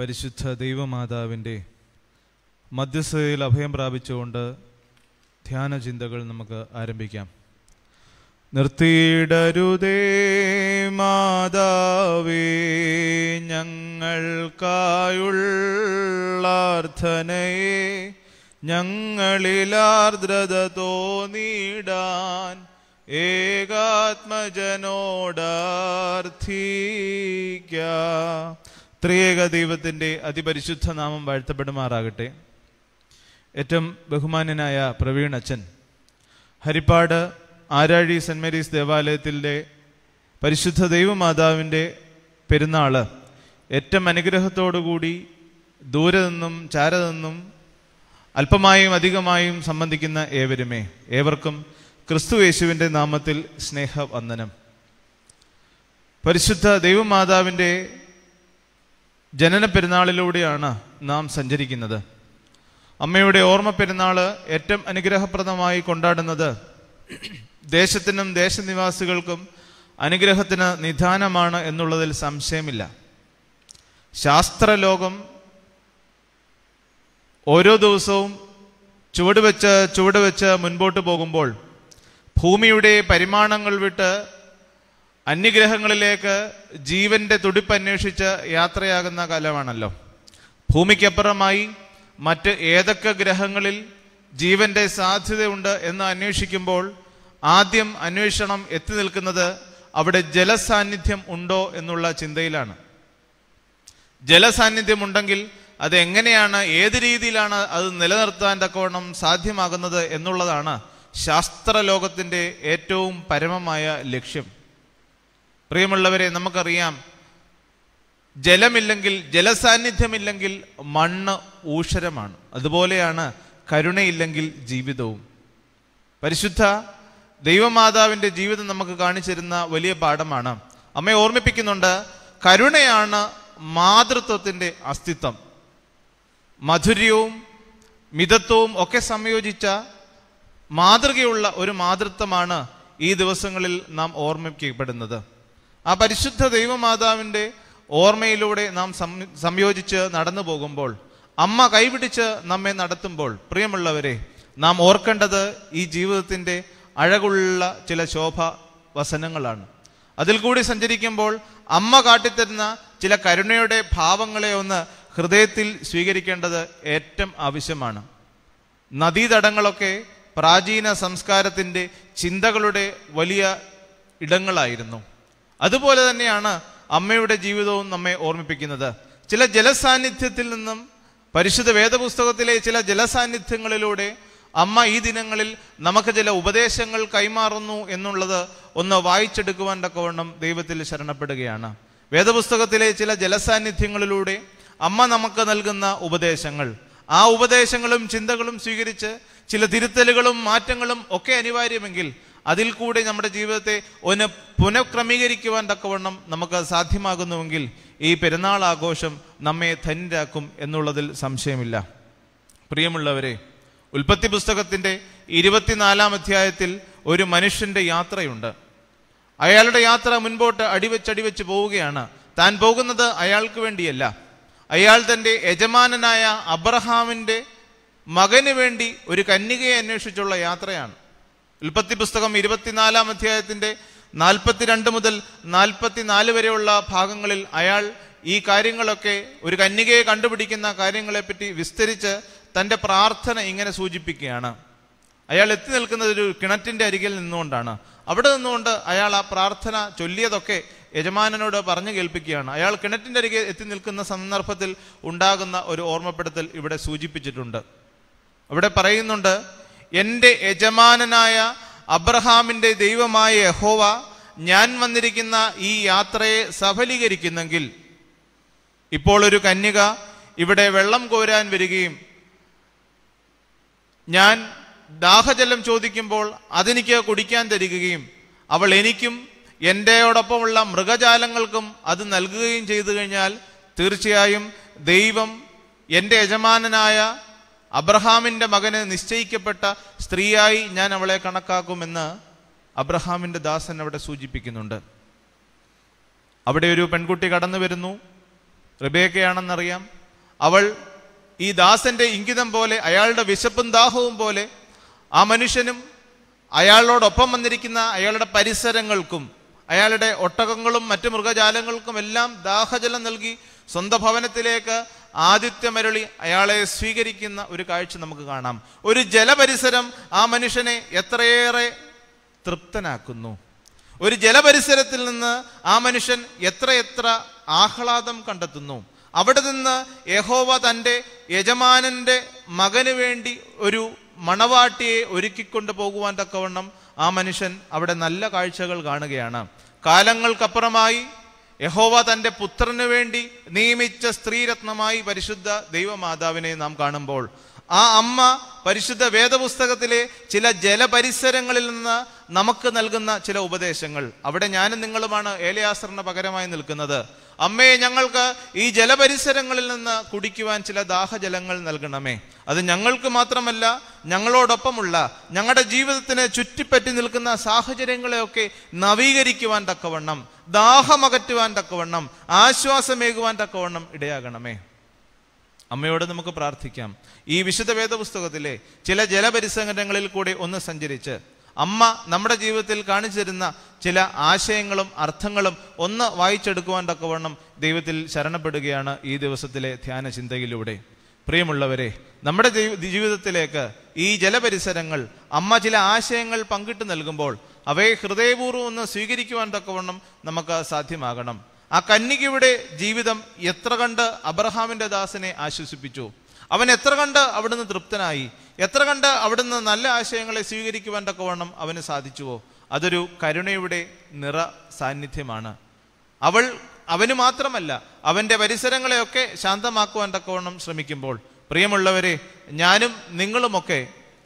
പരിശുദ്ധ ദൈവമാതാവിൻ്റെ മധ്യസ്ഥതയിൽ അഭയം പ്രാപിച്ചുകൊണ്ട് ധ്യാന ചിന്തകൾ നമുക്ക് ആരംഭിക്കാം നിർത്തിയിടരുതേ മാതാവേ ഞങ്ങൾക്കായുള്ളാർത്ഥനയെ ഞങ്ങളിലാർദ്രത തോന്നിയിടാൻ ഏകാത്മജനോടാർത്ഥിക്ക ത്രിയേക ദൈവത്തിൻ്റെ അതിപരിശുദ്ധ നാമം വാഴ്ത്തപ്പെടുമാറാകട്ടെ ഏറ്റവും ബഹുമാനനായ പ്രവീൺ അച്ഛൻ ഹരിപ്പാട് ആരാഴി സെൻറ് മേരീസ് ദേവാലയത്തിലെ പരിശുദ്ധ ദൈവമാതാവിൻ്റെ പെരുന്നാൾ ഏറ്റവും അനുഗ്രഹത്തോടുകൂടി ദൂരെ നിന്നും ചാര നിന്നും അല്പമായും അധികമായും സംബന്ധിക്കുന്ന ഏവരുമേ ഏവർക്കും ക്രിസ്തു യേശുവിൻ്റെ നാമത്തിൽ സ്നേഹവന്ദനം പരിശുദ്ധ ദൈവമാതാവിൻ്റെ ജനന പെരുന്നാളിലൂടെയാണ് നാം സഞ്ചരിക്കുന്നത് അമ്മയുടെ ഓർമ്മ പെരുന്നാൾ ഏറ്റവും അനുഗ്രഹപ്രദമായി കൊണ്ടാടുന്നത് ദേശത്തിനും ദേശനിവാസികൾക്കും അനുഗ്രഹത്തിന് നിധാനമാണ് എന്നുള്ളതിൽ സംശയമില്ല ശാസ്ത്രലോകം ഓരോ ദിവസവും ചുവടുവെച്ച് വെച്ച് വെച്ച് മുൻപോട്ട് പോകുമ്പോൾ ഭൂമിയുടെ പരിമാണങ്ങൾ വിട്ട് അന്യഗ്രഹങ്ങളിലേക്ക് ജീവന്റെ തുടിപ്പ് അന്വേഷിച്ച് യാത്രയാകുന്ന കാലമാണല്ലോ ഭൂമിക്കപ്പുറമായി മറ്റ് ഏതൊക്കെ ഗ്രഹങ്ങളിൽ ജീവന്റെ സാധ്യതയുണ്ട് എന്ന് അന്വേഷിക്കുമ്പോൾ ആദ്യം അന്വേഷണം എത്തി നിൽക്കുന്നത് അവിടെ ജലസാന്നിധ്യം ഉണ്ടോ എന്നുള്ള ചിന്തയിലാണ് ജലസാന്നിധ്യം ഉണ്ടെങ്കിൽ അത് എങ്ങനെയാണ് ഏത് രീതിയിലാണ് അത് നിലനിർത്താൻ തക്കവണ്ണം സാധ്യമാകുന്നത് എന്നുള്ളതാണ് ശാസ്ത്രലോകത്തിൻ്റെ ഏറ്റവും പരമമായ ലക്ഷ്യം പ്രിയമുള്ളവരെ നമുക്കറിയാം ജലമില്ലെങ്കിൽ ജലസാന്നിധ്യമില്ലെങ്കിൽ മണ്ണ് ഊഷരമാണ് അതുപോലെയാണ് കരുണയില്ലെങ്കിൽ ജീവിതവും പരിശുദ്ധ ദൈവമാതാവിൻ്റെ ജീവിതം നമുക്ക് കാണിച്ചിരുന്ന വലിയ പാഠമാണ് അമ്മയെ ഓർമ്മിപ്പിക്കുന്നുണ്ട് കരുണയാണ് മാതൃത്വത്തിൻ്റെ അസ്തിത്വം മധുര്യവും മിതത്വവും ഒക്കെ സംയോജിച്ച മാതൃകയുള്ള ഒരു മാതൃത്വമാണ് ഈ ദിവസങ്ങളിൽ നാം ഓർമ്മിക്കപ്പെടുന്നത് ആ പരിശുദ്ധ ദൈവമാതാവിൻ്റെ ഓർമ്മയിലൂടെ നാം സംയോജിച്ച് നടന്നു പോകുമ്പോൾ അമ്മ കൈപിടിച്ച് നമ്മെ നടത്തുമ്പോൾ പ്രിയമുള്ളവരെ നാം ഓർക്കേണ്ടത് ഈ ജീവിതത്തിൻ്റെ അഴകുള്ള ചില ശോഭ വസനങ്ങളാണ് അതിൽ കൂടി സഞ്ചരിക്കുമ്പോൾ അമ്മ കാട്ടിത്തരുന്ന ചില കരുണയുടെ ഭാവങ്ങളെ ഒന്ന് ഹൃദയത്തിൽ സ്വീകരിക്കേണ്ടത് ഏറ്റവും ആവശ്യമാണ് നദീതടങ്ങളൊക്കെ പ്രാചീന സംസ്കാരത്തിൻ്റെ ചിന്തകളുടെ വലിയ ഇടങ്ങളായിരുന്നു അതുപോലെ തന്നെയാണ് അമ്മയുടെ ജീവിതവും നമ്മെ ഓർമ്മിപ്പിക്കുന്നത് ചില ജലസാന്നിധ്യത്തിൽ നിന്നും പരിശുദ്ധ വേദപുസ്തകത്തിലെ ചില ജലസാന്നിധ്യങ്ങളിലൂടെ അമ്മ ഈ ദിനങ്ങളിൽ നമുക്ക് ചില ഉപദേശങ്ങൾ കൈമാറുന്നു എന്നുള്ളത് ഒന്ന് വായിച്ചെടുക്കുവാൻ തക്കവണ്ണം ദൈവത്തിൽ ശരണപ്പെടുകയാണ് വേദപുസ്തകത്തിലെ ചില ജലസാന്നിധ്യങ്ങളിലൂടെ അമ്മ നമുക്ക് നൽകുന്ന ഉപദേശങ്ങൾ ആ ഉപദേശങ്ങളും ചിന്തകളും സ്വീകരിച്ച് ചില തിരുത്തലുകളും മാറ്റങ്ങളും ഒക്കെ അനിവാര്യമെങ്കിൽ അതിൽ കൂടെ നമ്മുടെ ജീവിതത്തെ ഒന്ന് പുനഃക്രമീകരിക്കുവാൻ തക്കവണ്ണം നമുക്ക് സാധ്യമാകുന്നുവെങ്കിൽ ഈ പെരുന്നാൾ ആഘോഷം നമ്മെ ധന്യരാക്കും എന്നുള്ളതിൽ സംശയമില്ല പ്രിയമുള്ളവരെ ഉൽപ്പത്തി പുസ്തകത്തിൻ്റെ ഇരുപത്തിനാലാം അധ്യായത്തിൽ ഒരു മനുഷ്യൻ്റെ യാത്രയുണ്ട് അയാളുടെ യാത്ര മുൻപോട്ട് അടിവെച്ചടിവെച്ച് പോവുകയാണ് താൻ പോകുന്നത് അയാൾക്ക് വേണ്ടിയല്ല അയാൾ തൻ്റെ യജമാനനായ അബ്രഹാമിൻ്റെ മകന് വേണ്ടി ഒരു കന്യകയെ അന്വേഷിച്ചുള്ള യാത്രയാണ് ഉൽപ്പത്തി പുസ്തകം ഇരുപത്തിനാലാം അധ്യായത്തിൻ്റെ നാൽപ്പത്തിരണ്ട് മുതൽ നാൽപ്പത്തിനാല് വരെയുള്ള ഭാഗങ്ങളിൽ അയാൾ ഈ കാര്യങ്ങളൊക്കെ ഒരു കന്യകയെ കണ്ടുപിടിക്കുന്ന കാര്യങ്ങളെപ്പറ്റി വിസ്തരിച്ച് തൻ്റെ പ്രാർത്ഥന ഇങ്ങനെ സൂചിപ്പിക്കുകയാണ് അയാൾ എത്തി നിൽക്കുന്നത് ഒരു കിണറ്റിൻ്റെ അരികിൽ നിന്നുകൊണ്ടാണ് അവിടെ നിന്നുകൊണ്ട് അയാൾ ആ പ്രാർത്ഥന ചൊല്ലിയതൊക്കെ യജമാനനോട് പറഞ്ഞു കേൾപ്പിക്കുകയാണ് അയാൾ കിണറ്റിൻ്റെ അരികെ എത്തി നിൽക്കുന്ന സന്ദർഭത്തിൽ ഉണ്ടാകുന്ന ഒരു ഓർമ്മപ്പെടുത്തൽ ഇവിടെ സൂചിപ്പിച്ചിട്ടുണ്ട് അവിടെ പറയുന്നുണ്ട് എൻ്റെ യജമാനനായ അബ്രഹാമിൻ്റെ ദൈവമായ യഹോവ ഞാൻ വന്നിരിക്കുന്ന ഈ യാത്രയെ സഫലീകരിക്കുന്നെങ്കിൽ ഇപ്പോൾ ഒരു കന്യക ഇവിടെ വെള്ളം കോരാൻ വരികയും ഞാൻ ദാഹജലം ചോദിക്കുമ്പോൾ അതെനിക്ക് കുടിക്കാൻ തരികയും അവൾ എനിക്കും എൻ്റെയോടൊപ്പമുള്ള മൃഗജാലങ്ങൾക്കും അത് നൽകുകയും ചെയ്തു കഴിഞ്ഞാൽ തീർച്ചയായും ദൈവം എൻ്റെ യജമാനനായ അബ്രഹാമിൻ്റെ മകന് നിശ്ചയിക്കപ്പെട്ട സ്ത്രീയായി ഞാൻ അവളെ കണക്കാക്കുമെന്ന് അബ്രഹാമിൻ്റെ ദാസൻ അവിടെ സൂചിപ്പിക്കുന്നുണ്ട് അവിടെ ഒരു പെൺകുട്ടി കടന്നു വരുന്നു റിബേക്കയാണെന്നറിയാം അവൾ ഈ ദാസന്റെ ഇംഗിതം പോലെ അയാളുടെ വിശപ്പും ദാഹവും പോലെ ആ മനുഷ്യനും അയാളോടൊപ്പം വന്നിരിക്കുന്ന അയാളുടെ പരിസരങ്ങൾക്കും അയാളുടെ ഒട്ടകങ്ങളും മറ്റു മൃഗജാലങ്ങൾക്കും എല്ലാം ദാഹജലം നൽകി സ്വന്തം ഭവനത്തിലേക്ക് ആദിത്യമരുളി അയാളെ സ്വീകരിക്കുന്ന ഒരു കാഴ്ച നമുക്ക് കാണാം ഒരു ജലപരിസരം ആ മനുഷ്യനെ എത്രയേറെ തൃപ്തനാക്കുന്നു ഒരു ജലപരിസരത്തിൽ നിന്ന് ആ മനുഷ്യൻ എത്രയെത്ര ആഹ്ലാദം കണ്ടെത്തുന്നു അവിടെ നിന്ന് യഹോവ തൻ്റെ യജമാനൻ്റെ മകന് വേണ്ടി ഒരു മണവാട്ടിയെ ഒരുക്കിക്കൊണ്ട് പോകുവാൻ തക്കവണ്ണം ആ മനുഷ്യൻ അവിടെ നല്ല കാഴ്ചകൾ കാണുകയാണ് കാലങ്ങൾക്കപ്പുറമായി യഹോവ തൻ്റെ പുത്രനു വേണ്ടി നിയമിച്ച സ്ത്രീരത്നമായി പരിശുദ്ധ ദൈവമാതാവിനെ നാം കാണുമ്പോൾ ആ അമ്മ പരിശുദ്ധ വേദപുസ്തകത്തിലെ ചില ജലപരിസരങ്ങളിൽ നിന്ന് നമുക്ക് നൽകുന്ന ചില ഉപദേശങ്ങൾ അവിടെ ഞാനും നിങ്ങളുമാണ് ഏലയാസറിന് പകരമായി നിൽക്കുന്നത് അമ്മയെ ഞങ്ങൾക്ക് ഈ ജലപരിസരങ്ങളിൽ നിന്ന് കുടിക്കുവാൻ ചില ദാഹജലങ്ങൾ നൽകണമേ അത് ഞങ്ങൾക്ക് മാത്രമല്ല ഞങ്ങളോടൊപ്പമുള്ള ഞങ്ങളുടെ ജീവിതത്തിന് ചുറ്റിപ്പറ്റി നിൽക്കുന്ന സാഹചര്യങ്ങളെയൊക്കെ നവീകരിക്കുവാൻ തക്കവണ്ണം ദാഹമകറ്റുവാൻ തക്കവണ്ണം ആശ്വാസമേകുവാൻ തക്കവണ്ണം ഇടയാകണമേ അമ്മയോട് നമുക്ക് പ്രാർത്ഥിക്കാം ഈ വിശുദ്ധ വേദപുസ്തകത്തിലെ ചില ജലപരിസംഘടനകളിൽ കൂടി ഒന്ന് സഞ്ചരിച്ച് അമ്മ നമ്മുടെ ജീവിതത്തിൽ കാണിച്ചു തരുന്ന ചില ആശയങ്ങളും അർത്ഥങ്ങളും ഒന്ന് വായിച്ചെടുക്കുവാൻ തക്കവണ്ണം ദൈവത്തിൽ ശരണപ്പെടുകയാണ് ഈ ദിവസത്തിലെ ധ്യാന ചിന്തയിലൂടെ പ്രിയമുള്ളവരെ നമ്മുടെ ജീവിതത്തിലേക്ക് ഈ ജലപരിസരങ്ങൾ അമ്മ ചില ആശയങ്ങൾ പങ്കിട്ട് നൽകുമ്പോൾ അവയെ ഹൃദയപൂർവ്വം ഒന്ന് സ്വീകരിക്കുവാൻ തക്കവണ്ണം നമുക്ക് സാധ്യമാകണം ആ കന്യകയുടെ ജീവിതം എത്ര കണ്ട് അബ്രഹാമിൻ്റെ ദാസനെ ആശ്വസിപ്പിച്ചു അവൻ എത്ര കണ്ട് അവിടുന്ന് തൃപ്തനായി എത്ര കണ്ട് അവിടുന്ന് നല്ല ആശയങ്ങളെ സ്വീകരിക്കുവാൻ തക്കവണ്ണം അവന് സാധിച്ചുവോ അതൊരു കരുണയുടെ നിറ സാന്നിധ്യമാണ് അവൾ അവന് മാത്രമല്ല അവൻ്റെ പരിസരങ്ങളെയൊക്കെ ശാന്തമാക്കുവാൻ തക്കവണ്ണം ശ്രമിക്കുമ്പോൾ പ്രിയമുള്ളവരെ ഞാനും നിങ്ങളുമൊക്കെ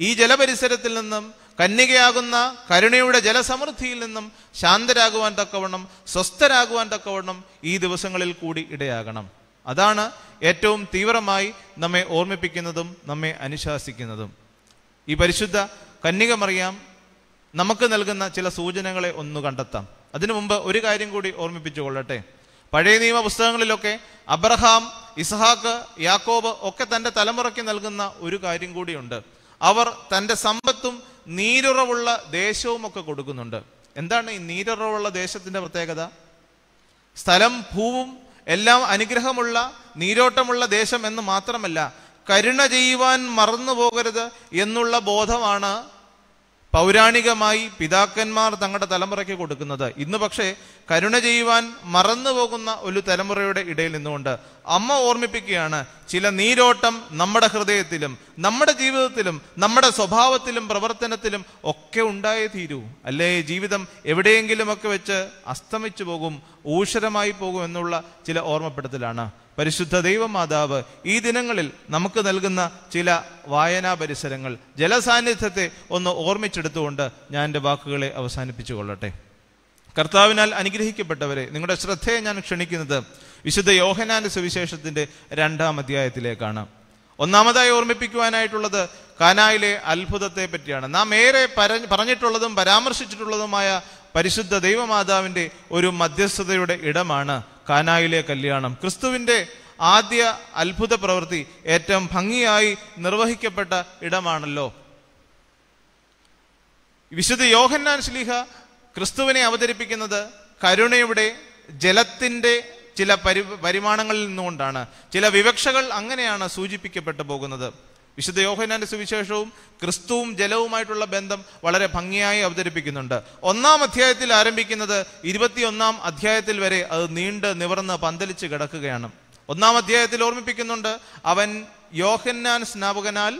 ഈ ജലപരിസരത്തിൽ നിന്നും കന്യകയാകുന്ന കരുണയുടെ ജലസമൃദ്ധിയിൽ നിന്നും ശാന്തരാകുവാൻ തക്കവണ്ണം സ്വസ്ഥരാകുവാൻ തക്കവണ്ണം ഈ ദിവസങ്ങളിൽ കൂടി ഇടയാകണം അതാണ് ഏറ്റവും തീവ്രമായി നമ്മെ ഓർമ്മിപ്പിക്കുന്നതും നമ്മെ അനുശാസിക്കുന്നതും ഈ പരിശുദ്ധ കന്യകമറിയാം നമുക്ക് നൽകുന്ന ചില സൂചനകളെ ഒന്ന് കണ്ടെത്താം അതിനു മുമ്പ് ഒരു കാര്യം കൂടി ഓർമ്മിപ്പിച്ചു കൊള്ളട്ടെ പഴയ നിയമ പുസ്തകങ്ങളിലൊക്കെ അബ്രഹാം ഇസഹാക്ക് യാക്കോബ് ഒക്കെ തൻ്റെ തലമുറയ്ക്ക് നൽകുന്ന ഒരു കാര്യം കൂടിയുണ്ട് അവർ തൻ്റെ സമ്പത്തും നീരുറവുള്ള ദേശവുമൊക്കെ കൊടുക്കുന്നുണ്ട് എന്താണ് ഈ നീരുറവുള്ള ദേശത്തിൻ്റെ പ്രത്യേകത സ്ഥലം ഭൂവും എല്ലാം അനുഗ്രഹമുള്ള നീരോട്ടമുള്ള ദേശം എന്ന് മാത്രമല്ല കരുണ ചെയ്യുവാൻ മറന്നു പോകരുത് എന്നുള്ള ബോധമാണ് പൗരാണികമായി പിതാക്കന്മാർ തങ്ങളുടെ തലമുറയ്ക്ക് കൊടുക്കുന്നത് ഇന്ന് പക്ഷേ കരുണ ചെയ്യുവാൻ പോകുന്ന ഒരു തലമുറയുടെ ഇടയിൽ നിന്നുകൊണ്ട് അമ്മ ഓർമ്മിപ്പിക്കുകയാണ് ചില നീരോട്ടം നമ്മുടെ ഹൃദയത്തിലും നമ്മുടെ ജീവിതത്തിലും നമ്മുടെ സ്വഭാവത്തിലും പ്രവർത്തനത്തിലും ഒക്കെ ഉണ്ടായേ തീരൂ അല്ലേ ജീവിതം എവിടെയെങ്കിലുമൊക്കെ വെച്ച് അസ്തമിച്ചു പോകും ഊഷരമായി പോകും എന്നുള്ള ചില ഓർമ്മപ്പെടുത്തലാണ് പരിശുദ്ധ ദൈവമാതാവ് ഈ ദിനങ്ങളിൽ നമുക്ക് നൽകുന്ന ചില വായനാ പരിസരങ്ങൾ ജലസാന്നിധ്യത്തെ ഒന്ന് ഓർമ്മിച്ചെടുത്തുകൊണ്ട് ഞാൻ എൻ്റെ വാക്കുകളെ അവസാനിപ്പിച്ചു കൊള്ളട്ടെ കർത്താവിനാൽ അനുഗ്രഹിക്കപ്പെട്ടവരെ നിങ്ങളുടെ ശ്രദ്ധയെ ഞാൻ ക്ഷണിക്കുന്നത് വിശുദ്ധ യോഹനാന്റെ സുവിശേഷത്തിൻ്റെ രണ്ടാം അധ്യായത്തിലേക്കാണ് ഒന്നാമതായി ഓർമ്മിപ്പിക്കുവാനായിട്ടുള്ളത് കാനായിലെ അത്ഭുതത്തെ പറ്റിയാണ് നാം ഏറെ പറഞ്ഞിട്ടുള്ളതും പരാമർശിച്ചിട്ടുള്ളതുമായ പരിശുദ്ധ ദൈവമാതാവിൻ്റെ ഒരു മധ്യസ്ഥതയുടെ ഇടമാണ് കാനായിലെ കല്യാണം ക്രിസ്തുവിൻ്റെ ആദ്യ അത്ഭുത പ്രവൃത്തി ഏറ്റവും ഭംഗിയായി നിർവഹിക്കപ്പെട്ട ഇടമാണല്ലോ വിശുദ്ധ യോഹന്നാൻ ശ്ലീഹ ക്രിസ്തുവിനെ അവതരിപ്പിക്കുന്നത് കരുണയുടെ ജലത്തിൻ്റെ ചില പരി പരിമാണങ്ങളിൽ നിന്നുകൊണ്ടാണ് ചില വിവക്ഷകൾ അങ്ങനെയാണ് സൂചിപ്പിക്കപ്പെട്ടു പോകുന്നത് വിശുദ്ധ യോഹനാന്റെ സുവിശേഷവും ക്രിസ്തുവും ജലവുമായിട്ടുള്ള ബന്ധം വളരെ ഭംഗിയായി അവതരിപ്പിക്കുന്നുണ്ട് ഒന്നാം അധ്യായത്തിൽ ആരംഭിക്കുന്നത് ഇരുപത്തിയൊന്നാം അധ്യായത്തിൽ വരെ അത് നീണ്ട് നിവർന്ന് പന്തലിച്ച് കിടക്കുകയാണ് ഒന്നാം അധ്യായത്തിൽ ഓർമ്മിപ്പിക്കുന്നുണ്ട് അവൻ യോഹന്നാൻ സ്നാപകനാൽ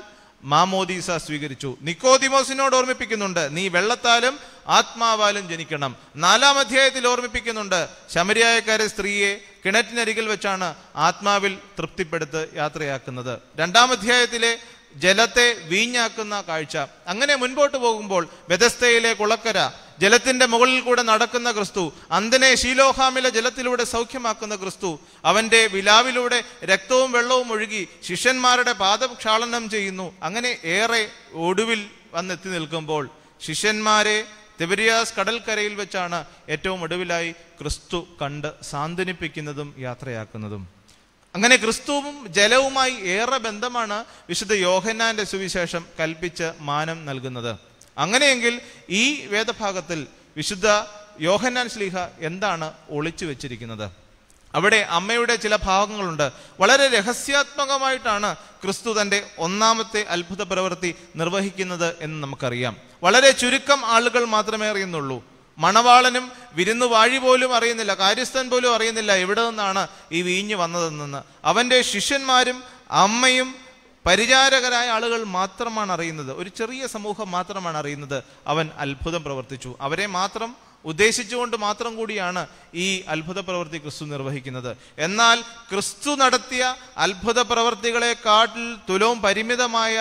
മാമോദീസ സ്വീകരിച്ചു നിക്കോദിമോസിനോട് ഓർമ്മിപ്പിക്കുന്നുണ്ട് നീ വെള്ളത്താലും ആത്മാവാലും ജനിക്കണം നാലാം അധ്യായത്തിൽ ഓർമ്മിപ്പിക്കുന്നുണ്ട് ശമരിയായക്കാരെ സ്ത്രീയെ കിണറ്റിനരികിൽ വെച്ചാണ് ആത്മാവിൽ തൃപ്തിപ്പെടുത്ത് യാത്രയാക്കുന്നത് രണ്ടാം അധ്യായത്തിലെ ജലത്തെ വീഞ്ഞാക്കുന്ന കാഴ്ച അങ്ങനെ മുൻപോട്ട് പോകുമ്പോൾ വ്യതസ്ഥയിലെ കുളക്കര ജലത്തിന്റെ മുകളിൽ കൂടെ നടക്കുന്ന ക്രിസ്തു അന്തനെ ശീലോഹാമിലെ ജലത്തിലൂടെ സൗഖ്യമാക്കുന്ന ക്രിസ്തു അവന്റെ വിലാവിലൂടെ രക്തവും വെള്ളവും ഒഴുകി ശിഷ്യന്മാരുടെ പാദക്ഷാളനം ചെയ്യുന്നു അങ്ങനെ ഏറെ ഒടുവിൽ വന്നെത്തി നിൽക്കുമ്പോൾ ശിഷ്യന്മാരെ തെബരിയാസ് കടൽക്കരയിൽ വെച്ചാണ് ഏറ്റവും ഒടുവിലായി ക്രിസ്തു കണ്ട് സാന്ത്വനിപ്പിക്കുന്നതും യാത്രയാക്കുന്നതും അങ്ങനെ ക്രിസ്തുവും ജലവുമായി ഏറെ ബന്ധമാണ് വിശുദ്ധ യോഹന്നാന്റെ സുവിശേഷം കൽപ്പിച്ച് മാനം നൽകുന്നത് അങ്ങനെയെങ്കിൽ ഈ വേദഭാഗത്തിൽ വിശുദ്ധ യോഹന്നാൻ ശ്ലീഹ എന്താണ് ഒളിച്ചു വെച്ചിരിക്കുന്നത് അവിടെ അമ്മയുടെ ചില ഭാഗങ്ങളുണ്ട് വളരെ രഹസ്യാത്മകമായിട്ടാണ് ക്രിസ്തു തൻ്റെ ഒന്നാമത്തെ അത്ഭുത പ്രവൃത്തി നിർവഹിക്കുന്നത് എന്ന് നമുക്കറിയാം വളരെ ചുരുക്കം ആളുകൾ മാത്രമേ അറിയുന്നുള്ളൂ മണവാളനും വാഴി പോലും അറിയുന്നില്ല കാര്യസ്ഥൻ പോലും അറിയുന്നില്ല എവിടെ നിന്നാണ് ഈ വീഞ്ഞ് വന്നതെന്ന് അവൻ്റെ ശിഷ്യന്മാരും അമ്മയും പരിചാരകരായ ആളുകൾ മാത്രമാണ് അറിയുന്നത് ഒരു ചെറിയ സമൂഹം മാത്രമാണ് അറിയുന്നത് അവൻ അത്ഭുതം പ്രവർത്തിച്ചു അവരെ മാത്രം ഉദ്ദേശിച്ചുകൊണ്ട് മാത്രം കൂടിയാണ് ഈ അത്ഭുത പ്രവൃത്തി ക്രിസ്തു നിർവഹിക്കുന്നത് എന്നാൽ ക്രിസ്തു നടത്തിയ അത്ഭുത പ്രവർത്തികളെക്കാട്ടിൽ തുലവും പരിമിതമായ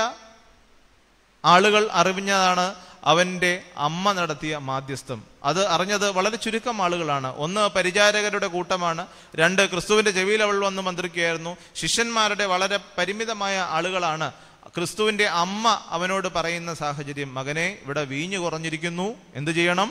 ആളുകൾ അറിഞ്ഞതാണ് അവൻ്റെ അമ്മ നടത്തിയ മാധ്യസ്ഥം അത് അറിഞ്ഞത് വളരെ ചുരുക്കം ആളുകളാണ് ഒന്ന് പരിചാരകരുടെ കൂട്ടമാണ് രണ്ട് ക്രിസ്തുവിൻ്റെ ചെവിയിൽ അവൾ വന്ന് മന്ത്രിക്കുകയായിരുന്നു ശിഷ്യന്മാരുടെ വളരെ പരിമിതമായ ആളുകളാണ് ക്രിസ്തുവിൻ്റെ അമ്മ അവനോട് പറയുന്ന സാഹചര്യം മകനെ ഇവിടെ വീഞ്ഞു കുറഞ്ഞിരിക്കുന്നു എന്തു ചെയ്യണം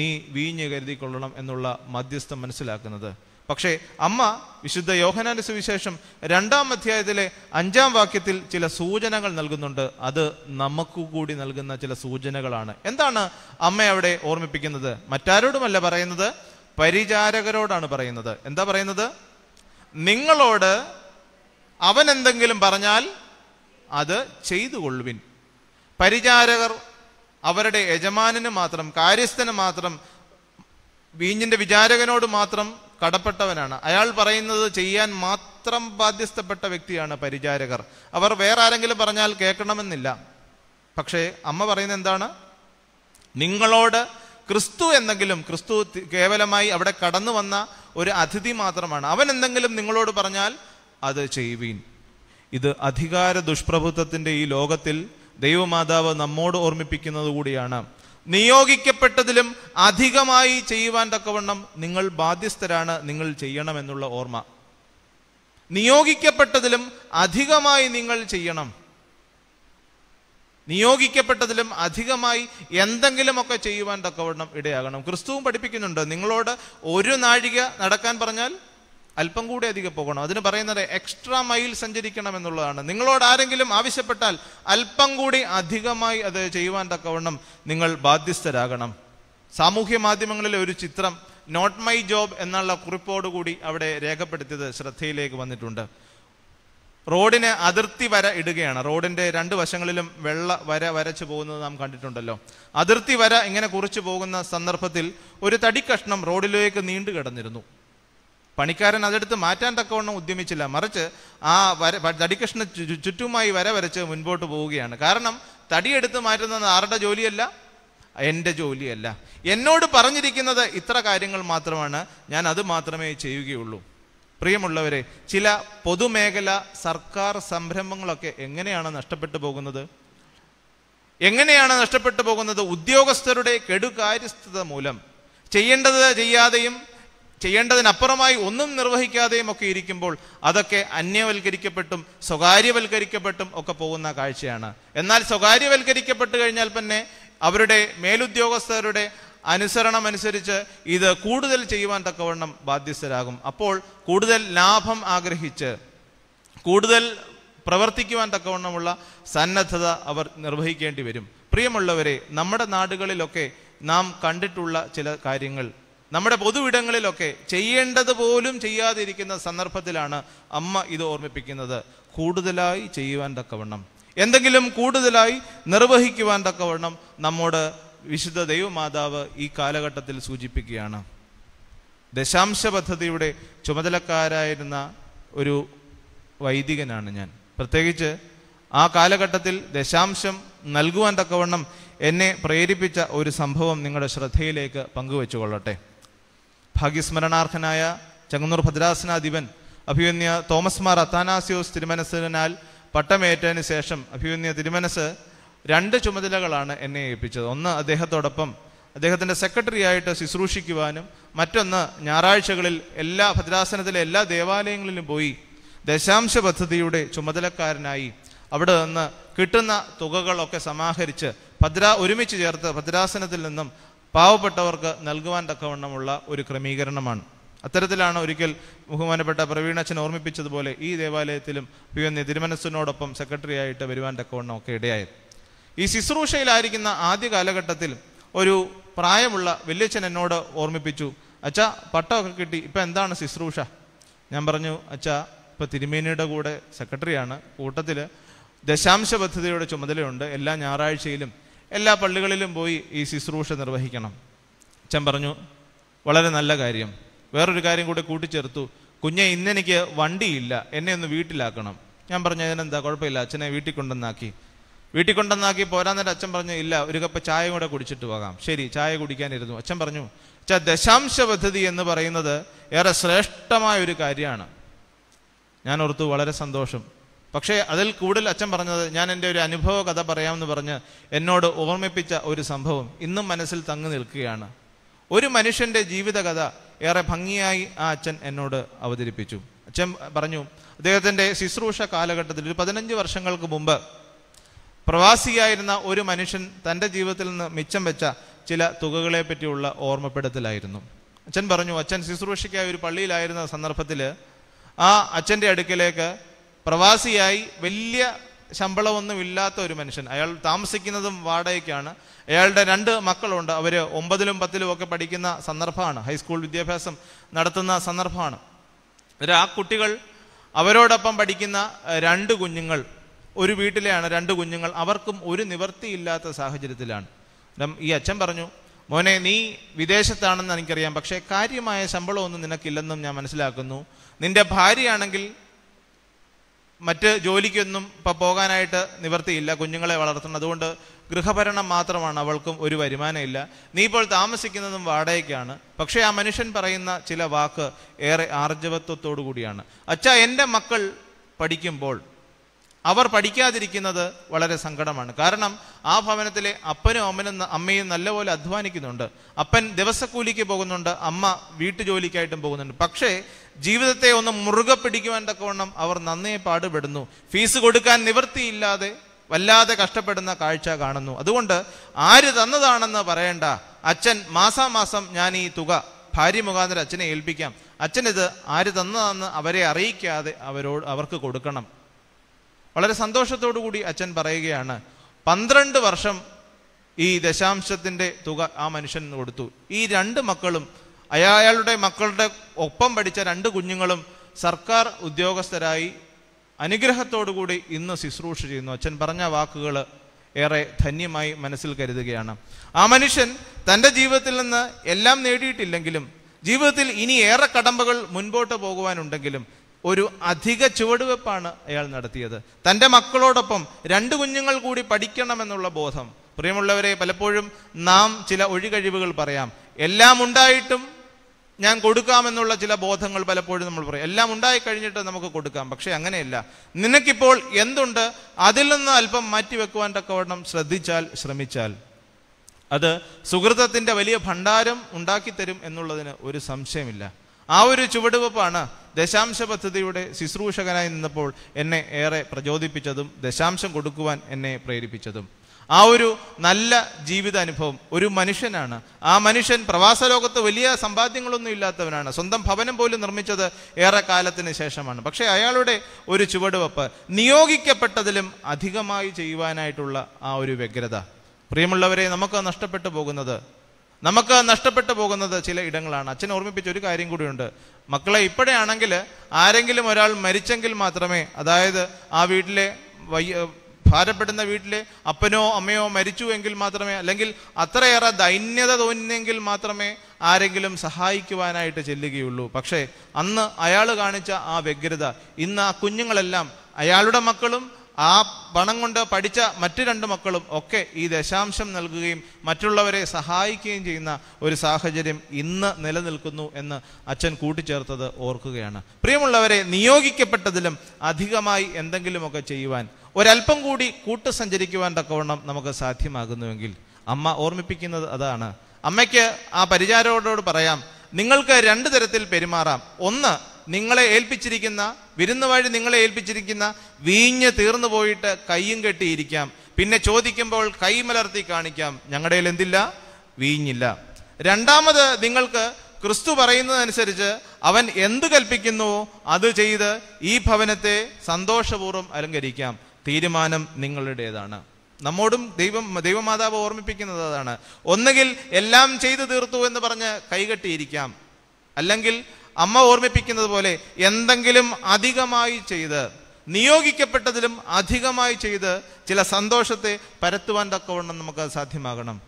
നീ വീഞ്ഞ് കരുതിക്കൊള്ളണം എന്നുള്ള മധ്യസ്ഥം മനസ്സിലാക്കുന്നത് പക്ഷേ അമ്മ വിശുദ്ധ യോഹനാന്റെ സുവിശേഷം രണ്ടാം അധ്യായത്തിലെ അഞ്ചാം വാക്യത്തിൽ ചില സൂചനകൾ നൽകുന്നുണ്ട് അത് നമുക്ക് കൂടി നൽകുന്ന ചില സൂചനകളാണ് എന്താണ് അമ്മ അവിടെ ഓർമ്മിപ്പിക്കുന്നത് മറ്റാരോടുമല്ല പറയുന്നത് പരിചാരകരോടാണ് പറയുന്നത് എന്താ പറയുന്നത് നിങ്ങളോട് അവൻ എന്തെങ്കിലും പറഞ്ഞാൽ അത് ചെയ്തു കൊള്ളുവിൻ പരിചാരകർ അവരുടെ യജമാനന് മാത്രം കാര്യസ്ഥന് മാത്രം വീഞ്ഞിൻ്റെ വിചാരകനോട് മാത്രം കടപ്പെട്ടവനാണ് അയാൾ പറയുന്നത് ചെയ്യാൻ മാത്രം ബാധ്യസ്ഥപ്പെട്ട വ്യക്തിയാണ് പരിചാരകർ അവർ വേറെ ആരെങ്കിലും പറഞ്ഞാൽ കേൾക്കണമെന്നില്ല പക്ഷേ അമ്മ പറയുന്നത് എന്താണ് നിങ്ങളോട് ക്രിസ്തു എന്നെങ്കിലും ക്രിസ്തു കേവലമായി അവിടെ കടന്നു വന്ന ഒരു അതിഥി മാത്രമാണ് അവൻ എന്തെങ്കിലും നിങ്ങളോട് പറഞ്ഞാൽ അത് ചെയ്യുവീൻ ഇത് അധികാര ദുഷ്പ്രഭുത്വത്തിൻ്റെ ഈ ലോകത്തിൽ ദൈവമാതാവ് നമ്മോട് ഓർമ്മിപ്പിക്കുന്നത് കൂടിയാണ് നിയോഗിക്കപ്പെട്ടതിലും അധികമായി ചെയ്യുവാൻ തക്കവണ്ണം നിങ്ങൾ ബാധ്യസ്ഥരാണ് നിങ്ങൾ ചെയ്യണമെന്നുള്ള ഓർമ്മ നിയോഗിക്കപ്പെട്ടതിലും അധികമായി നിങ്ങൾ ചെയ്യണം നിയോഗിക്കപ്പെട്ടതിലും അധികമായി എന്തെങ്കിലുമൊക്കെ ചെയ്യുവാൻ തക്കവണ്ണം ഇടയാകണം ക്രിസ്തുവും പഠിപ്പിക്കുന്നുണ്ട് നിങ്ങളോട് ഒരു നാഴിക നടക്കാൻ പറഞ്ഞാൽ അല്പം കൂടി അധികം പോകണം അതിന് പറയുന്നത് എക്സ്ട്രാ മൈൽ സഞ്ചരിക്കണം എന്നുള്ളതാണ് നിങ്ങളോട് ആരെങ്കിലും ആവശ്യപ്പെട്ടാൽ അല്പം കൂടി അധികമായി അത് ചെയ്യുവാൻ തക്കവണ്ണം നിങ്ങൾ ബാധ്യസ്ഥരാകണം സാമൂഹ്യ മാധ്യമങ്ങളിലെ ഒരു ചിത്രം നോട്ട് മൈ ജോബ് എന്നുള്ള കുറിപ്പോടുകൂടി അവിടെ രേഖപ്പെടുത്തിയത് ശ്രദ്ധയിലേക്ക് വന്നിട്ടുണ്ട് റോഡിന് അതിർത്തി വര ഇടുകയാണ് റോഡിൻ്റെ രണ്ട് വശങ്ങളിലും വെള്ള വര വരച്ച് പോകുന്നത് നാം കണ്ടിട്ടുണ്ടല്ലോ അതിർത്തി വര ഇങ്ങനെ കുറിച്ചു പോകുന്ന സന്ദർഭത്തിൽ ഒരു തടിക്കഷ്ണം റോഡിലേക്ക് നീണ്ടു കിടന്നിരുന്നു പണിക്കാരൻ അതെടുത്ത് മാറ്റാൻ തക്കവണ്ണം ഉദ്യമിച്ചില്ല മറിച്ച് ആ വര തടിക്കഷ്ണ ചുറ്റുമായി വര വരച്ച് മുൻപോട്ട് പോവുകയാണ് കാരണം തടിയെടുത്ത് മാറ്റുന്നത് ആരുടെ ജോലിയല്ല എൻ്റെ ജോലിയല്ല എന്നോട് പറഞ്ഞിരിക്കുന്നത് ഇത്ര കാര്യങ്ങൾ മാത്രമാണ് ഞാൻ അത് മാത്രമേ ചെയ്യുകയുള്ളൂ പ്രിയമുള്ളവരെ ചില പൊതുമേഖല സർക്കാർ സംരംഭങ്ങളൊക്കെ എങ്ങനെയാണ് നഷ്ടപ്പെട്ടു പോകുന്നത് എങ്ങനെയാണ് നഷ്ടപ്പെട്ടു പോകുന്നത് ഉദ്യോഗസ്ഥരുടെ കെടുകാര്യസ്ഥത മൂലം ചെയ്യേണ്ടത് ചെയ്യാതെയും ചെയ്യേണ്ടതിനപ്പുറമായി ഒന്നും നിർവഹിക്കാതെയും ഒക്കെ ഇരിക്കുമ്പോൾ അതൊക്കെ അന്യവൽക്കരിക്കപ്പെട്ടും സ്വകാര്യവൽക്കരിക്കപ്പെട്ടും ഒക്കെ പോകുന്ന കാഴ്ചയാണ് എന്നാൽ സ്വകാര്യവൽക്കരിക്കപ്പെട്ട് കഴിഞ്ഞാൽ പിന്നെ അവരുടെ മേലുദ്യോഗസ്ഥരുടെ അനുസരണം അനുസരിച്ച് ഇത് കൂടുതൽ ചെയ്യുവാൻ തക്കവണ്ണം ബാധ്യസ്ഥരാകും അപ്പോൾ കൂടുതൽ ലാഭം ആഗ്രഹിച്ച് കൂടുതൽ പ്രവർത്തിക്കുവാൻ തക്കവണ്ണമുള്ള സന്നദ്ധത അവർ നിർവഹിക്കേണ്ടി വരും പ്രിയമുള്ളവരെ നമ്മുടെ നാടുകളിലൊക്കെ നാം കണ്ടിട്ടുള്ള ചില കാര്യങ്ങൾ നമ്മുടെ പൊതുവിടങ്ങളിലൊക്കെ ചെയ്യേണ്ടത് പോലും ചെയ്യാതിരിക്കുന്ന സന്ദർഭത്തിലാണ് അമ്മ ഇത് ഓർമ്മിപ്പിക്കുന്നത് കൂടുതലായി ചെയ്യുവാൻ തക്കവണ്ണം എന്തെങ്കിലും കൂടുതലായി നിർവഹിക്കുവാൻ തക്കവണ്ണം നമ്മോട് വിശുദ്ധ ദൈവമാതാവ് ഈ കാലഘട്ടത്തിൽ സൂചിപ്പിക്കുകയാണ് ദശാംശ പദ്ധതിയുടെ ചുമതലക്കാരായിരുന്ന ഒരു വൈദികനാണ് ഞാൻ പ്രത്യേകിച്ച് ആ കാലഘട്ടത്തിൽ ദശാംശം നൽകുവാൻ തക്കവണ്ണം എന്നെ പ്രേരിപ്പിച്ച ഒരു സംഭവം നിങ്ങളുടെ ശ്രദ്ധയിലേക്ക് പങ്കുവെച്ചുകൊള്ളട്ടെ ഭാഗ്യസ്മരണാർഹനായ ചങ്ങന്നൂർ ഭദ്രാസനാധിപൻ അഭിവന്യ തോമസ് മാർ അത്താനാസിയോസ് തിരുമനസിനാൽ പട്ടമേറ്റതിന് ശേഷം അഭിവന്യ തിരുമനസ് രണ്ട് ചുമതലകളാണ് എന്നെ ഏൽപ്പിച്ചത് ഒന്ന് അദ്ദേഹത്തോടൊപ്പം അദ്ദേഹത്തിൻ്റെ സെക്രട്ടറി ആയിട്ട് ശുശ്രൂഷിക്കുവാനും മറ്റൊന്ന് ഞായറാഴ്ചകളിൽ എല്ലാ ഭദ്രാസനത്തിലെ എല്ലാ ദേവാലയങ്ങളിലും പോയി ദശാംശ പദ്ധതിയുടെ ചുമതലക്കാരനായി അവിടെ നിന്ന് കിട്ടുന്ന തുകകളൊക്കെ സമാഹരിച്ച് ഭദ്ര ഒരുമിച്ച് ചേർത്ത് ഭദ്രാസനത്തിൽ നിന്നും പാവപ്പെട്ടവർക്ക് നൽകുവാൻ തക്കവണ്ണമുള്ള ഒരു ക്രമീകരണമാണ് അത്തരത്തിലാണ് ഒരിക്കൽ ബഹുമാനപ്പെട്ട പ്രവീണച്ചൻ ഓർമ്മിപ്പിച്ചതുപോലെ ഈ ദേവാലയത്തിലും പി എന്നി തിരുമനസ്സിനോടൊപ്പം സെക്രട്ടറിയായിട്ട് വരുവാൻ തക്കവണ്ണമൊക്കെ ഇടയായത് ഈ ശുശ്രൂഷയിലായിരിക്കുന്ന ആദ്യ കാലഘട്ടത്തിൽ ഒരു പ്രായമുള്ള വല്യച്ഛൻ എന്നോട് ഓർമ്മിപ്പിച്ചു അച്ഛാ പട്ടമൊക്കെ കിട്ടി ഇപ്പം എന്താണ് ശുശ്രൂഷ ഞാൻ പറഞ്ഞു അച്ഛാ ഇപ്പം തിരുമേനിയുടെ കൂടെ സെക്രട്ടറിയാണ് കൂട്ടത്തിൽ ദശാംശ പദ്ധതിയുടെ ചുമതലയുണ്ട് എല്ലാ ഞായറാഴ്ചയിലും എല്ലാ പള്ളികളിലും പോയി ഈ ശുശ്രൂഷ നിർവഹിക്കണം അച്ഛൻ പറഞ്ഞു വളരെ നല്ല കാര്യം വേറൊരു കാര്യം കൂടെ കൂട്ടിച്ചേർത്തു കുഞ്ഞെ ഇന്നെനിക്ക് വണ്ടിയില്ല എന്നെ ഒന്ന് വീട്ടിലാക്കണം ഞാൻ പറഞ്ഞു അതിനെന്താ കുഴപ്പമില്ല അച്ഛനെ വീട്ടിൽ കൊണ്ടുവന്നാക്കി വീട്ടിൽ കൊണ്ടുവന്നാക്കി പോരാൻ അച്ഛൻ പറഞ്ഞു ഇല്ല ഒരു കപ്പ് ചായ കൂടെ കുടിച്ചിട്ട് പോകാം ശരി ചായ കുടിക്കാനിരുന്നു അച്ഛൻ പറഞ്ഞു അച്ഛാ ദശാംശ പദ്ധതി എന്ന് പറയുന്നത് ഏറെ ശ്രേഷ്ഠമായ ഒരു കാര്യമാണ് ഞാൻ ഓർത്തു വളരെ സന്തോഷം പക്ഷേ അതിൽ കൂടുതൽ അച്ഛൻ പറഞ്ഞത് ഞാൻ എൻ്റെ ഒരു അനുഭവ കഥ പറയാമെന്ന് പറഞ്ഞ് എന്നോട് ഓർമ്മിപ്പിച്ച ഒരു സംഭവം ഇന്നും മനസ്സിൽ തങ്ങി നിൽക്കുകയാണ് ഒരു മനുഷ്യൻ്റെ ജീവിതകഥ ഏറെ ഭംഗിയായി ആ അച്ഛൻ എന്നോട് അവതരിപ്പിച്ചു അച്ഛൻ പറഞ്ഞു അദ്ദേഹത്തിൻ്റെ ശുശ്രൂഷ കാലഘട്ടത്തിൽ ഒരു പതിനഞ്ച് വർഷങ്ങൾക്ക് മുമ്പ് പ്രവാസിയായിരുന്ന ഒരു മനുഷ്യൻ തൻ്റെ ജീവിതത്തിൽ നിന്ന് മിച്ചം വെച്ച ചില തുകകളെ പറ്റിയുള്ള ഓർമ്മപ്പെടുത്തലായിരുന്നു അച്ഛൻ പറഞ്ഞു അച്ഛൻ ശുശ്രൂഷയ്ക്കായി ഒരു പള്ളിയിലായിരുന്ന സന്ദർഭത്തിൽ ആ അച്ഛൻ്റെ അടുക്കിലേക്ക് പ്രവാസിയായി വലിയ ഇല്ലാത്ത ഒരു മനുഷ്യൻ അയാൾ താമസിക്കുന്നതും വാടകയ്ക്കാണ് അയാളുടെ രണ്ട് മക്കളുണ്ട് അവർ ഒമ്പതിലും പത്തിലും ഒക്കെ പഠിക്കുന്ന സന്ദർഭമാണ് ഹൈസ്കൂൾ വിദ്യാഭ്യാസം നടത്തുന്ന സന്ദർഭമാണ് ആ കുട്ടികൾ അവരോടൊപ്പം പഠിക്കുന്ന രണ്ട് കുഞ്ഞുങ്ങൾ ഒരു വീട്ടിലെയാണ് രണ്ട് കുഞ്ഞുങ്ങൾ അവർക്കും ഒരു നിവൃത്തിയില്ലാത്ത സാഹചര്യത്തിലാണ് ഈ അച്ഛൻ പറഞ്ഞു മോനെ നീ വിദേശത്താണെന്ന് എനിക്കറിയാം പക്ഷേ കാര്യമായ ശമ്പളമൊന്നും നിനക്കില്ലെന്നും ഞാൻ മനസ്സിലാക്കുന്നു നിന്റെ ഭാര്യയാണെങ്കിൽ മറ്റ് ജോലിക്കൊന്നും ഇപ്പം പോകാനായിട്ട് നിവർത്തിയില്ല കുഞ്ഞുങ്ങളെ വളർത്തണം അതുകൊണ്ട് ഗൃഹഭരണം മാത്രമാണ് അവൾക്കും ഒരു വരുമാനമില്ല നീ ഇപ്പോൾ താമസിക്കുന്നതും വാടകയ്ക്കാണ് പക്ഷേ ആ മനുഷ്യൻ പറയുന്ന ചില വാക്ക് ഏറെ ആർജവത്വത്തോടു കൂടിയാണ് അച്ഛ എൻ്റെ മക്കൾ പഠിക്കുമ്പോൾ അവർ പഠിക്കാതിരിക്കുന്നത് വളരെ സങ്കടമാണ് കാരണം ആ ഭവനത്തിലെ അപ്പനും അമ്മനും അമ്മയും നല്ലപോലെ അധ്വാനിക്കുന്നുണ്ട് അപ്പൻ ദിവസക്കൂലിക്ക് പോകുന്നുണ്ട് അമ്മ വീട്ടുജോലിക്കായിട്ടും പോകുന്നുണ്ട് പക്ഷേ ജീവിതത്തെ ഒന്ന് മുറുകെ പിടിക്കുവാൻ തക്കവണ്ണം അവർ നന്നേ പാടുപെടുന്നു ഫീസ് കൊടുക്കാൻ നിവൃത്തിയില്ലാതെ വല്ലാതെ കഷ്ടപ്പെടുന്ന കാഴ്ച കാണുന്നു അതുകൊണ്ട് ആര് തന്നതാണെന്ന് പറയണ്ട അച്ഛൻ മാസാമാസം ഞാൻ ഈ തുക ഭാര്യ മുഖാന്തര അച്ഛനെ ഏൽപ്പിക്കാം അച്ഛൻ ഇത് ആര് തന്നതാണെന്ന് അവരെ അറിയിക്കാതെ അവരോട് അവർക്ക് കൊടുക്കണം വളരെ സന്തോഷത്തോടു കൂടി അച്ഛൻ പറയുകയാണ് പന്ത്രണ്ട് വർഷം ഈ ദശാംശത്തിൻ്റെ തുക ആ മനുഷ്യൻ കൊടുത്തു ഈ രണ്ട് മക്കളും അയാളുടെ മക്കളുടെ ഒപ്പം പഠിച്ച രണ്ട് കുഞ്ഞുങ്ങളും സർക്കാർ ഉദ്യോഗസ്ഥരായി അനുഗ്രഹത്തോടുകൂടി ഇന്ന് ശുശ്രൂഷ ചെയ്യുന്നു അച്ഛൻ പറഞ്ഞ വാക്കുകൾ ഏറെ ധന്യമായി മനസ്സിൽ കരുതുകയാണ് ആ മനുഷ്യൻ തൻ്റെ ജീവിതത്തിൽ നിന്ന് എല്ലാം നേടിയിട്ടില്ലെങ്കിലും ജീവിതത്തിൽ ഇനി ഏറെ കടമ്പകൾ മുൻപോട്ട് പോകുവാനുണ്ടെങ്കിലും ഒരു അധിക ചുവടുവെപ്പാണ് അയാൾ നടത്തിയത് തൻ്റെ മക്കളോടൊപ്പം രണ്ട് കുഞ്ഞുങ്ങൾ കൂടി പഠിക്കണമെന്നുള്ള ബോധം പ്രിയമുള്ളവരെ പലപ്പോഴും നാം ചില ഒഴികഴിവുകൾ പറയാം എല്ലാം ഉണ്ടായിട്ടും ഞാൻ കൊടുക്കാമെന്നുള്ള ചില ബോധങ്ങൾ പലപ്പോഴും നമ്മൾ പറയും എല്ലാം ഉണ്ടായി കഴിഞ്ഞിട്ട് നമുക്ക് കൊടുക്കാം പക്ഷേ അങ്ങനെയല്ല നിനക്കിപ്പോൾ എന്തുണ്ട് അതിൽ നിന്ന് അല്പം മാറ്റിവെക്കുവാൻ തക്കവണ്ണം ശ്രദ്ധിച്ചാൽ ശ്രമിച്ചാൽ അത് സുഹൃത്തത്തിൻ്റെ വലിയ ഭണ്ഡാരം ഉണ്ടാക്കിത്തരും എന്നുള്ളതിന് ഒരു സംശയമില്ല ആ ഒരു ചുവടുവെപ്പാണ് ദശാംശ പദ്ധതിയുടെ ശുശ്രൂഷകനായി നിന്നപ്പോൾ എന്നെ ഏറെ പ്രചോദിപ്പിച്ചതും ദശാംശം കൊടുക്കുവാൻ എന്നെ പ്രേരിപ്പിച്ചതും ആ ഒരു നല്ല ജീവിത അനുഭവം ഒരു മനുഷ്യനാണ് ആ മനുഷ്യൻ പ്രവാസ ലോകത്ത് വലിയ സമ്പാദ്യങ്ങളൊന്നും ഇല്ലാത്തവനാണ് സ്വന്തം ഭവനം പോലും നിർമ്മിച്ചത് ഏറെ കാലത്തിന് ശേഷമാണ് പക്ഷേ അയാളുടെ ഒരു ചുവടുവെപ്പ് നിയോഗിക്കപ്പെട്ടതിലും അധികമായി ചെയ്യുവാനായിട്ടുള്ള ആ ഒരു വ്യഗ്രത പ്രിയമുള്ളവരെ നമുക്ക് നഷ്ടപ്പെട്ടു പോകുന്നത് നമുക്ക് നഷ്ടപ്പെട്ടു പോകുന്നത് ചില ഇടങ്ങളാണ് അച്ഛൻ ഓർമ്മിപ്പിച്ച ഒരു കാര്യം കൂടിയുണ്ട് മക്കളെ ഇപ്പോഴാണെങ്കിൽ ആരെങ്കിലും ഒരാൾ മരിച്ചെങ്കിൽ മാത്രമേ അതായത് ആ വീട്ടിലെ വയ്യ ഭാരപ്പെടുന്ന വീട്ടിലെ അപ്പനോ അമ്മയോ മരിച്ചു എങ്കിൽ മാത്രമേ അല്ലെങ്കിൽ അത്രയേറെ ദൈന്യത തോന്നിയെങ്കിൽ മാത്രമേ ആരെങ്കിലും സഹായിക്കുവാനായിട്ട് ചെല്ലുകയുള്ളൂ പക്ഷേ അന്ന് അയാൾ കാണിച്ച ആ വ്യഗ്രത ഇന്ന് ആ കുഞ്ഞുങ്ങളെല്ലാം അയാളുടെ മക്കളും ആ പണം കൊണ്ട് പഠിച്ച മറ്റു രണ്ട് മക്കളും ഒക്കെ ഈ ദശാംശം നൽകുകയും മറ്റുള്ളവരെ സഹായിക്കുകയും ചെയ്യുന്ന ഒരു സാഹചര്യം ഇന്ന് നിലനിൽക്കുന്നു എന്ന് അച്ഛൻ കൂട്ടിച്ചേർത്തത് ഓർക്കുകയാണ് പ്രിയമുള്ളവരെ നിയോഗിക്കപ്പെട്ടതിലും അധികമായി എന്തെങ്കിലുമൊക്കെ ചെയ്യുവാൻ ഒരല്പം കൂടി കൂട്ട് സഞ്ചരിക്കുവാൻ തക്കവണ്ണം നമുക്ക് സാധ്യമാകുന്നുവെങ്കിൽ അമ്മ ഓർമ്മിപ്പിക്കുന്നത് അതാണ് അമ്മയ്ക്ക് ആ പരിചാരോടോട് പറയാം നിങ്ങൾക്ക് രണ്ട് തരത്തിൽ പെരുമാറാം ഒന്ന് നിങ്ങളെ ഏൽപ്പിച്ചിരിക്കുന്ന വിരുന്ന് വഴി നിങ്ങളെ ഏൽപ്പിച്ചിരിക്കുന്ന വീഞ്ഞ് തീർന്നു പോയിട്ട് കയ്യും കെട്ടിയിരിക്കാം പിന്നെ ചോദിക്കുമ്പോൾ കൈ മലർത്തി കാണിക്കാം ഞങ്ങളുടെ എന്തില്ല വീഞ്ഞില്ല രണ്ടാമത് നിങ്ങൾക്ക് ക്രിസ്തു പറയുന്നതനുസരിച്ച് അവൻ എന്ത് കൽപ്പിക്കുന്നുവോ അത് ചെയ്ത് ഈ ഭവനത്തെ സന്തോഷപൂർവ്വം അലങ്കരിക്കാം തീരുമാനം നിങ്ങളുടേതാണ് നമ്മോടും ദൈവം ദൈവമാതാവ് ഓർമ്മിപ്പിക്കുന്നത് അതാണ് ഒന്നുകിൽ എല്ലാം ചെയ്തു തീർത്തു എന്ന് പറഞ്ഞ് കൈകെട്ടിയിരിക്കാം അല്ലെങ്കിൽ അമ്മ ഓർമ്മിപ്പിക്കുന്നത് പോലെ എന്തെങ്കിലും അധികമായി ചെയ്ത് നിയോഗിക്കപ്പെട്ടതിലും അധികമായി ചെയ്ത് ചില സന്തോഷത്തെ പരത്തുവാൻ തക്കവണ്ണം നമുക്ക് സാധ്യമാകണം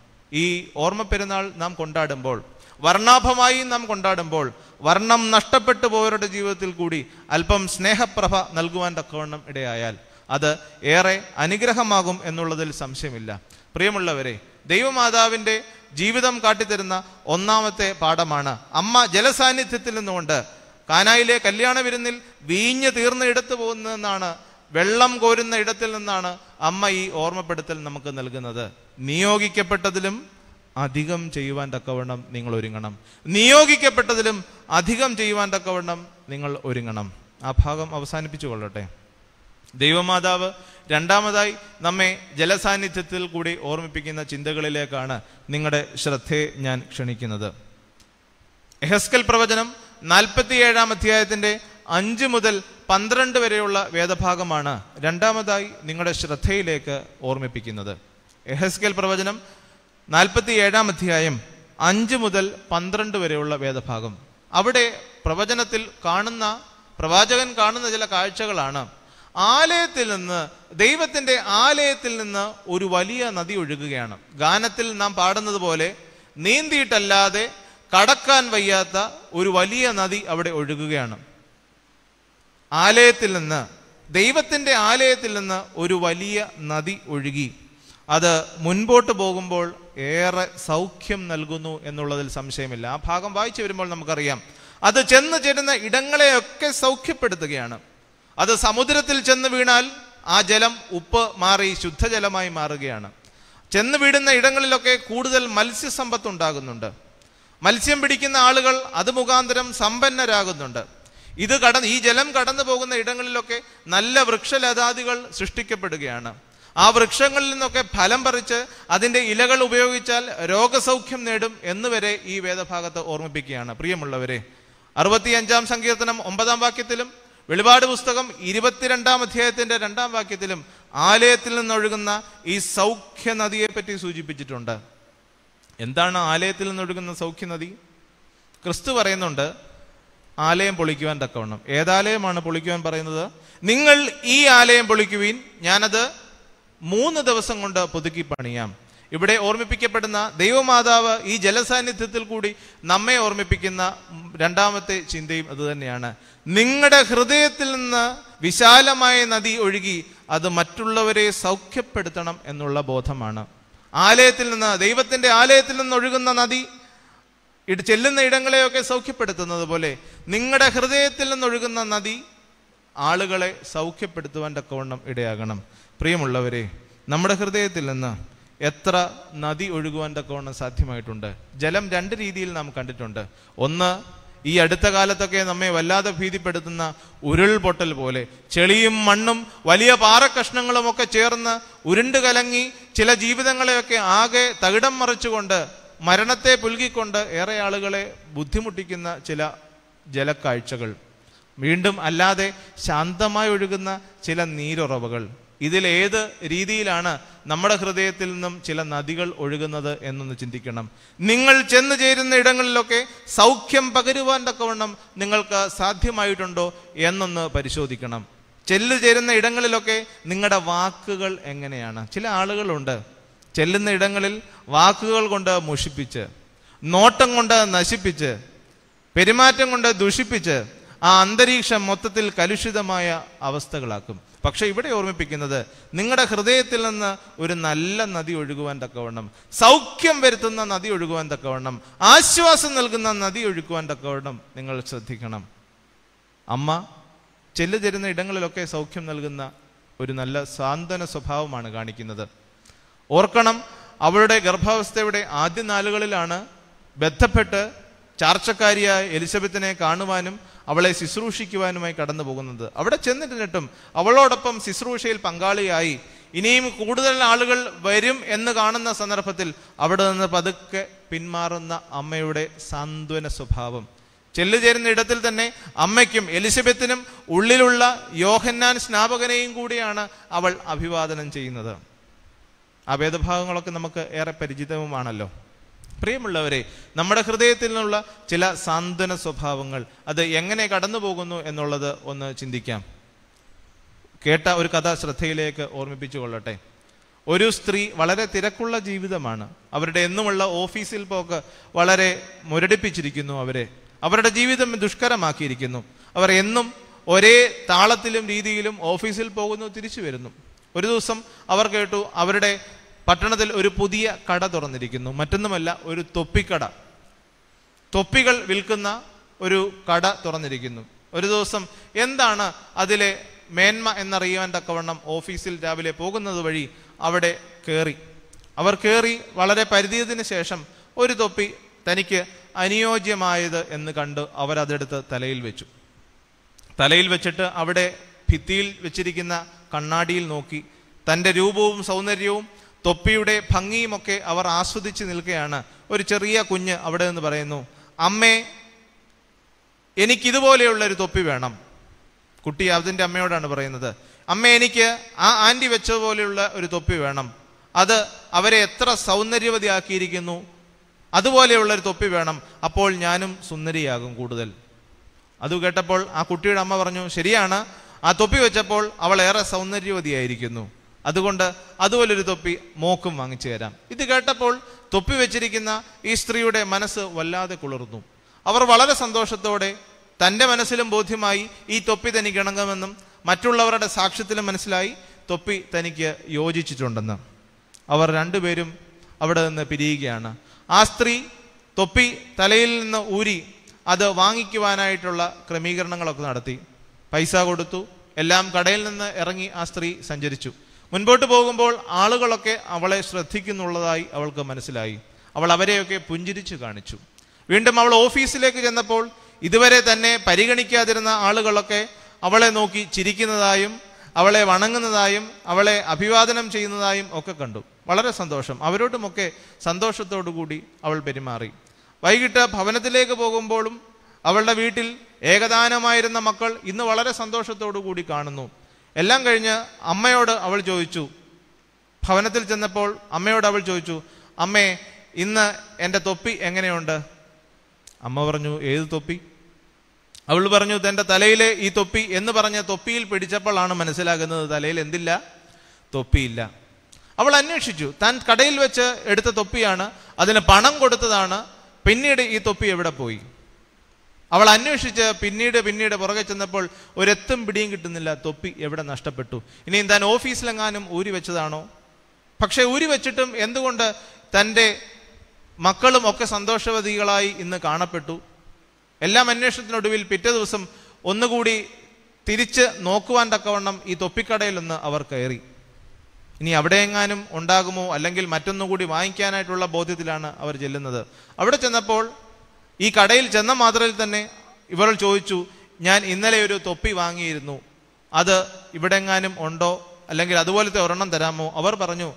ഈ ഓർമ്മ പെരുന്നാൾ നാം കൊണ്ടാടുമ്പോൾ വർണ്ണാഭമായി നാം കൊണ്ടാടുമ്പോൾ വർണ്ണം നഷ്ടപ്പെട്ടു പോയവരുടെ ജീവിതത്തിൽ കൂടി അല്പം സ്നേഹപ്രഭ നൽകുവാൻ തക്കവണ്ണം ഇടയായാൽ അത് ഏറെ അനുഗ്രഹമാകും എന്നുള്ളതിൽ സംശയമില്ല പ്രിയമുള്ളവരെ ദൈവമാതാവിൻ്റെ ജീവിതം കാട്ടിത്തരുന്ന ഒന്നാമത്തെ പാഠമാണ് അമ്മ ജലസാന്നിധ്യത്തിൽ നിന്നുകൊണ്ട് കാനായിലെ കല്യാണ വിരുന്നിൽ വീഞ്ഞ് തീർന്ന ഇടത്ത് പോകുന്നതെന്നാണ് വെള്ളം കോരുന്ന ഇടത്തിൽ നിന്നാണ് അമ്മ ഈ ഓർമ്മപ്പെടുത്തൽ നമുക്ക് നൽകുന്നത് നിയോഗിക്കപ്പെട്ടതിലും അധികം ചെയ്യുവാൻ തക്കവണ്ണം നിങ്ങൾ ഒരുങ്ങണം നിയോഗിക്കപ്പെട്ടതിലും അധികം ചെയ്യുവാൻ തക്കവണ്ണം നിങ്ങൾ ഒരുങ്ങണം ആ ഭാഗം അവസാനിപ്പിച്ചു കൊള്ളട്ടെ ദൈവമാതാവ് രണ്ടാമതായി നമ്മെ ജലസാന്നിധ്യത്തിൽ കൂടി ഓർമ്മിപ്പിക്കുന്ന ചിന്തകളിലേക്കാണ് നിങ്ങളുടെ ശ്രദ്ധയെ ഞാൻ ക്ഷണിക്കുന്നത് എഹസ്കൽ പ്രവചനം ഏഴാം അധ്യായത്തിൻ്റെ അഞ്ച് മുതൽ പന്ത്രണ്ട് വരെയുള്ള വേദഭാഗമാണ് രണ്ടാമതായി നിങ്ങളുടെ ശ്രദ്ധയിലേക്ക് ഓർമ്മിപ്പിക്കുന്നത് എഹസ്കൽ പ്രവചനം ഏഴാം അധ്യായം അഞ്ച് മുതൽ പന്ത്രണ്ട് വരെയുള്ള വേദഭാഗം അവിടെ പ്രവചനത്തിൽ കാണുന്ന പ്രവാചകൻ കാണുന്ന ചില കാഴ്ചകളാണ് ആലയത്തിൽ നിന്ന് ദൈവത്തിൻ്റെ ആലയത്തിൽ നിന്ന് ഒരു വലിയ നദി ഒഴുകുകയാണ് ഗാനത്തിൽ നാം പാടുന്നത് പോലെ നീന്തിയിട്ടല്ലാതെ കടക്കാൻ വയ്യാത്ത ഒരു വലിയ നദി അവിടെ ഒഴുകുകയാണ് ആലയത്തിൽ നിന്ന് ദൈവത്തിൻ്റെ ആലയത്തിൽ നിന്ന് ഒരു വലിയ നദി ഒഴുകി അത് മുൻപോട്ട് പോകുമ്പോൾ ഏറെ സൗഖ്യം നൽകുന്നു എന്നുള്ളതിൽ സംശയമില്ല ആ ഭാഗം വായിച്ചു വരുമ്പോൾ നമുക്കറിയാം അത് ചെന്ന് ചേരുന്ന ഇടങ്ങളെയൊക്കെ സൗഖ്യപ്പെടുത്തുകയാണ് അത് സമുദ്രത്തിൽ ചെന്ന് വീണാൽ ആ ജലം ഉപ്പ് മാറി ശുദ്ധജലമായി മാറുകയാണ് ചെന്ന് വീടുന്ന ഇടങ്ങളിലൊക്കെ കൂടുതൽ മത്സ്യസമ്പത്ത് ഉണ്ടാകുന്നുണ്ട് മത്സ്യം പിടിക്കുന്ന ആളുകൾ അത് മുഖാന്തരം സമ്പന്നരാകുന്നുണ്ട് ഇത് കടന്ന് ഈ ജലം കടന്നു പോകുന്ന ഇടങ്ങളിലൊക്കെ നല്ല വൃക്ഷലതാദികൾ സൃഷ്ടിക്കപ്പെടുകയാണ് ആ വൃക്ഷങ്ങളിൽ നിന്നൊക്കെ ഫലം പറിച്ച് അതിൻ്റെ ഇലകൾ ഉപയോഗിച്ചാൽ രോഗസൗഖ്യം നേടും എന്നുവരെ ഈ വേദഭാഗത്ത് ഓർമ്മിപ്പിക്കുകയാണ് പ്രിയമുള്ളവരെ അറുപത്തിയഞ്ചാം സങ്കീർത്തനം ഒമ്പതാം വാക്യത്തിലും വെളിപാട് പുസ്തകം ഇരുപത്തിരണ്ടാം അധ്യായത്തിന്റെ രണ്ടാം വാക്യത്തിലും ആലയത്തിൽ നിന്നൊഴുകുന്ന ഈ സൗഖ്യ പറ്റി സൂചിപ്പിച്ചിട്ടുണ്ട് എന്താണ് ആലയത്തിൽ നിന്നൊഴുകുന്ന സൗഖ്യ നദി ക്രിസ്തു പറയുന്നുണ്ട് ആലയം പൊളിക്കുവാൻ തക്കവണ്ണം ഏതാലയമാണ് പൊളിക്കുവാൻ പറയുന്നത് നിങ്ങൾ ഈ ആലയം പൊളിക്കുവീൻ ഞാനത് മൂന്ന് ദിവസം കൊണ്ട് പുതുക്കി പണിയാം ഇവിടെ ഓർമ്മിപ്പിക്കപ്പെടുന്ന ദൈവമാതാവ് ഈ ജലസാന്നിധ്യത്തിൽ കൂടി നമ്മെ ഓർമ്മിപ്പിക്കുന്ന രണ്ടാമത്തെ ചിന്തയും അതുതന്നെയാണ് നിങ്ങളുടെ ഹൃദയത്തിൽ നിന്ന് വിശാലമായ നദി ഒഴുകി അത് മറ്റുള്ളവരെ സൗഖ്യപ്പെടുത്തണം എന്നുള്ള ബോധമാണ് ആലയത്തിൽ നിന്ന് ദൈവത്തിൻ്റെ ആലയത്തിൽ നിന്ന് ഒഴുകുന്ന നദി ചെല്ലുന്ന ഇടങ്ങളെയൊക്കെ സൗഖ്യപ്പെടുത്തുന്നത് പോലെ നിങ്ങളുടെ ഹൃദയത്തിൽ നിന്നൊഴുകുന്ന നദി ആളുകളെ സൗഖ്യപ്പെടുത്തുവാൻ തക്കവണ്ണം ഇടയാകണം പ്രിയമുള്ളവരെ നമ്മുടെ ഹൃദയത്തിൽ നിന്ന് എത്ര നദി ഒഴുകുവാൻ തക്കവണ്ണം സാധ്യമായിട്ടുണ്ട് ജലം രണ്ട് രീതിയിൽ നാം കണ്ടിട്ടുണ്ട് ഒന്ന് ഈ അടുത്ത കാലത്തൊക്കെ നമ്മെ വല്ലാതെ ഭീതിപ്പെടുത്തുന്ന ഉരുൾപൊട്ടൽ പോലെ ചെളിയും മണ്ണും വലിയ പാറക്കഷ്ണങ്ങളും ഒക്കെ ചേർന്ന് ഉരുണ്ടു കലങ്ങി ചില ജീവിതങ്ങളെയൊക്കെ ആകെ തകിടം മറിച്ചുകൊണ്ട് മരണത്തെ പുൽകിക്കൊണ്ട് ഏറെ ആളുകളെ ബുദ്ധിമുട്ടിക്കുന്ന ചില ജലക്കാഴ്ചകൾ വീണ്ടും അല്ലാതെ ശാന്തമായി ഒഴുകുന്ന ചില നീരുറവകൾ ഇതിലേത് രീതിയിലാണ് നമ്മുടെ ഹൃദയത്തിൽ നിന്നും ചില നദികൾ ഒഴുകുന്നത് എന്നൊന്ന് ചിന്തിക്കണം നിങ്ങൾ ചെന്നു ചേരുന്ന ഇടങ്ങളിലൊക്കെ സൗഖ്യം പകരുവാൻ തക്കവണ്ണം നിങ്ങൾക്ക് സാധ്യമായിട്ടുണ്ടോ എന്നൊന്ന് പരിശോധിക്കണം ചെല്ലു ചേരുന്ന ഇടങ്ങളിലൊക്കെ നിങ്ങളുടെ വാക്കുകൾ എങ്ങനെയാണ് ചില ആളുകളുണ്ട് ചെല്ലുന്ന ഇടങ്ങളിൽ വാക്കുകൾ കൊണ്ട് മുഷിപ്പിച്ച് നോട്ടം കൊണ്ട് നശിപ്പിച്ച് പെരുമാറ്റം കൊണ്ട് ദുഷിപ്പിച്ച് ആ അന്തരീക്ഷം മൊത്തത്തിൽ കലുഷിതമായ അവസ്ഥകളാക്കും പക്ഷെ ഇവിടെ ഓർമ്മിപ്പിക്കുന്നത് നിങ്ങളുടെ ഹൃദയത്തിൽ നിന്ന് ഒരു നല്ല നദി ഒഴുകുവാൻ തക്കവണ്ണം സൗഖ്യം വരുത്തുന്ന നദി ഒഴുകുവാൻ തക്കവണ്ണം ആശ്വാസം നൽകുന്ന നദി ഒഴുക്കുവാൻ തക്കവണ്ണം നിങ്ങൾ ശ്രദ്ധിക്കണം അമ്മ ചെല്ലു തരുന്ന ഇടങ്ങളിലൊക്കെ സൗഖ്യം നൽകുന്ന ഒരു നല്ല സാന്ത്വന സ്വഭാവമാണ് കാണിക്കുന്നത് ഓർക്കണം അവളുടെ ഗർഭാവസ്ഥയുടെ ആദ്യ നാളുകളിലാണ് ബന്ധപ്പെട്ട് ചാർച്ചക്കാരിയായ എലിസബത്തിനെ കാണുവാനും അവളെ ശുശ്രൂഷിക്കുവാനുമായി കടന്നു പോകുന്നത് അവിടെ ചെന്നിരുന്നിട്ടും അവളോടൊപ്പം ശുശ്രൂഷയിൽ പങ്കാളിയായി ഇനിയും കൂടുതൽ ആളുകൾ വരും എന്ന് കാണുന്ന സന്ദർഭത്തിൽ അവിടെ നിന്ന് പതുക്കെ പിന്മാറുന്ന അമ്മയുടെ സാന്ത്വന സ്വഭാവം ചെല്ലുചേരുന്ന ഇടത്തിൽ തന്നെ അമ്മയ്ക്കും എലിസബത്തിനും ഉള്ളിലുള്ള യോഹന്നാൻ സ്നാപകനെയും കൂടിയാണ് അവൾ അഭിവാദനം ചെയ്യുന്നത് ആ ഭേദഭാവങ്ങളൊക്കെ നമുക്ക് ഏറെ പരിചിതവുമാണല്ലോ പ്രിയമുള്ളവരെ നമ്മുടെ ഹൃദയത്തിൽ നിന്നുള്ള ചില സാന്ത്വന സ്വഭാവങ്ങൾ അത് എങ്ങനെ കടന്നു പോകുന്നു എന്നുള്ളത് ഒന്ന് ചിന്തിക്കാം കേട്ട ഒരു കഥ ശ്രദ്ധയിലേക്ക് ഓർമ്മിപ്പിച്ചു കൊള്ളട്ടെ ഒരു സ്ത്രീ വളരെ തിരക്കുള്ള ജീവിതമാണ് അവരുടെ എന്നുമുള്ള ഓഫീസിൽ പോക്ക് വളരെ മുരടിപ്പിച്ചിരിക്കുന്നു അവരെ അവരുടെ ജീവിതം ദുഷ്കരമാക്കിയിരിക്കുന്നു അവർ എന്നും ഒരേ താളത്തിലും രീതിയിലും ഓഫീസിൽ പോകുന്നു തിരിച്ചു വരുന്നു ഒരു ദിവസം അവർ കേട്ടു അവരുടെ പട്ടണത്തിൽ ഒരു പുതിയ കട തുറന്നിരിക്കുന്നു മറ്റൊന്നുമല്ല ഒരു തൊപ്പിക്കട തൊപ്പികൾ വിൽക്കുന്ന ഒരു കട തുറന്നിരിക്കുന്നു ഒരു ദിവസം എന്താണ് അതിലെ മേന്മ എന്നറിയുവാൻ തക്കവണ്ണം ഓഫീസിൽ രാവിലെ പോകുന്നത് വഴി അവിടെ കയറി അവർ കയറി വളരെ പരിധിയതിനു ശേഷം ഒരു തൊപ്പി തനിക്ക് അനുയോജ്യമായത് എന്ന് കണ്ട് അവരതെടുത്ത് തലയിൽ വെച്ചു തലയിൽ വെച്ചിട്ട് അവിടെ ഭിത്തിയിൽ വെച്ചിരിക്കുന്ന കണ്ണാടിയിൽ നോക്കി തൻ്റെ രൂപവും സൗന്ദര്യവും തൊപ്പിയുടെ ഭംഗിയുമൊക്കെ അവർ ആസ്വദിച്ച് നിൽക്കുകയാണ് ഒരു ചെറിയ കുഞ്ഞ് അവിടെ നിന്ന് പറയുന്നു അമ്മേ എനിക്കിതുപോലെയുള്ളൊരു തൊപ്പി വേണം കുട്ടി അതിൻ്റെ അമ്മയോടാണ് പറയുന്നത് അമ്മ എനിക്ക് ആ ആൻറ്റി വെച്ചതുപോലെയുള്ള ഒരു തൊപ്പി വേണം അത് അവരെ എത്ര സൗന്ദര്യവതിയാക്കിയിരിക്കുന്നു അതുപോലെയുള്ള ഒരു തൊപ്പി വേണം അപ്പോൾ ഞാനും സുന്ദരിയാകും കൂടുതൽ അത് കേട്ടപ്പോൾ ആ കുട്ടിയുടെ അമ്മ പറഞ്ഞു ശരിയാണ് ആ തൊപ്പി വെച്ചപ്പോൾ അവൾ ഏറെ സൗന്ദര്യവതിയായിരിക്കുന്നു അതുകൊണ്ട് അതുപോലൊരു തൊപ്പി മോക്കും വാങ്ങിച്ചു തരാം ഇത് കേട്ടപ്പോൾ തൊപ്പി വെച്ചിരിക്കുന്ന ഈ സ്ത്രീയുടെ മനസ്സ് വല്ലാതെ കുളിർന്നു അവർ വളരെ സന്തോഷത്തോടെ തൻ്റെ മനസ്സിലും ബോധ്യമായി ഈ തൊപ്പി തനിക്ക് ഇണങ്ങുമെന്നും മറ്റുള്ളവരുടെ സാക്ഷ്യത്തിലും മനസ്സിലായി തൊപ്പി തനിക്ക് യോജിച്ചിട്ടുണ്ടെന്ന് അവർ രണ്ടുപേരും അവിടെ നിന്ന് പിരിയുകയാണ് ആ സ്ത്രീ തൊപ്പി തലയിൽ നിന്ന് ഊരി അത് വാങ്ങിക്കുവാനായിട്ടുള്ള ക്രമീകരണങ്ങളൊക്കെ നടത്തി പൈസ കൊടുത്തു എല്ലാം കടയിൽ നിന്ന് ഇറങ്ങി ആ സ്ത്രീ സഞ്ചരിച്ചു മുൻപോട്ട് പോകുമ്പോൾ ആളുകളൊക്കെ അവളെ ശ്രദ്ധിക്കുന്നുള്ളതായി അവൾക്ക് മനസ്സിലായി അവൾ അവരെയൊക്കെ പുഞ്ചിരിച്ചു കാണിച്ചു വീണ്ടും അവൾ ഓഫീസിലേക്ക് ചെന്നപ്പോൾ ഇതുവരെ തന്നെ പരിഗണിക്കാതിരുന്ന ആളുകളൊക്കെ അവളെ നോക്കി ചിരിക്കുന്നതായും അവളെ വണങ്ങുന്നതായും അവളെ അഭിവാദനം ചെയ്യുന്നതായും ഒക്കെ കണ്ടു വളരെ സന്തോഷം അവരോടുമൊക്കെ കൂടി അവൾ പെരുമാറി വൈകിട്ട് ഭവനത്തിലേക്ക് പോകുമ്പോഴും അവളുടെ വീട്ടിൽ ഏകദാനമായിരുന്ന മക്കൾ ഇന്ന് വളരെ സന്തോഷത്തോടു കൂടി കാണുന്നു എല്ലാം കഴിഞ്ഞ് അമ്മയോട് അവൾ ചോദിച്ചു ഭവനത്തിൽ ചെന്നപ്പോൾ അമ്മയോട് അവൾ ചോദിച്ചു അമ്മേ ഇന്ന് എൻ്റെ തൊപ്പി എങ്ങനെയുണ്ട് അമ്മ പറഞ്ഞു ഏത് തൊപ്പി അവൾ പറഞ്ഞു തൻ്റെ തലയിലെ ഈ തൊപ്പി എന്ന് പറഞ്ഞ തൊപ്പിയിൽ പിടിച്ചപ്പോഴാണ് മനസ്സിലാകുന്നത് തലയിൽ എന്തില്ല തൊപ്പിയില്ല അവൾ അന്വേഷിച്ചു താൻ കടയിൽ വെച്ച് എടുത്ത തൊപ്പിയാണ് അതിന് പണം കൊടുത്തതാണ് പിന്നീട് ഈ തൊപ്പി എവിടെ പോയി അവൾ അന്വേഷിച്ച് പിന്നീട് പിന്നീട് പുറകെ ചെന്നപ്പോൾ ഒരെത്തും പിടിയും കിട്ടുന്നില്ല തൊപ്പി എവിടെ നഷ്ടപ്പെട്ടു ഇനിയും താൻ ഓഫീസിലെങ്ങാനും ഊരി വെച്ചതാണോ പക്ഷേ ഊരി വെച്ചിട്ടും എന്തുകൊണ്ട് തൻ്റെ മക്കളും ഒക്കെ സന്തോഷവതികളായി ഇന്ന് കാണപ്പെട്ടു എല്ലാം അന്വേഷണത്തിനൊടുവിൽ പിറ്റേ ദിവസം ഒന്നുകൂടി തിരിച്ച് നോക്കുവാൻ തക്കവണ്ണം ഈ തൊപ്പിക്കടയിലൊന്ന് അവർ കയറി ഇനി അവിടെയെങ്ങാനും ഉണ്ടാകുമോ അല്ലെങ്കിൽ മറ്റൊന്നുകൂടി വാങ്ങിക്കാനായിട്ടുള്ള ബോധ്യത്തിലാണ് അവർ ചെല്ലുന്നത് അവിടെ ചെന്നപ്പോൾ ഈ കടയിൽ ചെന്ന മാത്രയിൽ തന്നെ ഇവർ ചോദിച്ചു ഞാൻ ഇന്നലെ ഒരു തൊപ്പി വാങ്ങിയിരുന്നു അത് ഇവിടെങ്ങാനും ഉണ്ടോ അല്ലെങ്കിൽ അതുപോലത്തെ ഒരെണ്ണം തരാമോ അവർ പറഞ്ഞു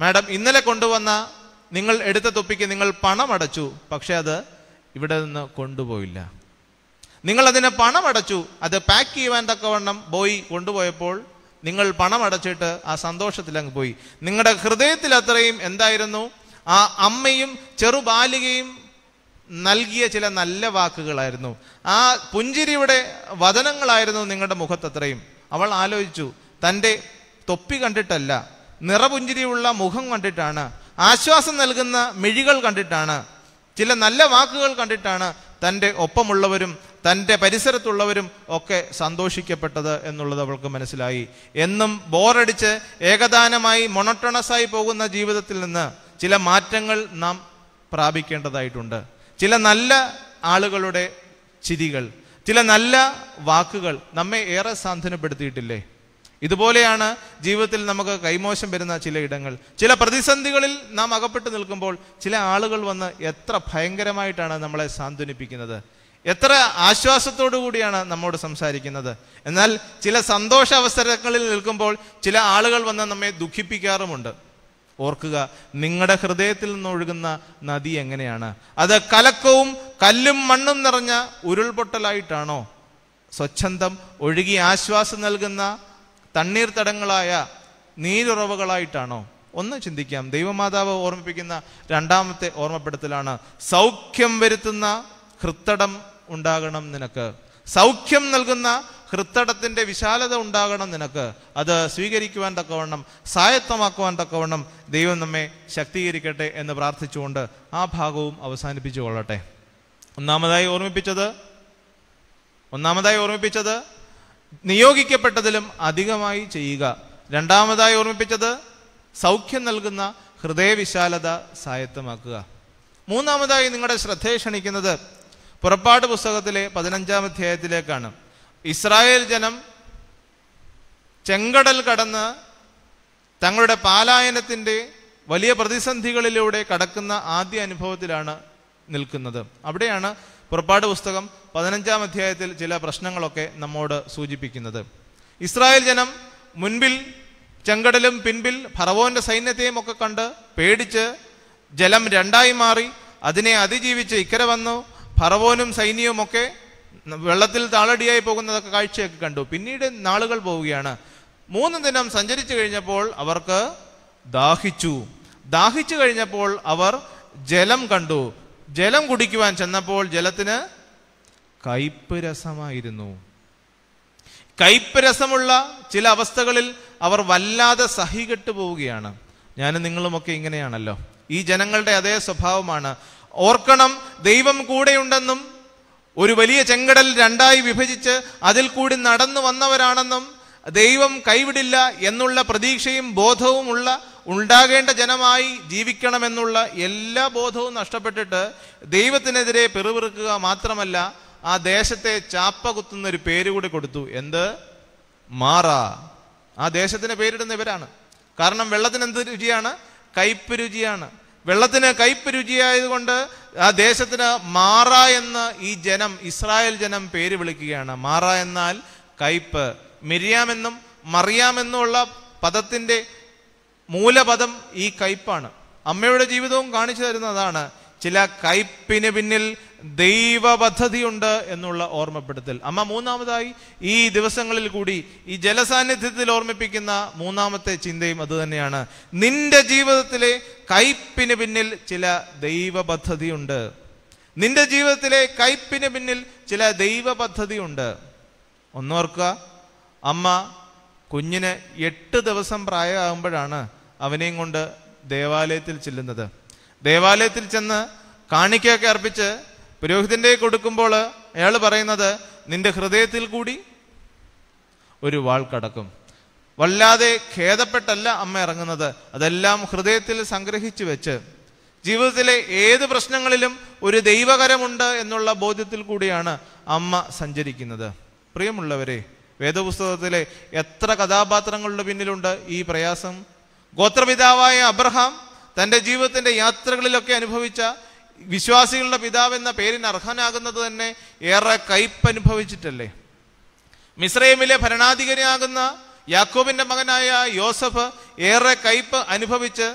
മാഡം ഇന്നലെ കൊണ്ടുവന്ന നിങ്ങൾ എടുത്ത തൊപ്പിക്ക് നിങ്ങൾ പണം അടച്ചു പക്ഷെ അത് ഇവിടെ നിന്ന് കൊണ്ടുപോയില്ല നിങ്ങൾ അതിന് പണം അടച്ചു അത് പാക്ക് ചെയ്യുവാൻ തക്കവണ്ണം പോയി കൊണ്ടുപോയപ്പോൾ നിങ്ങൾ പണം അടച്ചിട്ട് ആ സന്തോഷത്തിൽ അങ്ങ് പോയി നിങ്ങളുടെ ഹൃദയത്തിൽ അത്രയും എന്തായിരുന്നു ആ അമ്മയും ചെറുബാലികയും നൽകിയ ചില നല്ല വാക്കുകളായിരുന്നു ആ പുഞ്ചിരിയുടെ വചനങ്ങളായിരുന്നു നിങ്ങളുടെ മുഖത്തത്രയും അവൾ ആലോചിച്ചു തൻ്റെ തൊപ്പി കണ്ടിട്ടല്ല നിറപുഞ്ചിരിയുള്ള മുഖം കണ്ടിട്ടാണ് ആശ്വാസം നൽകുന്ന മിഴികൾ കണ്ടിട്ടാണ് ചില നല്ല വാക്കുകൾ കണ്ടിട്ടാണ് തൻ്റെ ഒപ്പമുള്ളവരും തൻ്റെ പരിസരത്തുള്ളവരും ഒക്കെ സന്തോഷിക്കപ്പെട്ടത് എന്നുള്ളത് അവൾക്ക് മനസ്സിലായി എന്നും ബോറടിച്ച് ഏകദാനമായി മൊണട്ടണസായി പോകുന്ന ജീവിതത്തിൽ നിന്ന് ചില മാറ്റങ്ങൾ നാം പ്രാപിക്കേണ്ടതായിട്ടുണ്ട് ചില നല്ല ആളുകളുടെ ചിരികൾ ചില നല്ല വാക്കുകൾ നമ്മെ ഏറെ സാന്ത്വനപ്പെടുത്തിയിട്ടില്ലേ ഇതുപോലെയാണ് ജീവിതത്തിൽ നമുക്ക് കൈമോശം വരുന്ന ചില ഇടങ്ങൾ ചില പ്രതിസന്ധികളിൽ നാം അകപ്പെട്ടു നിൽക്കുമ്പോൾ ചില ആളുകൾ വന്ന് എത്ര ഭയങ്കരമായിട്ടാണ് നമ്മളെ സാന്ത്വനിപ്പിക്കുന്നത് എത്ര ആശ്വാസത്തോടു കൂടിയാണ് നമ്മോട് സംസാരിക്കുന്നത് എന്നാൽ ചില സന്തോഷ അവസരങ്ങളിൽ നിൽക്കുമ്പോൾ ചില ആളുകൾ വന്ന് നമ്മെ ദുഃഖിപ്പിക്കാറുമുണ്ട് ഓർക്കുക നിങ്ങളുടെ ഹൃദയത്തിൽ നിന്ന് ഒഴുകുന്ന നദി എങ്ങനെയാണ് അത് കലക്കവും കല്ലും മണ്ണും നിറഞ്ഞ ഉരുൾപൊട്ടലായിട്ടാണോ സ്വച്ഛന്തം ഒഴുകി ആശ്വാസം നൽകുന്ന തണ്ണീർത്തടങ്ങളായ നീരുറവകളായിട്ടാണോ ഒന്ന് ചിന്തിക്കാം ദൈവമാതാവ് ഓർമ്മിപ്പിക്കുന്ന രണ്ടാമത്തെ ഓർമ്മപ്പെടുത്തലാണ് സൗഖ്യം വരുത്തുന്ന ഹൃത്തടം ഉണ്ടാകണം നിനക്ക് സൗഖ്യം നൽകുന്ന ഹൃത്തടത്തിൻ്റെ വിശാലത ഉണ്ടാകണം നിനക്ക് അത് സ്വീകരിക്കുവാൻ തക്കവണ്ണം സായത്തമാക്കുവാൻ തക്കവണ്ണം ദൈവം നമ്മെ ശക്തീകരിക്കട്ടെ എന്ന് പ്രാർത്ഥിച്ചുകൊണ്ട് ആ ഭാഗവും അവസാനിപ്പിച്ചു കൊള്ളട്ടെ ഒന്നാമതായി ഓർമ്മിപ്പിച്ചത് ഒന്നാമതായി ഓർമ്മിപ്പിച്ചത് നിയോഗിക്കപ്പെട്ടതിലും അധികമായി ചെയ്യുക രണ്ടാമതായി ഓർമ്മിപ്പിച്ചത് സൗഖ്യം നൽകുന്ന ഹൃദയവിശാലത സായത്തമാക്കുക മൂന്നാമതായി നിങ്ങളുടെ ശ്രദ്ധയെ ക്ഷണിക്കുന്നത് പുറപ്പാട് പുസ്തകത്തിലെ പതിനഞ്ചാം അധ്യായത്തിലേക്കാണ് ഇസ്രായേൽ ജനം ചെങ്കടൽ കടന്ന് തങ്ങളുടെ പാലായനത്തിൻ്റെ വലിയ പ്രതിസന്ധികളിലൂടെ കടക്കുന്ന ആദ്യ അനുഭവത്തിലാണ് നിൽക്കുന്നത് അവിടെയാണ് പുറപ്പാട് പുസ്തകം പതിനഞ്ചാം അധ്യായത്തിൽ ചില പ്രശ്നങ്ങളൊക്കെ നമ്മോട് സൂചിപ്പിക്കുന്നത് ഇസ്രായേൽ ജനം മുൻപിൽ ചെങ്കടലും പിൻപിൽ ഫറവോന്റെ സൈന്യത്തെയും ഒക്കെ കണ്ട് പേടിച്ച് ജലം രണ്ടായി മാറി അതിനെ അതിജീവിച്ച് ഇക്കരെ വന്നു ഫറവോനും സൈന്യവുമൊക്കെ വെള്ളത്തിൽ താളടിയായി പോകുന്നതൊക്കെ കാഴ്ചയൊക്കെ കണ്ടു പിന്നീട് നാളുകൾ പോവുകയാണ് മൂന്ന് ദിനം സഞ്ചരിച്ചു കഴിഞ്ഞപ്പോൾ അവർക്ക് ദാഹിച്ചു ദാഹിച്ചു കഴിഞ്ഞപ്പോൾ അവർ ജലം കണ്ടു ജലം കുടിക്കുവാൻ ചെന്നപ്പോൾ ജലത്തിന് കയ്പ് രസമായിരുന്നു കയ്പ് രസമുള്ള ചില അവസ്ഥകളിൽ അവർ വല്ലാതെ സഹികെട്ട് പോവുകയാണ് ഞാനും നിങ്ങളുമൊക്കെ ഇങ്ങനെയാണല്ലോ ഈ ജനങ്ങളുടെ അതേ സ്വഭാവമാണ് ഓർക്കണം ദൈവം കൂടെയുണ്ടെന്നും ഒരു വലിയ ചെങ്കടൽ രണ്ടായി വിഭജിച്ച് അതിൽ കൂടി നടന്നു വന്നവരാണെന്നും ദൈവം കൈവിടില്ല എന്നുള്ള പ്രതീക്ഷയും ബോധവും ഉള്ള ഉണ്ടാകേണ്ട ജനമായി ജീവിക്കണമെന്നുള്ള എല്ലാ ബോധവും നഷ്ടപ്പെട്ടിട്ട് ദൈവത്തിനെതിരെ പെറുപിറുക്കുക മാത്രമല്ല ആ ദേശത്തെ ചാപ്പ ഒരു പേര് കൂടി കൊടുത്തു എന്ത് മാറ ആ ദേശത്തിന് പേരിടുന്ന ഇവരാണ് കാരണം വെള്ളത്തിന് എന്ത് രുചിയാണ് കയ്പ് രുചിയാണ് വെള്ളത്തിന് കയ്പ് രുചിയായതുകൊണ്ട് ആ ദേശത്തിന് മാറ എന്ന് ഈ ജനം ഇസ്രായേൽ ജനം പേര് വിളിക്കുകയാണ് മാറ എന്നാൽ കയ്പ് മിരിയാമെന്നും മറിയാമെന്നുള്ള പദത്തിൻ്റെ മൂലപദം ഈ കയ്പാണ് അമ്മയുടെ ജീവിതവും കാണിച്ചു തരുന്നതാണ് ചില കയ്പിന് പിന്നിൽ ദൈവ പദ്ധതിയുണ്ട് എന്നുള്ള ഓർമ്മപ്പെടുത്തൽ അമ്മ മൂന്നാമതായി ഈ ദിവസങ്ങളിൽ കൂടി ഈ ജലസാന്നിധ്യത്തിൽ ഓർമ്മിപ്പിക്കുന്ന മൂന്നാമത്തെ ചിന്തയും അതുതന്നെയാണ് നിന്റെ ജീവിതത്തിലെ കയ്പിന് പിന്നിൽ ചില ദൈവ പദ്ധതിയുണ്ട് നിന്റെ ജീവിതത്തിലെ കയ്പിന് പിന്നിൽ ചില ദൈവ ഒന്നോർക്കുക അമ്മ കുഞ്ഞിന് എട്ട് ദിവസം പ്രായമാകുമ്പോഴാണ് അവനെയും കൊണ്ട് ദേവാലയത്തിൽ ചെല്ലുന്നത് ദേവാലയത്തിൽ ചെന്ന് കാണിക്കയൊക്കെ അർപ്പിച്ച് പുരോഹിതൻ്റെ കൊടുക്കുമ്പോൾ അയാൾ പറയുന്നത് നിന്റെ ഹൃദയത്തിൽ കൂടി ഒരു വാൾ കടക്കും വല്ലാതെ ഖേദപ്പെട്ടല്ല അമ്മ ഇറങ്ങുന്നത് അതെല്ലാം ഹൃദയത്തിൽ സംഗ്രഹിച്ചു വെച്ച് ജീവിതത്തിലെ ഏത് പ്രശ്നങ്ങളിലും ഒരു ദൈവകരമുണ്ട് എന്നുള്ള ബോധ്യത്തിൽ കൂടിയാണ് അമ്മ സഞ്ചരിക്കുന്നത് പ്രിയമുള്ളവരെ വേദപുസ്തകത്തിലെ എത്ര കഥാപാത്രങ്ങളുടെ പിന്നിലുണ്ട് ഈ പ്രയാസം ഗോത്രപിതാവായ അബ്രഹാം തൻ്റെ ജീവിതത്തിൻ്റെ യാത്രകളിലൊക്കെ അനുഭവിച്ച വിശ്വാസികളുടെ പിതാവ് എന്ന പേരിന് അർഹനാകുന്നത് തന്നെ ഏറെ കയ്പനുഭവിച്ചിട്ടല്ലേ മിസ്രൈമിലെ ഭരണാധികാരിയാകുന്ന യാക്കോബിന്റെ മകനായ യോസഫ് ഏറെ കയ്പ് അനുഭവിച്ച്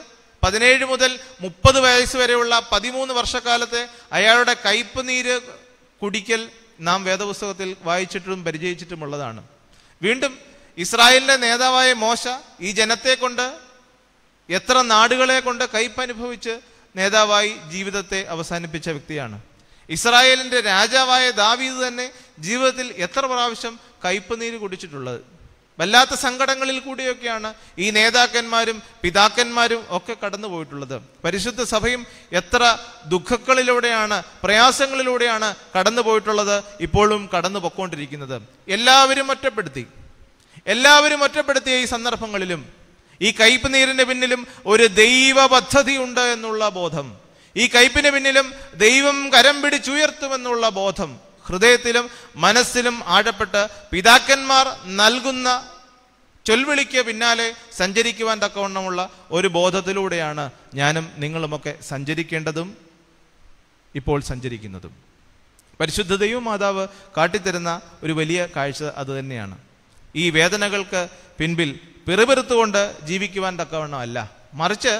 പതിനേഴ് മുതൽ മുപ്പത് വയസ്സ് വരെയുള്ള പതിമൂന്ന് വർഷക്കാലത്തെ അയാളുടെ കയ്പ് നീര് കുടിക്കൽ നാം വേദപുസ്തകത്തിൽ വായിച്ചിട്ടും പരിചയിച്ചിട്ടുമുള്ളതാണ് വീണ്ടും ഇസ്രായേലിന്റെ നേതാവായ മോശ ഈ ജനത്തെ കൊണ്ട് എത്ര നാടുകളെ കൊണ്ട് അനുഭവിച്ച് നേതാവായി ജീവിതത്തെ അവസാനിപ്പിച്ച വ്യക്തിയാണ് ഇസ്രായേലിൻ്റെ രാജാവായ ദാവീദ് തന്നെ ജീവിതത്തിൽ എത്ര പ്രാവശ്യം കയ്പുനീര് കുടിച്ചിട്ടുള്ളത് വല്ലാത്ത സങ്കടങ്ങളിൽ കൂടിയൊക്കെയാണ് ഈ നേതാക്കന്മാരും പിതാക്കന്മാരും ഒക്കെ കടന്നു പോയിട്ടുള്ളത് പരിശുദ്ധ സഭയും എത്ര ദുഃഖങ്ങളിലൂടെയാണ് പ്രയാസങ്ങളിലൂടെയാണ് കടന്നു പോയിട്ടുള്ളത് ഇപ്പോഴും കടന്നു പൊക്കോണ്ടിരിക്കുന്നത് എല്ലാവരും ഒറ്റപ്പെടുത്തി എല്ലാവരും ഒറ്റപ്പെടുത്തിയ ഈ സന്ദർഭങ്ങളിലും ഈ കയ്പ് നീരിന്റെ പിന്നിലും ഒരു ദൈവ ഉണ്ട് എന്നുള്ള ബോധം ഈ കയ്പിന് പിന്നിലും ദൈവം കരം പിടിച്ചുയർത്തുമെന്നുള്ള ബോധം ഹൃദയത്തിലും മനസ്സിലും ആഴപ്പെട്ട് പിതാക്കന്മാർ നൽകുന്ന ചൊൽവിളിക്ക് പിന്നാലെ സഞ്ചരിക്കുവാൻ തക്കവണ്ണമുള്ള ഒരു ബോധത്തിലൂടെയാണ് ഞാനും നിങ്ങളുമൊക്കെ സഞ്ചരിക്കേണ്ടതും ഇപ്പോൾ സഞ്ചരിക്കുന്നതും പരിശുദ്ധ ദൈവ മാതാവ് കാട്ടിത്തരുന്ന ഒരു വലിയ കാഴ്ച അതുതന്നെയാണ് ഈ വേദനകൾക്ക് പിൻപിൽ പിറുപിറുത്തുകൊണ്ട് ജീവിക്കുവാൻ തക്കവണ്ണമല്ല മറിച്ച്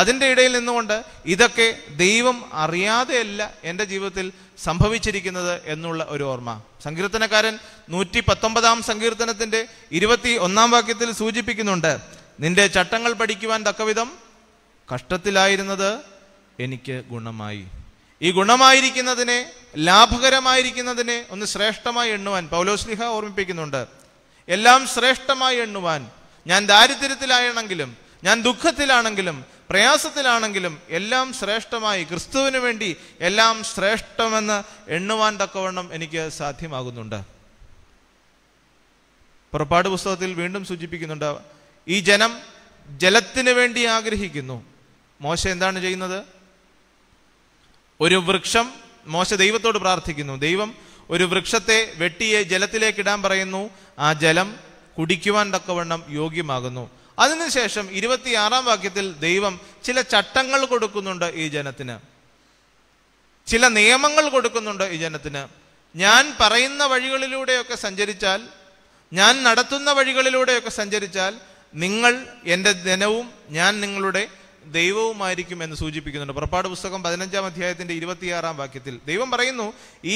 അതിൻ്റെ ഇടയിൽ നിന്നുകൊണ്ട് ഇതൊക്കെ ദൈവം അറിയാതെയല്ല എൻ്റെ ജീവിതത്തിൽ സംഭവിച്ചിരിക്കുന്നത് എന്നുള്ള ഒരു ഓർമ്മ സങ്കീർത്തനക്കാരൻ നൂറ്റി പത്തൊമ്പതാം സങ്കീർത്തനത്തിൻ്റെ ഇരുപത്തി ഒന്നാം വാക്യത്തിൽ സൂചിപ്പിക്കുന്നുണ്ട് നിന്റെ ചട്ടങ്ങൾ പഠിക്കുവാൻ തക്കവിധം കഷ്ടത്തിലായിരുന്നത് എനിക്ക് ഗുണമായി ഈ ഗുണമായിരിക്കുന്നതിനെ ലാഭകരമായിരിക്കുന്നതിനെ ഒന്ന് ശ്രേഷ്ഠമായി എണ്ണുവാൻ പൗലോസ്ലിഹ ഓർമ്മിപ്പിക്കുന്നുണ്ട് എല്ലാം ശ്രേഷ്ഠമായി എണ്ണുവാൻ ഞാൻ ദാരിദ്ര്യത്തിലാണെങ്കിലും ഞാൻ ദുഃഖത്തിലാണെങ്കിലും പ്രയാസത്തിലാണെങ്കിലും എല്ലാം ശ്രേഷ്ഠമായി ക്രിസ്തുവിന് വേണ്ടി എല്ലാം ശ്രേഷ്ഠമെന്ന് എണ്ണുവാൻ തക്കവണ്ണം എനിക്ക് സാധ്യമാകുന്നുണ്ട് പുറപ്പാട് പുസ്തകത്തിൽ വീണ്ടും സൂചിപ്പിക്കുന്നുണ്ട് ഈ ജനം ജലത്തിന് വേണ്ടി ആഗ്രഹിക്കുന്നു മോശ എന്താണ് ചെയ്യുന്നത് ഒരു വൃക്ഷം മോശ ദൈവത്തോട് പ്രാർത്ഥിക്കുന്നു ദൈവം ഒരു വൃക്ഷത്തെ വെട്ടിയെ ജലത്തിലേക്ക് ഇടാൻ പറയുന്നു ആ ജലം കുടിക്കുവാൻ തക്കവണ്ണം യോഗ്യമാകുന്നു അതിനുശേഷം ഇരുപത്തിയാറാം വാക്യത്തിൽ ദൈവം ചില ചട്ടങ്ങൾ കൊടുക്കുന്നുണ്ട് ഈ ജനത്തിന് ചില നിയമങ്ങൾ കൊടുക്കുന്നുണ്ട് ഈ ജനത്തിന് ഞാൻ പറയുന്ന വഴികളിലൂടെയൊക്കെ സഞ്ചരിച്ചാൽ ഞാൻ നടത്തുന്ന വഴികളിലൂടെയൊക്കെ സഞ്ചരിച്ചാൽ നിങ്ങൾ എൻ്റെ ജനവും ഞാൻ നിങ്ങളുടെ ദൈവവുമായിരിക്കും എന്ന് സൂചിപ്പിക്കുന്നുണ്ട് പുറപ്പാട് പുസ്തകം പതിനഞ്ചാം അധ്യായത്തിന്റെ ഇരുപത്തിയാറാം വാക്യത്തിൽ ദൈവം പറയുന്നു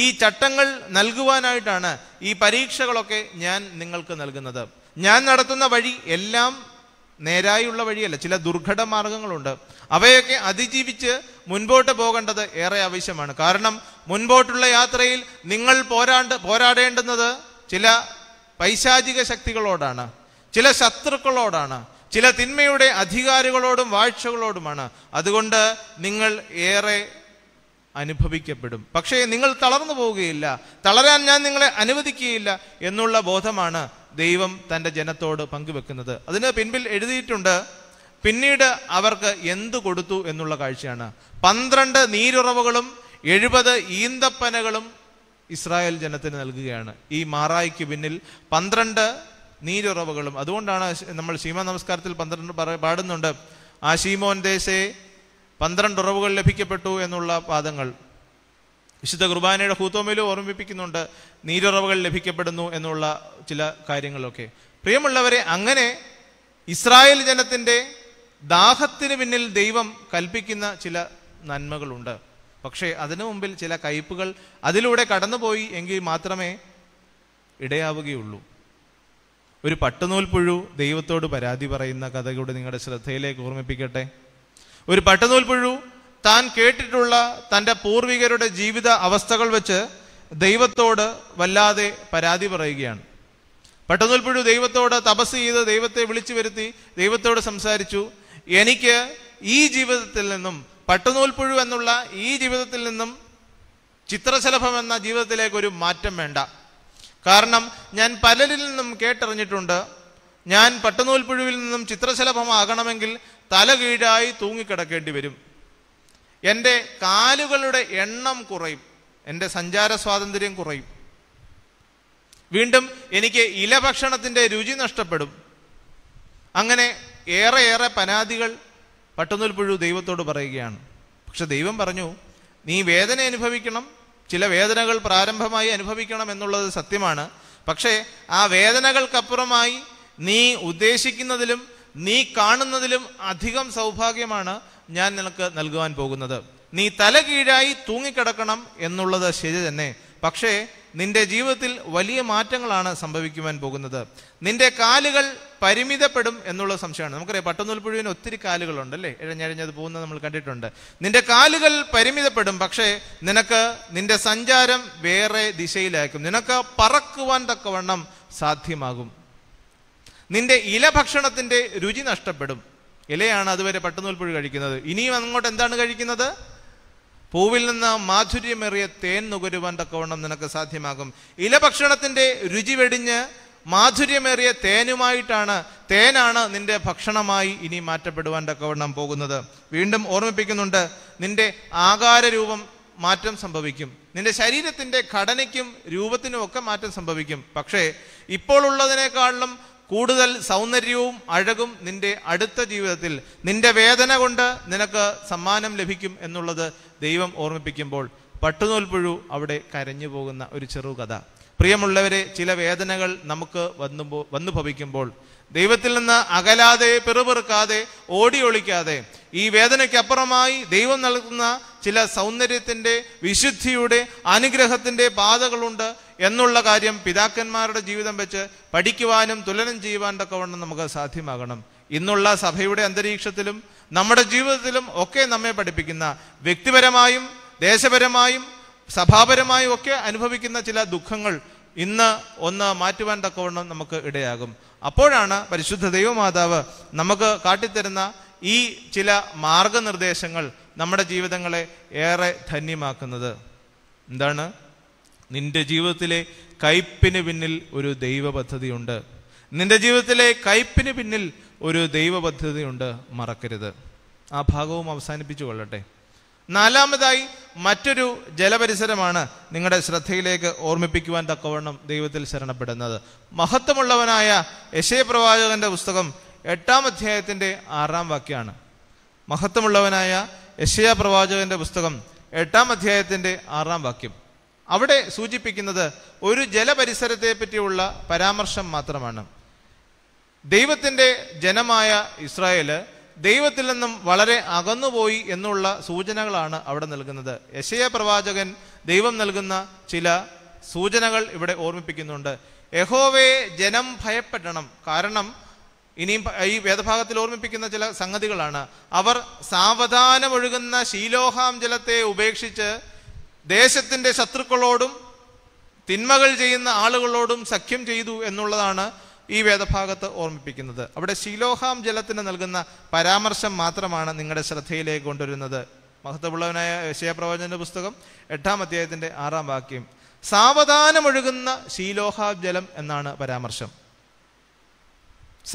ഈ ചട്ടങ്ങൾ നൽകുവാനായിട്ടാണ് ഈ പരീക്ഷകളൊക്കെ ഞാൻ നിങ്ങൾക്ക് നൽകുന്നത് ഞാൻ നടത്തുന്ന വഴി എല്ലാം നേരായുള്ള വഴിയല്ല ചില ദുർഘട മാർഗങ്ങളുണ്ട് അവയൊക്കെ അതിജീവിച്ച് മുൻപോട്ട് പോകേണ്ടത് ഏറെ ആവശ്യമാണ് കാരണം മുൻപോട്ടുള്ള യാത്രയിൽ നിങ്ങൾ പോരാണ്ട് പോരാടേണ്ടുന്നത് ചില പൈശാചിക ശക്തികളോടാണ് ചില ശത്രുക്കളോടാണ് ചില തിന്മയുടെ അധികാരികളോടും വാഴ്ചകളോടുമാണ് അതുകൊണ്ട് നിങ്ങൾ ഏറെ അനുഭവിക്കപ്പെടും പക്ഷേ നിങ്ങൾ തളർന്നു പോവുകയില്ല തളരാൻ ഞാൻ നിങ്ങളെ അനുവദിക്കുകയില്ല എന്നുള്ള ബോധമാണ് ദൈവം തൻ്റെ ജനത്തോട് പങ്കുവെക്കുന്നത് അതിന് പിൻപിൽ എഴുതിയിട്ടുണ്ട് പിന്നീട് അവർക്ക് എന്തു കൊടുത്തു എന്നുള്ള കാഴ്ചയാണ് പന്ത്രണ്ട് നീരുറവുകളും എഴുപത് ഈന്തപ്പനകളും ഇസ്രായേൽ ജനത്തിന് നൽകുകയാണ് ഈ മാറായിക്ക് പിന്നിൽ പന്ത്രണ്ട് നീരുറവുകളും അതുകൊണ്ടാണ് നമ്മൾ ശീമ നമസ്കാരത്തിൽ പന്ത്രണ്ട് പാടുന്നുണ്ട് ആ ശീമോൻ ദേശേ പന്ത്രണ്ട് ഉറവുകൾ ലഭിക്കപ്പെട്ടു എന്നുള്ള പാദങ്ങൾ വിശുദ്ധ കുർബാനയുടെ ഹൂത്തോമയിലും ഓർമ്മിപ്പിക്കുന്നുണ്ട് നീരുറവുകൾ ലഭിക്കപ്പെടുന്നു എന്നുള്ള ചില കാര്യങ്ങളൊക്കെ പ്രിയമുള്ളവരെ അങ്ങനെ ഇസ്രായേൽ ജനത്തിൻ്റെ ദാഹത്തിന് പിന്നിൽ ദൈവം കൽപ്പിക്കുന്ന ചില നന്മകളുണ്ട് പക്ഷേ അതിനു മുമ്പിൽ ചില കയ്പുകൾ അതിലൂടെ കടന്നുപോയി എങ്കിൽ മാത്രമേ ഇടയാവുകയുള്ളൂ ഒരു പട്ടുനൂൽ പുഴു ദൈവത്തോട് പരാതി പറയുന്ന കഥകൂടെ നിങ്ങളുടെ ശ്രദ്ധയിലേക്ക് ഓർമ്മിപ്പിക്കട്ടെ ഒരു പട്ടുനൂൽ പുഴു താൻ കേട്ടിട്ടുള്ള തൻ്റെ പൂർവികരുടെ ജീവിത അവസ്ഥകൾ വെച്ച് ദൈവത്തോട് വല്ലാതെ പരാതി പറയുകയാണ് പട്ടുനൂൽ പുഴു ദൈവത്തോട് തപസ് ചെയ്ത് ദൈവത്തെ വിളിച്ചു വരുത്തി ദൈവത്തോട് സംസാരിച്ചു എനിക്ക് ഈ ജീവിതത്തിൽ നിന്നും പട്ടുനൂൽ പുഴു എന്നുള്ള ഈ ജീവിതത്തിൽ നിന്നും ചിത്രശലഭം എന്ന ജീവിതത്തിലേക്ക് ഒരു മാറ്റം വേണ്ട കാരണം ഞാൻ പലരിൽ നിന്നും കേട്ടറിഞ്ഞിട്ടുണ്ട് ഞാൻ പട്ടുനൂൽപ്പുഴുവിൽ നിന്നും ചിത്രശലഭമാകണമെങ്കിൽ തല കീഴായി തൂങ്ങിക്കിടക്കേണ്ടി വരും എൻ്റെ കാലുകളുടെ എണ്ണം കുറയും എൻ്റെ സഞ്ചാര സ്വാതന്ത്ര്യം കുറയും വീണ്ടും എനിക്ക് ഭക്ഷണത്തിൻ്റെ രുചി നഷ്ടപ്പെടും അങ്ങനെ ഏറെ ഏറെ പനാതികൾ പട്ടുനൂൽപ്പുഴു ദൈവത്തോട് പറയുകയാണ് പക്ഷെ ദൈവം പറഞ്ഞു നീ വേദന അനുഭവിക്കണം ചില വേദനകൾ പ്രാരംഭമായി അനുഭവിക്കണം എന്നുള്ളത് സത്യമാണ് പക്ഷേ ആ വേദനകൾക്കപ്പുറമായി നീ ഉദ്ദേശിക്കുന്നതിലും നീ കാണുന്നതിലും അധികം സൗഭാഗ്യമാണ് ഞാൻ നിനക്ക് നൽകുവാൻ പോകുന്നത് നീ തല കീഴായി തൂങ്ങിക്കിടക്കണം എന്നുള്ളത് ശരി തന്നെ പക്ഷേ നിന്റെ ജീവിതത്തിൽ വലിയ മാറ്റങ്ങളാണ് സംഭവിക്കുവാൻ പോകുന്നത് നിന്റെ കാലുകൾ പരിമിതപ്പെടും എന്നുള്ള സംശയമാണ് നമുക്കറിയാം പട്ടുനൂൽപ്പുഴുവിന് ഒത്തിരി കാലുകളുണ്ട് അല്ലേ ഇഴഞ്ഞഴിഞ്ഞത് പോകുന്നത് നമ്മൾ കണ്ടിട്ടുണ്ട് നിന്റെ കാലുകൾ പരിമിതപ്പെടും പക്ഷേ നിനക്ക് നിന്റെ സഞ്ചാരം വേറെ ദിശയിലായിരിക്കും നിനക്ക് പറക്കുവാൻ തക്കവണ്ണം സാധ്യമാകും നിന്റെ ഇല ഭക്ഷണത്തിൻ്റെ രുചി നഷ്ടപ്പെടും ഇലയാണ് അതുവരെ പട്ടുനൂൽപ്പുഴു കഴിക്കുന്നത് ഇനിയും അങ്ങോട്ട് എന്താണ് കഴിക്കുന്നത് പൂവിൽ നിന്ന് മാധുര്യമേറിയ തേൻ നുകരുവാൻ തക്കവണ്ണം നിനക്ക് സാധ്യമാകും ഇല ഭക്ഷണത്തിന്റെ രുചി വെടിഞ്ഞ് മാധുര്യമേറിയ തേനുമായിട്ടാണ് തേനാണ് നിന്റെ ഭക്ഷണമായി ഇനി മാറ്റപ്പെടുവാൻ തക്കവണ്ണം പോകുന്നത് വീണ്ടും ഓർമ്മിപ്പിക്കുന്നുണ്ട് നിന്റെ ആകാരരൂപം മാറ്റം സംഭവിക്കും നിന്റെ ശരീരത്തിൻ്റെ ഘടനയ്ക്കും രൂപത്തിനും ഒക്കെ മാറ്റം സംഭവിക്കും പക്ഷേ ഇപ്പോൾ ഉള്ളതിനേക്കാളും കൂടുതൽ സൗന്ദര്യവും അഴകും നിന്റെ അടുത്ത ജീവിതത്തിൽ നിന്റെ വേദന കൊണ്ട് നിനക്ക് സമ്മാനം ലഭിക്കും എന്നുള്ളത് ദൈവം ഓർമ്മിപ്പിക്കുമ്പോൾ പട്ടുനോൽപ്പുഴു അവിടെ കരഞ്ഞു പോകുന്ന ഒരു ചെറുകഥ പ്രിയമുള്ളവരെ ചില വേദനകൾ നമുക്ക് വന്നു വന്നു ഭവിക്കുമ്പോൾ ദൈവത്തിൽ നിന്ന് അകലാതെ പിറുപിറുക്കാതെ ഓടിയൊളിക്കാതെ ഈ വേദനയ്ക്കപ്പുറമായി ദൈവം നൽകുന്ന ചില സൗന്ദര്യത്തിൻ്റെ വിശുദ്ധിയുടെ അനുഗ്രഹത്തിൻ്റെ പാതകളുണ്ട് എന്നുള്ള കാര്യം പിതാക്കന്മാരുടെ ജീവിതം വെച്ച് പഠിക്കുവാനും തുലനം ചെയ്യുവാൻ തക്കവണ്ണം നമുക്ക് സാധ്യമാകണം ഇന്നുള്ള സഭയുടെ അന്തരീക്ഷത്തിലും നമ്മുടെ ജീവിതത്തിലും ഒക്കെ നമ്മെ പഠിപ്പിക്കുന്ന വ്യക്തിപരമായും ദേശപരമായും സഭാപരമായും ഒക്കെ അനുഭവിക്കുന്ന ചില ദുഃഖങ്ങൾ ഇന്ന് ഒന്ന് മാറ്റുവാൻ തക്കവണ്ണം നമുക്ക് ഇടയാകും അപ്പോഴാണ് പരിശുദ്ധ ദൈവമാതാവ് നമുക്ക് കാട്ടിത്തരുന്ന ഈ ചില മാർഗനിർദ്ദേശങ്ങൾ നമ്മുടെ ജീവിതങ്ങളെ ഏറെ ധന്യമാക്കുന്നത് എന്താണ് നിന്റെ ജീവിതത്തിലെ കയ്പിന് പിന്നിൽ ഒരു ദൈവ പദ്ധതിയുണ്ട് നിന്റെ ജീവിതത്തിലെ കയ്പിന് പിന്നിൽ ഒരു ദൈവ പദ്ധതിയുണ്ട് മറക്കരുത് ആ ഭാഗവും അവസാനിപ്പിച്ചു കൊള്ളട്ടെ നാലാമതായി മറ്റൊരു ജലപരിസരമാണ് നിങ്ങളുടെ ശ്രദ്ധയിലേക്ക് ഓർമ്മിപ്പിക്കുവാൻ തക്കവണ്ണം ദൈവത്തിൽ ശരണപ്പെടുന്നത് മഹത്വമുള്ളവനായ യശയ പ്രവാചകന്റെ പുസ്തകം എട്ടാം അധ്യായത്തിൻ്റെ ആറാം വാക്യമാണ് മഹത്വമുള്ളവനായ യശയ പ്രവാചകന്റെ പുസ്തകം എട്ടാം അധ്യായത്തിൻ്റെ ആറാം വാക്യം അവിടെ സൂചിപ്പിക്കുന്നത് ഒരു ജലപരിസരത്തെ പറ്റിയുള്ള പരാമർശം മാത്രമാണ് ദൈവത്തിൻ്റെ ജനമായ ഇസ്രായേല് ദൈവത്തിൽ നിന്നും വളരെ അകന്നുപോയി എന്നുള്ള സൂചനകളാണ് അവിടെ നൽകുന്നത് യശയ പ്രവാചകൻ ദൈവം നൽകുന്ന ചില സൂചനകൾ ഇവിടെ ഓർമ്മിപ്പിക്കുന്നുണ്ട് യഹോവയെ ജനം ഭയപ്പെടണം കാരണം ഇനിയും ഈ വേദഭാഗത്തിൽ ഓർമ്മിപ്പിക്കുന്ന ചില സംഗതികളാണ് അവർ സാവധാനമൊഴുകുന്ന ശീലോഹാം ജലത്തെ ഉപേക്ഷിച്ച് ദേശത്തിൻ്റെ ശത്രുക്കളോടും തിന്മകൾ ചെയ്യുന്ന ആളുകളോടും സഖ്യം ചെയ്തു എന്നുള്ളതാണ് ഈ വേദഭാഗത്ത് ഓർമ്മിപ്പിക്കുന്നത് അവിടെ ശീലോഹാം ജലത്തിന് നൽകുന്ന പരാമർശം മാത്രമാണ് നിങ്ങളുടെ ശ്രദ്ധയിലേക്ക് കൊണ്ടുവരുന്നത് മഹത്വമുള്ളവനായ വിഷയപ്രവചന പുസ്തകം എട്ടാം അധ്യായത്തിൻ്റെ ആറാം വാക്യം സാവധാനമൊഴുകുന്ന ശീലോഹാ ജലം എന്നാണ് പരാമർശം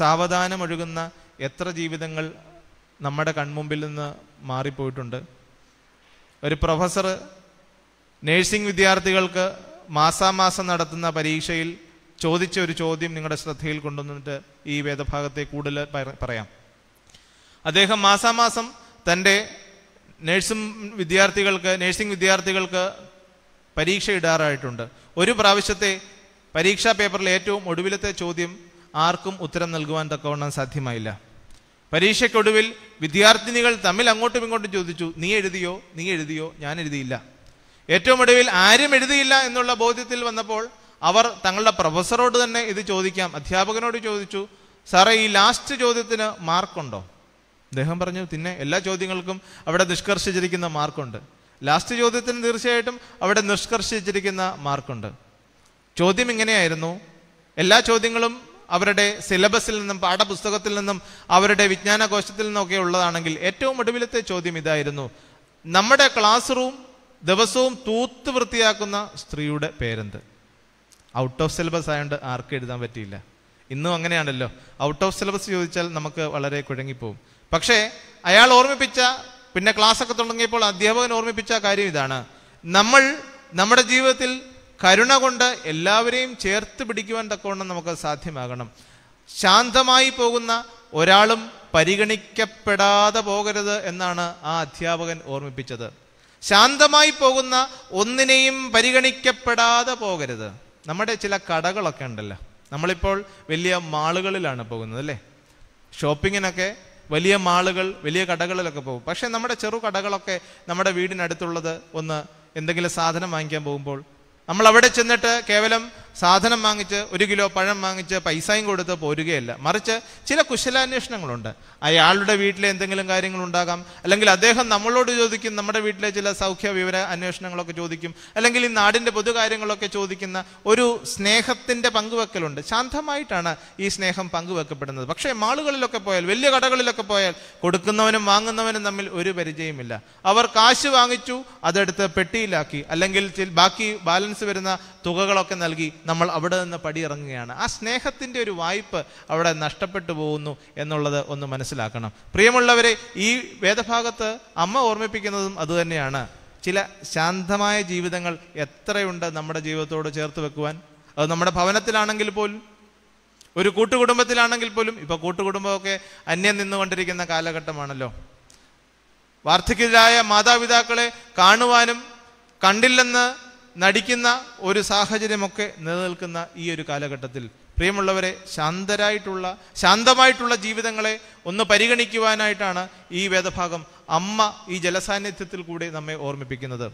സാവധാനമൊഴുകുന്ന എത്ര ജീവിതങ്ങൾ നമ്മുടെ കൺമുമ്പിൽ നിന്ന് മാറിപ്പോയിട്ടുണ്ട് ഒരു പ്രൊഫസർ നേഴ്സിംഗ് വിദ്യാർത്ഥികൾക്ക് മാസാമാസം നടത്തുന്ന പരീക്ഷയിൽ ചോദിച്ച ഒരു ചോദ്യം നിങ്ങളുടെ ശ്രദ്ധയിൽ കൊണ്ടുവന്നിട്ട് ഈ വേദഭാഗത്തെ കൂടുതൽ പറയാം അദ്ദേഹം മാസാമാസം തൻ്റെ നഴ്സിംഗ് വിദ്യാർത്ഥികൾക്ക് നഴ്സിംഗ് വിദ്യാർത്ഥികൾക്ക് പരീക്ഷ ഇടാറായിട്ടുണ്ട് ഒരു പ്രാവശ്യത്തെ പരീക്ഷാ പേപ്പറിൽ ഏറ്റവും ഒടുവിലത്തെ ചോദ്യം ആർക്കും ഉത്തരം നൽകുവാൻ തക്കവണ്ണം സാധ്യമായില്ല പരീക്ഷയ്ക്കൊടുവിൽ വിദ്യാർത്ഥിനികൾ തമ്മിൽ അങ്ങോട്ടും ഇങ്ങോട്ടും ചോദിച്ചു നീ എഴുതിയോ നീ എഴുതിയോ ഞാൻ എഴുതിയില്ല ഏറ്റവും ഒടുവിൽ ആരും എഴുതിയില്ല എന്നുള്ള ബോധ്യത്തിൽ വന്നപ്പോൾ അവർ തങ്ങളുടെ പ്രൊഫസറോട് തന്നെ ഇത് ചോദിക്കാം അധ്യാപകനോട് ചോദിച്ചു സാറേ ഈ ലാസ്റ്റ് ചോദ്യത്തിന് മാർക്കുണ്ടോ അദ്ദേഹം പറഞ്ഞു പിന്നെ എല്ലാ ചോദ്യങ്ങൾക്കും അവിടെ നിഷ്കർഷിച്ചിരിക്കുന്ന മാർക്കുണ്ട് ലാസ്റ്റ് ചോദ്യത്തിന് തീർച്ചയായിട്ടും അവിടെ നിഷ്കർഷിച്ചിരിക്കുന്ന മാർക്കുണ്ട് ചോദ്യം ഇങ്ങനെയായിരുന്നു എല്ലാ ചോദ്യങ്ങളും അവരുടെ സിലബസിൽ നിന്നും പാഠപുസ്തകത്തിൽ നിന്നും അവരുടെ വിജ്ഞാനകോശത്തിൽ നിന്നൊക്കെ ഉള്ളതാണെങ്കിൽ ഏറ്റവും ഒടുവിലത്തെ ചോദ്യം ഇതായിരുന്നു നമ്മുടെ ക്ലാസ് റൂം ദിവസവും തൂത്ത് വൃത്തിയാക്കുന്ന സ്ത്രീയുടെ പേരെന്ത് ഔട്ട് ഓഫ് സിലബസ് ആയതുകൊണ്ട് ആർക്കും എഴുതാൻ പറ്റിയില്ല ഇന്നും അങ്ങനെയാണല്ലോ ഔട്ട് ഓഫ് സിലബസ് ചോദിച്ചാൽ നമുക്ക് വളരെ കുഴങ്ങിപ്പോവും പക്ഷേ അയാൾ ഓർമ്മിപ്പിച്ച പിന്നെ ക്ലാസ്സൊക്കെ തുടങ്ങിയപ്പോൾ അധ്യാപകൻ ഓർമ്മിപ്പിച്ച കാര്യം ഇതാണ് നമ്മൾ നമ്മുടെ ജീവിതത്തിൽ കരുണ കൊണ്ട് എല്ലാവരെയും ചേർത്ത് പിടിക്കുവാൻ തക്കവണ്ണം നമുക്ക് സാധ്യമാകണം ശാന്തമായി പോകുന്ന ഒരാളും പരിഗണിക്കപ്പെടാതെ പോകരുത് എന്നാണ് ആ അധ്യാപകൻ ഓർമ്മിപ്പിച്ചത് ശാന്തമായി പോകുന്ന ഒന്നിനെയും പരിഗണിക്കപ്പെടാതെ പോകരുത് നമ്മുടെ ചില കടകളൊക്കെ ഉണ്ടല്ലോ നമ്മളിപ്പോൾ വലിയ മാളുകളിലാണ് പോകുന്നത് അല്ലേ ഷോപ്പിങ്ങിനൊക്കെ വലിയ മാളുകൾ വലിയ കടകളിലൊക്കെ പോകും പക്ഷേ നമ്മുടെ ചെറു കടകളൊക്കെ നമ്മുടെ വീടിനടുത്തുള്ളത് ഒന്ന് എന്തെങ്കിലും സാധനം വാങ്ങിക്കാൻ പോകുമ്പോൾ നമ്മൾ അവിടെ ചെന്നിട്ട് കേവലം സാധനം വാങ്ങിച്ച് ഒരു കിലോ പഴം വാങ്ങിച്ച് പൈസയും കൊടുത്ത് പോരുകയല്ല മറിച്ച് ചില കുശലാന്വേഷണങ്ങളുണ്ട് അയാളുടെ വീട്ടിലെ എന്തെങ്കിലും കാര്യങ്ങളുണ്ടാകാം അല്ലെങ്കിൽ അദ്ദേഹം നമ്മളോട് ചോദിക്കും നമ്മുടെ വീട്ടിലെ ചില സൗഖ്യ വിവര അന്വേഷണങ്ങളൊക്കെ ചോദിക്കും അല്ലെങ്കിൽ ഈ നാടിൻ്റെ പൊതുകാര്യങ്ങളൊക്കെ ചോദിക്കുന്ന ഒരു സ്നേഹത്തിൻ്റെ പങ്കുവെക്കലുണ്ട് ശാന്തമായിട്ടാണ് ഈ സ്നേഹം പങ്കുവെക്കപ്പെടുന്നത് പക്ഷേ മാളുകളിലൊക്കെ പോയാൽ വലിയ കടകളിലൊക്കെ പോയാൽ കൊടുക്കുന്നവനും വാങ്ങുന്നവനും തമ്മിൽ ഒരു പരിചയമില്ല അവർ കാശ് വാങ്ങിച്ചു അതെടുത്ത് പെട്ടിയിലാക്കി അല്ലെങ്കിൽ ബാക്കി ബാലൻസ് വരുന്ന തുകകളൊക്കെ നൽകി നമ്മൾ അവിടെ നിന്ന് പടിയിറങ്ങുകയാണ് ആ സ്നേഹത്തിൻ്റെ ഒരു വായ്പ അവിടെ നഷ്ടപ്പെട്ടു പോകുന്നു എന്നുള്ളത് ഒന്ന് മനസ്സിലാക്കണം പ്രിയമുള്ളവരെ ഈ വേദഭാഗത്ത് അമ്മ ഓർമ്മിപ്പിക്കുന്നതും അതുതന്നെയാണ് ചില ശാന്തമായ ജീവിതങ്ങൾ എത്രയുണ്ട് നമ്മുടെ ജീവിതത്തോട് ചേർത്ത് വെക്കുവാൻ അത് നമ്മുടെ ഭവനത്തിലാണെങ്കിൽ പോലും ഒരു കൂട്ടുകുടുംബത്തിലാണെങ്കിൽ പോലും ഇപ്പോൾ കൂട്ടുകുടുംബമൊക്കെ അന്യം നിന്നുകൊണ്ടിരിക്കുന്ന കാലഘട്ടമാണല്ലോ വാർദ്ധക്യരായ മാതാപിതാക്കളെ കാണുവാനും കണ്ടില്ലെന്ന് നടിക്കുന്ന ഒരു സാഹചര്യമൊക്കെ നിലനിൽക്കുന്ന ഈ ഒരു കാലഘട്ടത്തിൽ പ്രിയമുള്ളവരെ ശാന്തരായിട്ടുള്ള ശാന്തമായിട്ടുള്ള ജീവിതങ്ങളെ ഒന്ന് പരിഗണിക്കുവാനായിട്ടാണ് ഈ വേദഭാഗം അമ്മ ഈ ജലസാന്നിധ്യത്തിൽ കൂടി നമ്മെ ഓർമ്മിപ്പിക്കുന്നത്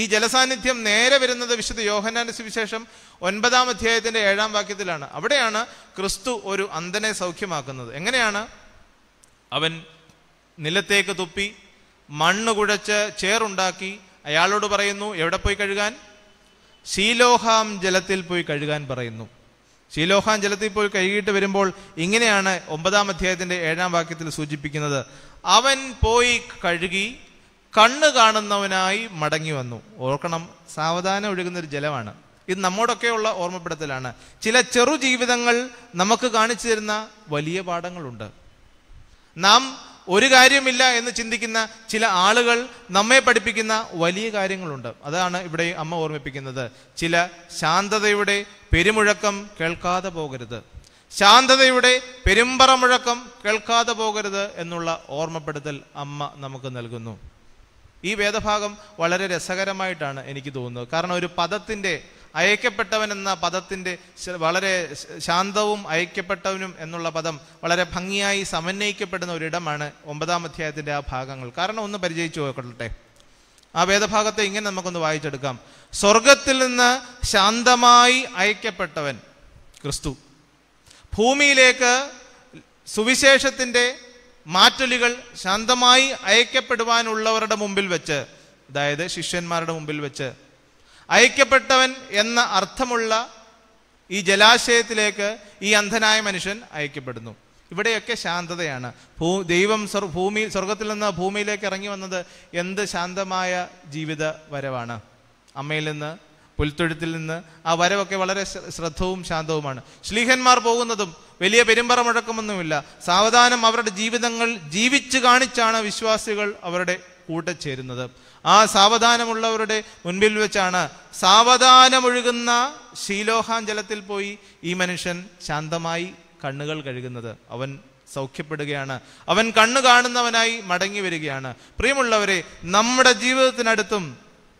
ഈ ജലസാന്നിധ്യം നേരെ വരുന്നത് വിശുദ്ധ യോഹനാന സുവിശേഷം ഒൻപതാം അധ്യായത്തിന്റെ ഏഴാം വാക്യത്തിലാണ് അവിടെയാണ് ക്രിസ്തു ഒരു അന്ധനെ സൗഖ്യമാക്കുന്നത് എങ്ങനെയാണ് അവൻ നിലത്തേക്ക് തുപ്പി മണ്ണ് കുഴച്ച് ചേറുണ്ടാക്കി അയാളോട് പറയുന്നു എവിടെ പോയി കഴുകാൻ ശീലോഹാം ജലത്തിൽ പോയി കഴുകാൻ പറയുന്നു ശീലോഹാം ജലത്തിൽ പോയി കഴുകിയിട്ട് വരുമ്പോൾ ഇങ്ങനെയാണ് ഒമ്പതാം അധ്യായത്തിന്റെ ഏഴാം വാക്യത്തിൽ സൂചിപ്പിക്കുന്നത് അവൻ പോയി കഴുകി കണ്ണ് കാണുന്നവനായി മടങ്ങി വന്നു ഓർക്കണം സാവധാനം ഒഴുകുന്ന ഒരു ജലമാണ് ഇത് നമ്മോടൊക്കെയുള്ള ഓർമ്മപ്പെടുത്തലാണ് ചില ചെറു ജീവിതങ്ങൾ നമുക്ക് കാണിച്ചു തരുന്ന വലിയ പാഠങ്ങളുണ്ട് നാം ഒരു കാര്യമില്ല എന്ന് ചിന്തിക്കുന്ന ചില ആളുകൾ നമ്മെ പഠിപ്പിക്കുന്ന വലിയ കാര്യങ്ങളുണ്ട് അതാണ് ഇവിടെ അമ്മ ഓർമ്മിപ്പിക്കുന്നത് ചില ശാന്തതയുടെ പെരുമുഴക്കം കേൾക്കാതെ പോകരുത് ശാന്തതയുടെ പെരുമ്പറ മുഴക്കം കേൾക്കാതെ പോകരുത് എന്നുള്ള ഓർമ്മപ്പെടുത്തൽ അമ്മ നമുക്ക് നൽകുന്നു ഈ വേദഭാഗം വളരെ രസകരമായിട്ടാണ് എനിക്ക് തോന്നുന്നത് കാരണം ഒരു പദത്തിൻ്റെ അയക്കപ്പെട്ടവൻ എന്ന പദത്തിൻ്റെ വളരെ ശാന്തവും അയക്കപ്പെട്ടവനും എന്നുള്ള പദം വളരെ ഭംഗിയായി സമന്വയിക്കപ്പെടുന്ന ഒരിടമാണ് ഒമ്പതാം അധ്യായത്തിൻ്റെ ആ ഭാഗങ്ങൾ കാരണം ഒന്ന് പരിചയിച്ചു നോക്കട്ടെ ആ വേദഭാഗത്തെ ഇങ്ങനെ നമുക്കൊന്ന് വായിച്ചെടുക്കാം സ്വർഗത്തിൽ നിന്ന് ശാന്തമായി അയക്കപ്പെട്ടവൻ ക്രിസ്തു ഭൂമിയിലേക്ക് സുവിശേഷത്തിൻ്റെ മാറ്റൊലികൾ ശാന്തമായി അയക്കപ്പെടുവാനുള്ളവരുടെ മുമ്പിൽ വെച്ച് അതായത് ശിഷ്യന്മാരുടെ മുമ്പിൽ വെച്ച് ഐക്യപ്പെട്ടവൻ എന്ന അർത്ഥമുള്ള ഈ ജലാശയത്തിലേക്ക് ഈ അന്ധനായ മനുഷ്യൻ അയക്കപ്പെടുന്നു ഇവിടെയൊക്കെ ശാന്തതയാണ് ഭൂ ദൈവം സ്വർ ഭൂമി സ്വർഗത്തിൽ നിന്ന് ഭൂമിയിലേക്ക് ഇറങ്ങി വന്നത് എന്ത് ശാന്തമായ ജീവിത വരവാണ് അമ്മയിൽ നിന്ന് പുൽത്തൊഴുത്തിൽ നിന്ന് ആ വരവൊക്കെ വളരെ ശ്രദ്ധവും ശാന്തവുമാണ് ശ്ലീഹന്മാർ പോകുന്നതും വലിയ പെരുമ്പറ മുഴക്കമൊന്നുമില്ല സാവധാനം അവരുടെ ജീവിതങ്ങൾ ജീവിച്ചു കാണിച്ചാണ് വിശ്വാസികൾ അവരുടെ കൂട്ടച്ചേരുന്നത് ആ സാവധാനമുള്ളവരുടെ മുൻപിൽ വെച്ചാണ് സാവധാനമൊഴുകുന്ന ശീലോഹാഞ്ചലത്തിൽ ജലത്തിൽ പോയി ഈ മനുഷ്യൻ ശാന്തമായി കണ്ണുകൾ കഴുകുന്നത് അവൻ സൗഖ്യപ്പെടുകയാണ് അവൻ കണ്ണു കാണുന്നവനായി മടങ്ങി വരികയാണ് പ്രിയമുള്ളവരെ നമ്മുടെ ജീവിതത്തിനടുത്തും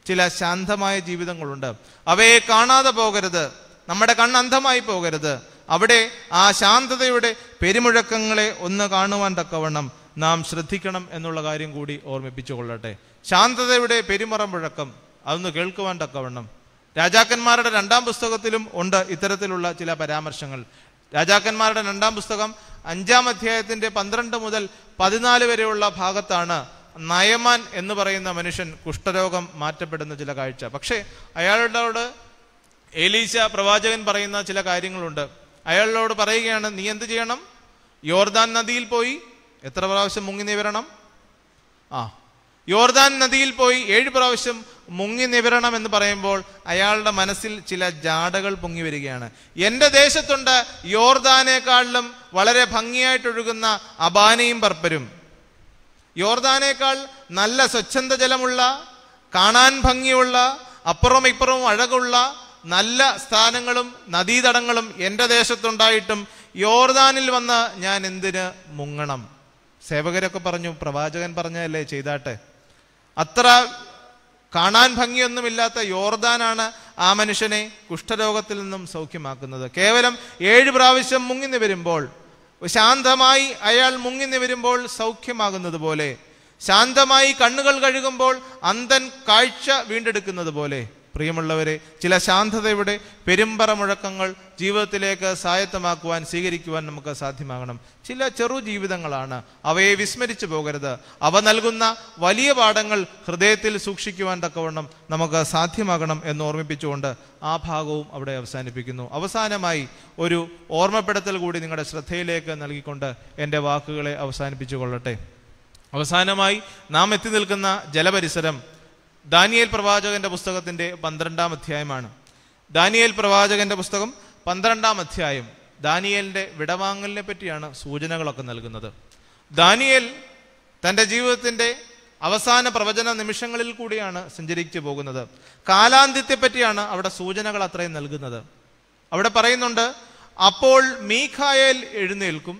ചില ശാന്തമായ ജീവിതങ്ങളുണ്ട് അവയെ കാണാതെ പോകരുത് നമ്മുടെ കണ്ണ് അന്ധമായി പോകരുത് അവിടെ ആ ശാന്തതയുടെ പെരുമുഴക്കങ്ങളെ ഒന്ന് കാണുവാൻ തക്കവണ്ണം നാം ശ്രദ്ധിക്കണം എന്നുള്ള കാര്യം കൂടി ഓർമ്മിപ്പിച്ചു കൊള്ളട്ടെ ശാന്തതയുടെ പെരുമറം മുഴക്കം അതൊന്ന് കേൾക്കുവാൻ തക്കവണ്ണം രാജാക്കന്മാരുടെ രണ്ടാം പുസ്തകത്തിലും ഉണ്ട് ഇത്തരത്തിലുള്ള ചില പരാമർശങ്ങൾ രാജാക്കന്മാരുടെ രണ്ടാം പുസ്തകം അഞ്ചാം അധ്യായത്തിൻ്റെ പന്ത്രണ്ട് മുതൽ പതിനാല് വരെയുള്ള ഭാഗത്താണ് നയമാൻ എന്ന് പറയുന്ന മനുഷ്യൻ കുഷ്ഠരോഗം മാറ്റപ്പെടുന്ന ചില കാഴ്ച പക്ഷേ അയാളോട് ഏലീശ പ്രവാചകൻ പറയുന്ന ചില കാര്യങ്ങളുണ്ട് അയാളോട് പറയുകയാണ് നീ എന്ത് ചെയ്യണം യോർദാൻ നദിയിൽ പോയി എത്ര പ്രാവശ്യം മുങ്ങി നീ വരണം ആ യോർദാൻ നദിയിൽ പോയി ഏഴ് പ്രാവശ്യം മുങ്ങി നിവരണം എന്ന് പറയുമ്പോൾ അയാളുടെ മനസ്സിൽ ചില ജാടകൾ പൊങ്ങി വരികയാണ് എൻ്റെ ദേശത്തുണ്ട് യോർദാനേക്കാളിലും വളരെ ഭംഗിയായിട്ടൊഴുകുന്ന അബാനയും പർപ്പരും യോർദാനേക്കാൾ നല്ല സ്വച്ഛന്ത ജലമുള്ള കാണാൻ ഭംഗിയുള്ള അപ്പുറവും ഇപ്പുറവും അഴകുള്ള നല്ല സ്ഥാനങ്ങളും നദീതടങ്ങളും എൻ്റെ ദേശത്തുണ്ടായിട്ടും യോർദാനിൽ വന്ന് ഞാൻ എന്തിന് മുങ്ങണം സേവകരൊക്കെ പറഞ്ഞു പ്രവാചകൻ പറഞ്ഞല്ലേ ചെയ്താട്ടെ അത്ര കാണാൻ ഭംഗിയൊന്നുമില്ലാത്ത യോർദാനാണ് ആ മനുഷ്യനെ കുഷ്ഠരോഗത്തിൽ നിന്നും സൗഖ്യമാക്കുന്നത് കേവലം ഏഴ് പ്രാവശ്യം മുങ്ങിന്ന് വരുമ്പോൾ ശാന്തമായി അയാൾ മുങ്ങിന്ന് വരുമ്പോൾ സൗഖ്യമാകുന്നത് പോലെ ശാന്തമായി കണ്ണുകൾ കഴുകുമ്പോൾ അന്ധൻ കാഴ്ച വീണ്ടെടുക്കുന്നത് പോലെ പ്രിയമുള്ളവരെ ചില ശാന്തതയുടെ പെരുമ്പറ മുഴക്കങ്ങൾ ജീവിതത്തിലേക്ക് സായത്തമാക്കുവാൻ സ്വീകരിക്കുവാൻ നമുക്ക് സാധ്യമാകണം ചില ചെറു ജീവിതങ്ങളാണ് അവയെ വിസ്മരിച്ചു പോകരുത് അവ നൽകുന്ന വലിയ പാഠങ്ങൾ ഹൃദയത്തിൽ സൂക്ഷിക്കുവാൻ തക്കവണ്ണം നമുക്ക് സാധ്യമാകണം എന്ന് ഓർമ്മിപ്പിച്ചുകൊണ്ട് ആ ഭാഗവും അവിടെ അവസാനിപ്പിക്കുന്നു അവസാനമായി ഒരു ഓർമ്മപ്പെടുത്തൽ കൂടി നിങ്ങളുടെ ശ്രദ്ധയിലേക്ക് നൽകിക്കൊണ്ട് എൻ്റെ വാക്കുകളെ അവസാനിപ്പിച്ചു കൊള്ളട്ടെ അവസാനമായി നാം എത്തി നിൽക്കുന്ന ജലപരിസരം ദാനിയേൽ പ്രവാചകന്റെ പുസ്തകത്തിന്റെ പന്ത്രണ്ടാം അധ്യായമാണ് ദാനിയേൽ പ്രവാചകന്റെ പുസ്തകം പന്ത്രണ്ടാം അധ്യായം ദാനിയേലിന്റെ വിടവാങ്ങലിനെ പറ്റിയാണ് സൂചനകളൊക്കെ നൽകുന്നത് ദാനിയേൽ തൻ്റെ ജീവിതത്തിൻ്റെ അവസാന പ്രവചന നിമിഷങ്ങളിൽ കൂടിയാണ് സഞ്ചരിച്ചു പോകുന്നത് കാലാന്ത്യത്തെപ്പറ്റിയാണ് അവിടെ സൂചനകൾ അത്രയും നൽകുന്നത് അവിടെ പറയുന്നുണ്ട് അപ്പോൾ മീഖായേൽ എഴുന്നേൽക്കും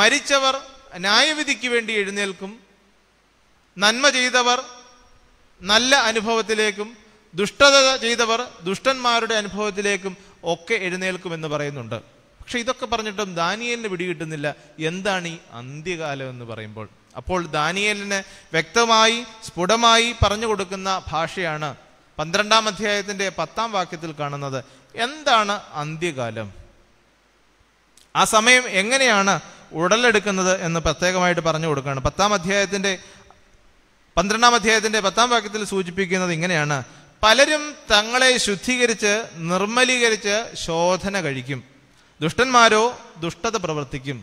മരിച്ചവർ ന്യായവിധിക്ക് വേണ്ടി എഴുന്നേൽക്കും നന്മ ചെയ്തവർ നല്ല അനുഭവത്തിലേക്കും ദുഷ്ടത ചെയ്തവർ ദുഷ്ടന്മാരുടെ അനുഭവത്തിലേക്കും ഒക്കെ എഴുന്നേൽക്കുമെന്ന് പറയുന്നുണ്ട് പക്ഷെ ഇതൊക്കെ പറഞ്ഞിട്ടും ദാനിയലിന് പിടികിട്ടുന്നില്ല എന്താണ് ഈ അന്ത്യകാലം എന്ന് പറയുമ്പോൾ അപ്പോൾ ദാനിയലിന് വ്യക്തമായി സ്ഫുടമായി പറഞ്ഞു കൊടുക്കുന്ന ഭാഷയാണ് പന്ത്രണ്ടാം അധ്യായത്തിൻ്റെ പത്താം വാക്യത്തിൽ കാണുന്നത് എന്താണ് അന്ത്യകാലം ആ സമയം എങ്ങനെയാണ് ഉടലെടുക്കുന്നത് എന്ന് പ്രത്യേകമായിട്ട് പറഞ്ഞു കൊടുക്കുകയാണ് പത്താം അധ്യായത്തിൻ്റെ പന്ത്രണ്ടാം അധ്യായത്തിന്റെ പത്താം വാക്യത്തിൽ സൂചിപ്പിക്കുന്നത് ഇങ്ങനെയാണ് പലരും തങ്ങളെ ശുദ്ധീകരിച്ച് നിർമ്മലീകരിച്ച് ശോധന കഴിക്കും ദുഷ്ടന്മാരോ ദുഷ്ടത പ്രവർത്തിക്കും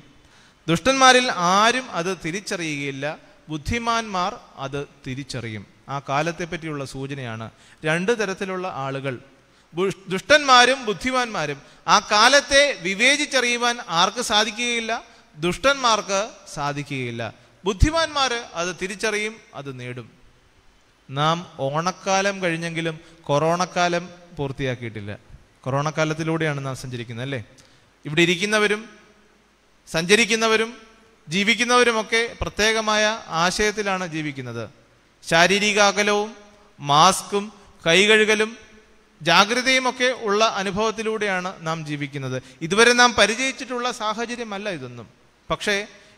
ദുഷ്ടന്മാരിൽ ആരും അത് തിരിച്ചറിയുകയില്ല ബുദ്ധിമാന്മാർ അത് തിരിച്ചറിയും ആ കാലത്തെ പറ്റിയുള്ള സൂചനയാണ് രണ്ട് തരത്തിലുള്ള ആളുകൾ ദുഷ്ടന്മാരും ബുദ്ധിമാന്മാരും ആ കാലത്തെ വിവേചിച്ചറിയുവാൻ ആർക്ക് സാധിക്കുകയില്ല ദുഷ്ടന്മാർക്ക് സാധിക്കുകയില്ല ബുദ്ധിമാന്മാർ അത് തിരിച്ചറിയും അത് നേടും നാം ഓണക്കാലം കഴിഞ്ഞെങ്കിലും കൊറോണക്കാലം പൂർത്തിയാക്കിയിട്ടില്ല കൊറോണക്കാലത്തിലൂടെയാണ് നാം സഞ്ചരിക്കുന്നത് അല്ലേ ഇവിടെ ഇരിക്കുന്നവരും സഞ്ചരിക്കുന്നവരും ജീവിക്കുന്നവരുമൊക്കെ പ്രത്യേകമായ ആശയത്തിലാണ് ജീവിക്കുന്നത് ശാരീരിക അകലവും മാസ്കും കൈകഴുകലും ഒക്കെ ഉള്ള അനുഭവത്തിലൂടെയാണ് നാം ജീവിക്കുന്നത് ഇതുവരെ നാം പരിചയിച്ചിട്ടുള്ള സാഹചര്യമല്ല ഇതൊന്നും പക്ഷേ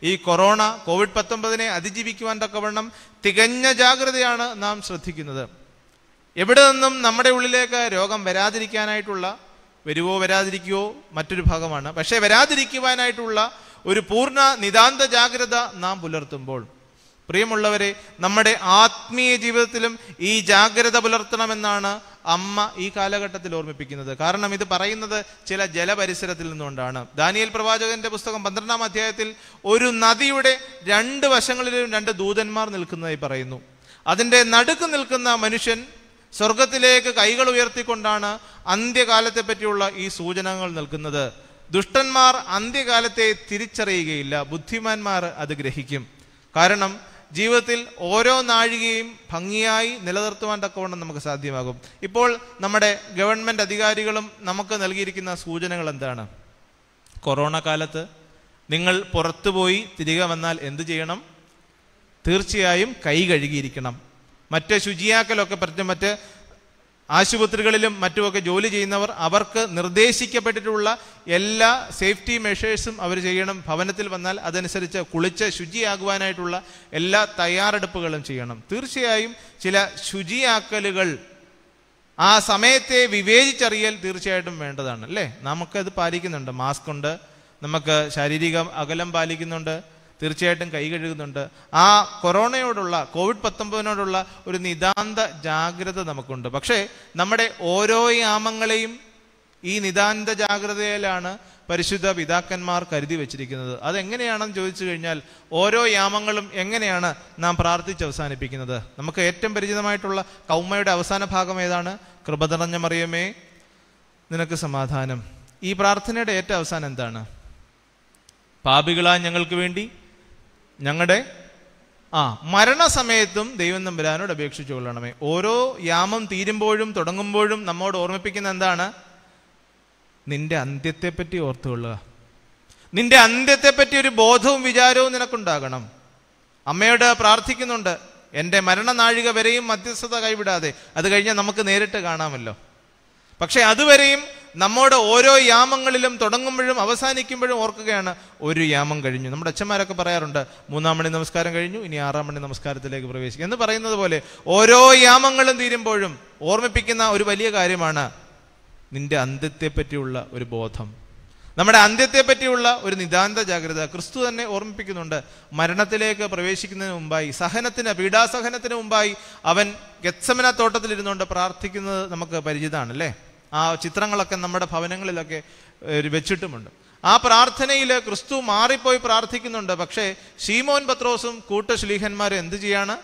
ഈ കൊറോണ കോവിഡ് പത്തൊമ്പതിനെ അതിജീവിക്കുവാൻ തക്കവണ്ണം തികഞ്ഞ ജാഗ്രതയാണ് നാം ശ്രദ്ധിക്കുന്നത് എവിടെ നിന്നും നമ്മുടെ ഉള്ളിലേക്ക് രോഗം വരാതിരിക്കാനായിട്ടുള്ള വരുവോ വരാതിരിക്കുവോ മറ്റൊരു ഭാഗമാണ് പക്ഷേ വരാതിരിക്കുവാനായിട്ടുള്ള ഒരു പൂർണ്ണ നിതാന്ത ജാഗ്രത നാം പുലർത്തുമ്പോൾ പ്രിയമുള്ളവരെ നമ്മുടെ ആത്മീയ ജീവിതത്തിലും ഈ ജാഗ്രത പുലർത്തണമെന്നാണ് അമ്മ ഈ കാലഘട്ടത്തിൽ ഓർമ്മിപ്പിക്കുന്നത് കാരണം ഇത് പറയുന്നത് ചില ജലപരിസരത്തിൽ നിന്നുകൊണ്ടാണ് ദാനിയൽ പ്രവാചകന്റെ പുസ്തകം പന്ത്രണ്ടാം അധ്യായത്തിൽ ഒരു നദിയുടെ രണ്ട് വശങ്ങളിലും രണ്ട് ദൂതന്മാർ നിൽക്കുന്നതായി പറയുന്നു അതിൻ്റെ നടുക്ക് നിൽക്കുന്ന മനുഷ്യൻ സ്വർഗത്തിലേക്ക് കൈകൾ ഉയർത്തിക്കൊണ്ടാണ് അന്ത്യകാലത്തെ പറ്റിയുള്ള ഈ സൂചനകൾ നൽകുന്നത് ദുഷ്ടന്മാർ അന്ത്യകാലത്തെ തിരിച്ചറിയുകയില്ല ബുദ്ധിമാന്മാർ അത് ഗ്രഹിക്കും കാരണം ജീവിതത്തിൽ ഓരോ നാഴികയും ഭംഗിയായി നിലനിർത്തുവാൻ തക്കവണ്ണം നമുക്ക് സാധ്യമാകും ഇപ്പോൾ നമ്മുടെ ഗവൺമെൻറ് അധികാരികളും നമുക്ക് നൽകിയിരിക്കുന്ന സൂചനകൾ എന്താണ് കൊറോണ കാലത്ത് നിങ്ങൾ പുറത്തുപോയി തിരികെ വന്നാൽ എന്ത് ചെയ്യണം തീർച്ചയായും കൈ കഴുകിയിരിക്കണം മറ്റ് ശുചിയാക്കലൊക്കെ പറ്റും മറ്റ് ആശുപത്രികളിലും മറ്റുമൊക്കെ ജോലി ചെയ്യുന്നവർ അവർക്ക് നിർദ്ദേശിക്കപ്പെട്ടിട്ടുള്ള എല്ലാ സേഫ്റ്റി മെഷേഴ്സും അവർ ചെയ്യണം ഭവനത്തിൽ വന്നാൽ അതനുസരിച്ച് കുളിച്ച് ശുചിയാകുവാനായിട്ടുള്ള എല്ലാ തയ്യാറെടുപ്പുകളും ചെയ്യണം തീർച്ചയായും ചില ശുചിയാക്കലുകൾ ആ സമയത്തെ വിവേചിച്ചറിയൽ തീർച്ചയായിട്ടും വേണ്ടതാണ് അല്ലേ നമുക്കത് പാലിക്കുന്നുണ്ട് മാസ്ക് ഉണ്ട് നമുക്ക് ശാരീരിക അകലം പാലിക്കുന്നുണ്ട് തീർച്ചയായിട്ടും കൈ കഴുകുന്നുണ്ട് ആ കൊറോണയോടുള്ള കോവിഡ് പത്തൊമ്പതിനോടുള്ള ഒരു നിതാന്ത ജാഗ്രത നമുക്കുണ്ട് പക്ഷേ നമ്മുടെ ഓരോ യാമങ്ങളെയും ഈ നിതാന്ത ജാഗ്രതയിലാണ് പരിശുദ്ധ പിതാക്കന്മാർ കരുതി വെച്ചിരിക്കുന്നത് അതെങ്ങനെയാണെന്ന് ചോദിച്ചു കഴിഞ്ഞാൽ ഓരോ യാമങ്ങളും എങ്ങനെയാണ് നാം പ്രാർത്ഥിച്ച് അവസാനിപ്പിക്കുന്നത് നമുക്ക് ഏറ്റവും പരിചിതമായിട്ടുള്ള കൗമയുടെ അവസാന ഭാഗം ഏതാണ് കൃപ നിറഞ്ഞ മറിയമേ നിനക്ക് സമാധാനം ഈ പ്രാർത്ഥനയുടെ ഏറ്റവും അവസാനം എന്താണ് പാപികളാ ഞങ്ങൾക്ക് വേണ്ടി ഞങ്ങളുടെ ആ മരണസമയത്തും ദൈവം തമ്പുരാനോട് അപേക്ഷിച്ചു കൊള്ളണമേ ഓരോ യാമം തീരുമ്പോഴും തുടങ്ങുമ്പോഴും നമ്മോട് ഓർമ്മിപ്പിക്കുന്ന എന്താണ് നിന്റെ അന്ത്യത്തെപ്പറ്റി കൊള്ളുക നിന്റെ അന്ത്യത്തെപ്പറ്റി ഒരു ബോധവും വിചാരവും നിനക്കുണ്ടാകണം അമ്മയോട് പ്രാർത്ഥിക്കുന്നുണ്ട് എൻ്റെ മരണനാഴിക വരെയും മധ്യസ്ഥത കൈവിടാതെ അത് കഴിഞ്ഞാൽ നമുക്ക് നേരിട്ട് കാണാമല്ലോ പക്ഷേ അതുവരെയും നമ്മുടെ ഓരോ യാമങ്ങളിലും തുടങ്ങുമ്പോഴും അവസാനിക്കുമ്പോഴും ഓർക്കുകയാണ് ഒരു യാമം കഴിഞ്ഞു നമ്മുടെ അച്ഛന്മാരൊക്കെ പറയാറുണ്ട് മൂന്നാം മണി നമസ്കാരം കഴിഞ്ഞു ഇനി ആറാം മണി നമസ്കാരത്തിലേക്ക് പ്രവേശിക്കും എന്ന് പറയുന്നത് പോലെ ഓരോ യാമങ്ങളും തീരുമ്പോഴും ഓർമ്മിപ്പിക്കുന്ന ഒരു വലിയ കാര്യമാണ് നിന്റെ അന്ത്യത്തെപ്പറ്റിയുള്ള ഒരു ബോധം നമ്മുടെ അന്ത്യത്തെപ്പറ്റിയുള്ള ഒരു നിതാന്ത ജാഗ്രത ക്രിസ്തു തന്നെ ഓർമ്മിപ്പിക്കുന്നുണ്ട് മരണത്തിലേക്ക് പ്രവേശിക്കുന്നതിന് മുമ്പായി സഹനത്തിന് പീഡാസഹനത്തിന് മുമ്പായി അവൻ ഗത്സമന തോട്ടത്തിലിരുന്നുകൊണ്ട് പ്രാർത്ഥിക്കുന്നത് നമുക്ക് പരിചിതമാണ് അല്ലേ ആ ചിത്രങ്ങളൊക്കെ നമ്മുടെ ഭവനങ്ങളിലൊക്കെ വെച്ചിട്ടുമുണ്ട് ആ പ്രാർത്ഥനയിൽ ക്രിസ്തു മാറിപ്പോയി പ്രാർത്ഥിക്കുന്നുണ്ട് പക്ഷേ ഷീമോൻ പത്രോസും കൂട്ടശ്ലീഹന്മാരും എന്ത് ചെയ്യാണ്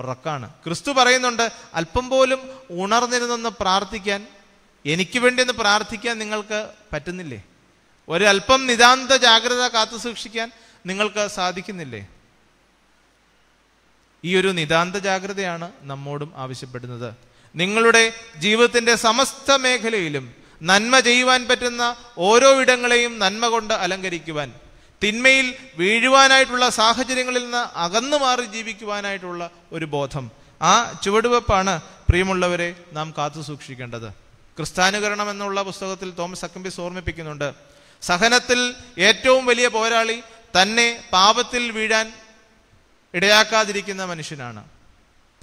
ഉറക്കാണ് ക്രിസ്തു പറയുന്നുണ്ട് അല്പം പോലും ഉണർന്നിരുന്നെന്ന് പ്രാർത്ഥിക്കാൻ എനിക്ക് വേണ്ടി ഒന്ന് പ്രാർത്ഥിക്കാൻ നിങ്ങൾക്ക് പറ്റുന്നില്ലേ ഒരല്പം നിതാന്ത ജാഗ്രത കാത്തു സൂക്ഷിക്കാൻ നിങ്ങൾക്ക് സാധിക്കുന്നില്ലേ ഈ ഒരു നിതാന്ത ജാഗ്രതയാണ് നമ്മോടും ആവശ്യപ്പെടുന്നത് നിങ്ങളുടെ ജീവിതത്തിൻ്റെ സമസ്ത മേഖലയിലും നന്മ ചെയ്യുവാൻ പറ്റുന്ന ഓരോ ഇടങ്ങളെയും നന്മ കൊണ്ട് അലങ്കരിക്കുവാൻ തിന്മയിൽ വീഴുവാനായിട്ടുള്ള സാഹചര്യങ്ങളിൽ നിന്ന് അകന്നു മാറി ജീവിക്കുവാനായിട്ടുള്ള ഒരു ബോധം ആ ചുവടുവെപ്പാണ് പ്രിയമുള്ളവരെ നാം കാത്തു സൂക്ഷിക്കേണ്ടത് ക്രിസ്താനുകരണം എന്നുള്ള പുസ്തകത്തിൽ തോമസ് അക്കംബിസ് ഓർമ്മിപ്പിക്കുന്നുണ്ട് സഹനത്തിൽ ഏറ്റവും വലിയ പോരാളി തന്നെ പാപത്തിൽ വീഴാൻ ഇടയാക്കാതിരിക്കുന്ന മനുഷ്യനാണ്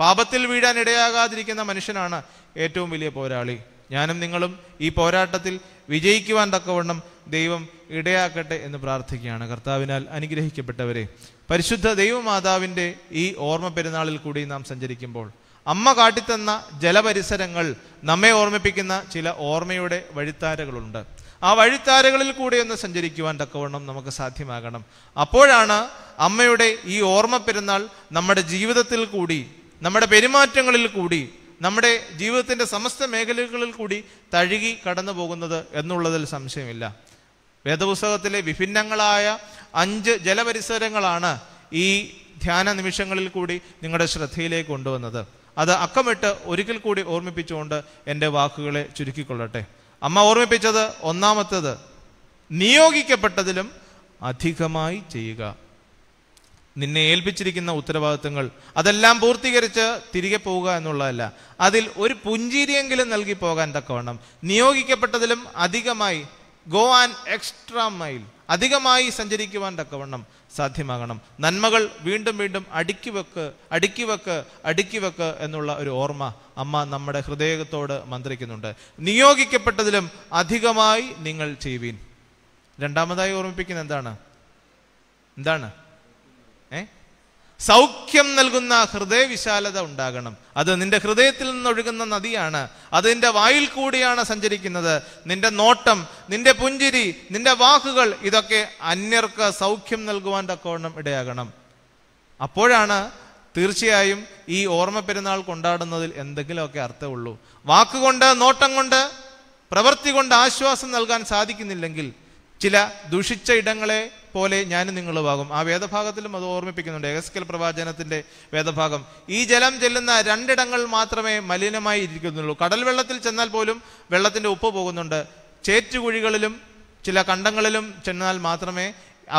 പാപത്തിൽ വീഴാൻ ഇടയാകാതിരിക്കുന്ന മനുഷ്യനാണ് ഏറ്റവും വലിയ പോരാളി ഞാനും നിങ്ങളും ഈ പോരാട്ടത്തിൽ വിജയിക്കുവാൻ തക്കവണ്ണം ദൈവം ഇടയാക്കട്ടെ എന്ന് പ്രാർത്ഥിക്കുകയാണ് കർത്താവിനാൽ അനുഗ്രഹിക്കപ്പെട്ടവരെ പരിശുദ്ധ ദൈവമാതാവിൻ്റെ ഈ ഓർമ്മ പെരുന്നാളിൽ കൂടി നാം സഞ്ചരിക്കുമ്പോൾ അമ്മ കാട്ടിത്തന്ന ജലപരിസരങ്ങൾ നമ്മെ ഓർമ്മിപ്പിക്കുന്ന ചില ഓർമ്മയുടെ വഴിത്താരകളുണ്ട് ആ വഴിത്താരകളിൽ കൂടി ഒന്ന് സഞ്ചരിക്കുവാൻ തക്കവണ്ണം നമുക്ക് സാധ്യമാകണം അപ്പോഴാണ് അമ്മയുടെ ഈ ഓർമ്മ പെരുന്നാൾ നമ്മുടെ ജീവിതത്തിൽ കൂടി നമ്മുടെ പെരുമാറ്റങ്ങളിൽ കൂടി നമ്മുടെ ജീവിതത്തിൻ്റെ സമസ്ത മേഖലകളിൽ കൂടി തഴുകി കടന്നു പോകുന്നത് എന്നുള്ളതിൽ സംശയമില്ല വേദപുസ്തകത്തിലെ വിഭിന്നങ്ങളായ അഞ്ച് ജലപരിസരങ്ങളാണ് ഈ ധ്യാന നിമിഷങ്ങളിൽ കൂടി നിങ്ങളുടെ ശ്രദ്ധയിലേക്ക് കൊണ്ടുവന്നത് അത് അക്കമിട്ട് ഒരിക്കൽ കൂടി ഓർമ്മിപ്പിച്ചുകൊണ്ട് എൻ്റെ വാക്കുകളെ ചുരുക്കിക്കൊള്ളട്ടെ അമ്മ ഓർമ്മിപ്പിച്ചത് ഒന്നാമത്തത് നിയോഗിക്കപ്പെട്ടതിലും അധികമായി ചെയ്യുക നിന്നെ ഏൽപ്പിച്ചിരിക്കുന്ന ഉത്തരവാദിത്തങ്ങൾ അതെല്ലാം പൂർത്തീകരിച്ച് തിരികെ പോവുക എന്നുള്ളതല്ല അതിൽ ഒരു പുഞ്ചിരിയെങ്കിലും നൽകി പോകാൻ തക്കവണ്ണം നിയോഗിക്കപ്പെട്ടതിലും അധികമായി ഗോ ആൻഡ് എക്സ്ട്രാ മൈൽ അധികമായി സഞ്ചരിക്കുവാൻ തക്കവണ്ണം സാധ്യമാകണം നന്മകൾ വീണ്ടും വീണ്ടും അടുക്കി വെക്ക് അടുക്കി വെക്ക് അടുക്കി വെക്ക് എന്നുള്ള ഒരു ഓർമ്മ അമ്മ നമ്മുടെ ഹൃദയത്തോട് മന്ത്രിക്കുന്നുണ്ട് നിയോഗിക്കപ്പെട്ടതിലും അധികമായി നിങ്ങൾ ചെയ്യുവീൻ രണ്ടാമതായി ഓർമ്മിപ്പിക്കുന്ന എന്താണ് എന്താണ് ഏ സൗഖ്യം നൽകുന്ന ഹൃദയവിശാലത ഉണ്ടാകണം അത് നിന്റെ ഹൃദയത്തിൽ നിന്നൊഴുകുന്ന നദിയാണ് അത് നിന്റെ വായിൽ കൂടിയാണ് സഞ്ചരിക്കുന്നത് നിന്റെ നോട്ടം നിന്റെ പുഞ്ചിരി നിന്റെ വാക്കുകൾ ഇതൊക്കെ അന്യർക്ക് സൗഖ്യം നൽകുവാൻ തക്കവണ്ണം ഇടയാകണം അപ്പോഴാണ് തീർച്ചയായും ഈ ഓർമ്മ പെരുന്നാൾ കൊണ്ടാടുന്നതിൽ എന്തെങ്കിലുമൊക്കെ അർത്ഥമുള്ളൂ വാക്കുകൊണ്ട് നോട്ടം കൊണ്ട് പ്രവൃത്തി കൊണ്ട് ആശ്വാസം നൽകാൻ സാധിക്കുന്നില്ലെങ്കിൽ ചില ദുഷിച്ച ഇടങ്ങളെ പോലെ ഞാനും നിങ്ങളുമാകും ആ വേദഭാഗത്തിലും അത് ഓർമ്മിപ്പിക്കുന്നുണ്ട് എഹസ്കൽ പ്രവാചനത്തിന്റെ വേദഭാഗം ഈ ജലം ചെല്ലുന്ന രണ്ടിടങ്ങൾ മാത്രമേ മലിനമായി ഇരിക്കുന്നുള്ളൂ കടൽ വെള്ളത്തിൽ ചെന്നാൽ പോലും വെള്ളത്തിന്റെ ഉപ്പ് പോകുന്നുണ്ട് ചേറ്റുകുഴികളിലും ചില കണ്ടങ്ങളിലും ചെന്നാൽ മാത്രമേ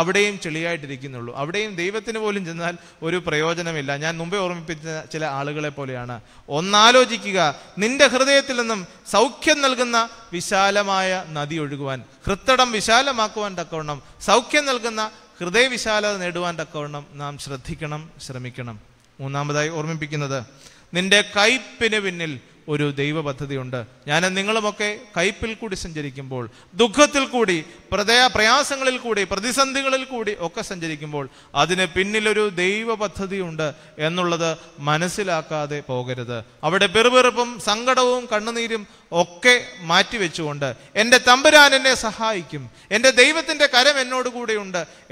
അവിടെയും ചെളിയായിട്ടിരിക്കുന്നുള്ളൂ അവിടെയും ദൈവത്തിന് പോലും ചെന്നാൽ ഒരു പ്രയോജനമില്ല ഞാൻ മുമ്പേ ഓർമ്മിപ്പിച്ച ചില ആളുകളെ പോലെയാണ് ഒന്നാലോചിക്കുക നിന്റെ ഹൃദയത്തിൽ നിന്നും സൗഖ്യം നൽകുന്ന വിശാലമായ നദി ഒഴുകുവാൻ ഹൃത്തടം വിശാലമാക്കുവാൻ തക്കവണ്ണം സൗഖ്യം നൽകുന്ന ഹൃദയവിശാലത നേടുവാൻ തക്കവണ്ണം നാം ശ്രദ്ധിക്കണം ശ്രമിക്കണം മൂന്നാമതായി ഓർമ്മിപ്പിക്കുന്നത് നിന്റെ കയ്പിന് പിന്നിൽ ഒരു ദൈവ പദ്ധതിയുണ്ട് ഞാൻ നിങ്ങളുമൊക്കെ കയ്പിൽ കൂടി സഞ്ചരിക്കുമ്പോൾ ദുഃഖത്തിൽ കൂടി പ്രദയ പ്രയാസങ്ങളിൽ കൂടി പ്രതിസന്ധികളിൽ കൂടി ഒക്കെ സഞ്ചരിക്കുമ്പോൾ അതിന് പിന്നിലൊരു ദൈവ പദ്ധതിയുണ്ട് എന്നുള്ളത് മനസ്സിലാക്കാതെ പോകരുത് അവിടെ പെറുപെറുപ്പും സങ്കടവും കണ്ണുനീരും ഒക്കെ മാറ്റിവെച്ചുകൊണ്ട് എൻ്റെ തമ്പുരാൻ എന്നെ സഹായിക്കും എൻ്റെ ദൈവത്തിൻ്റെ കരം എന്നോട്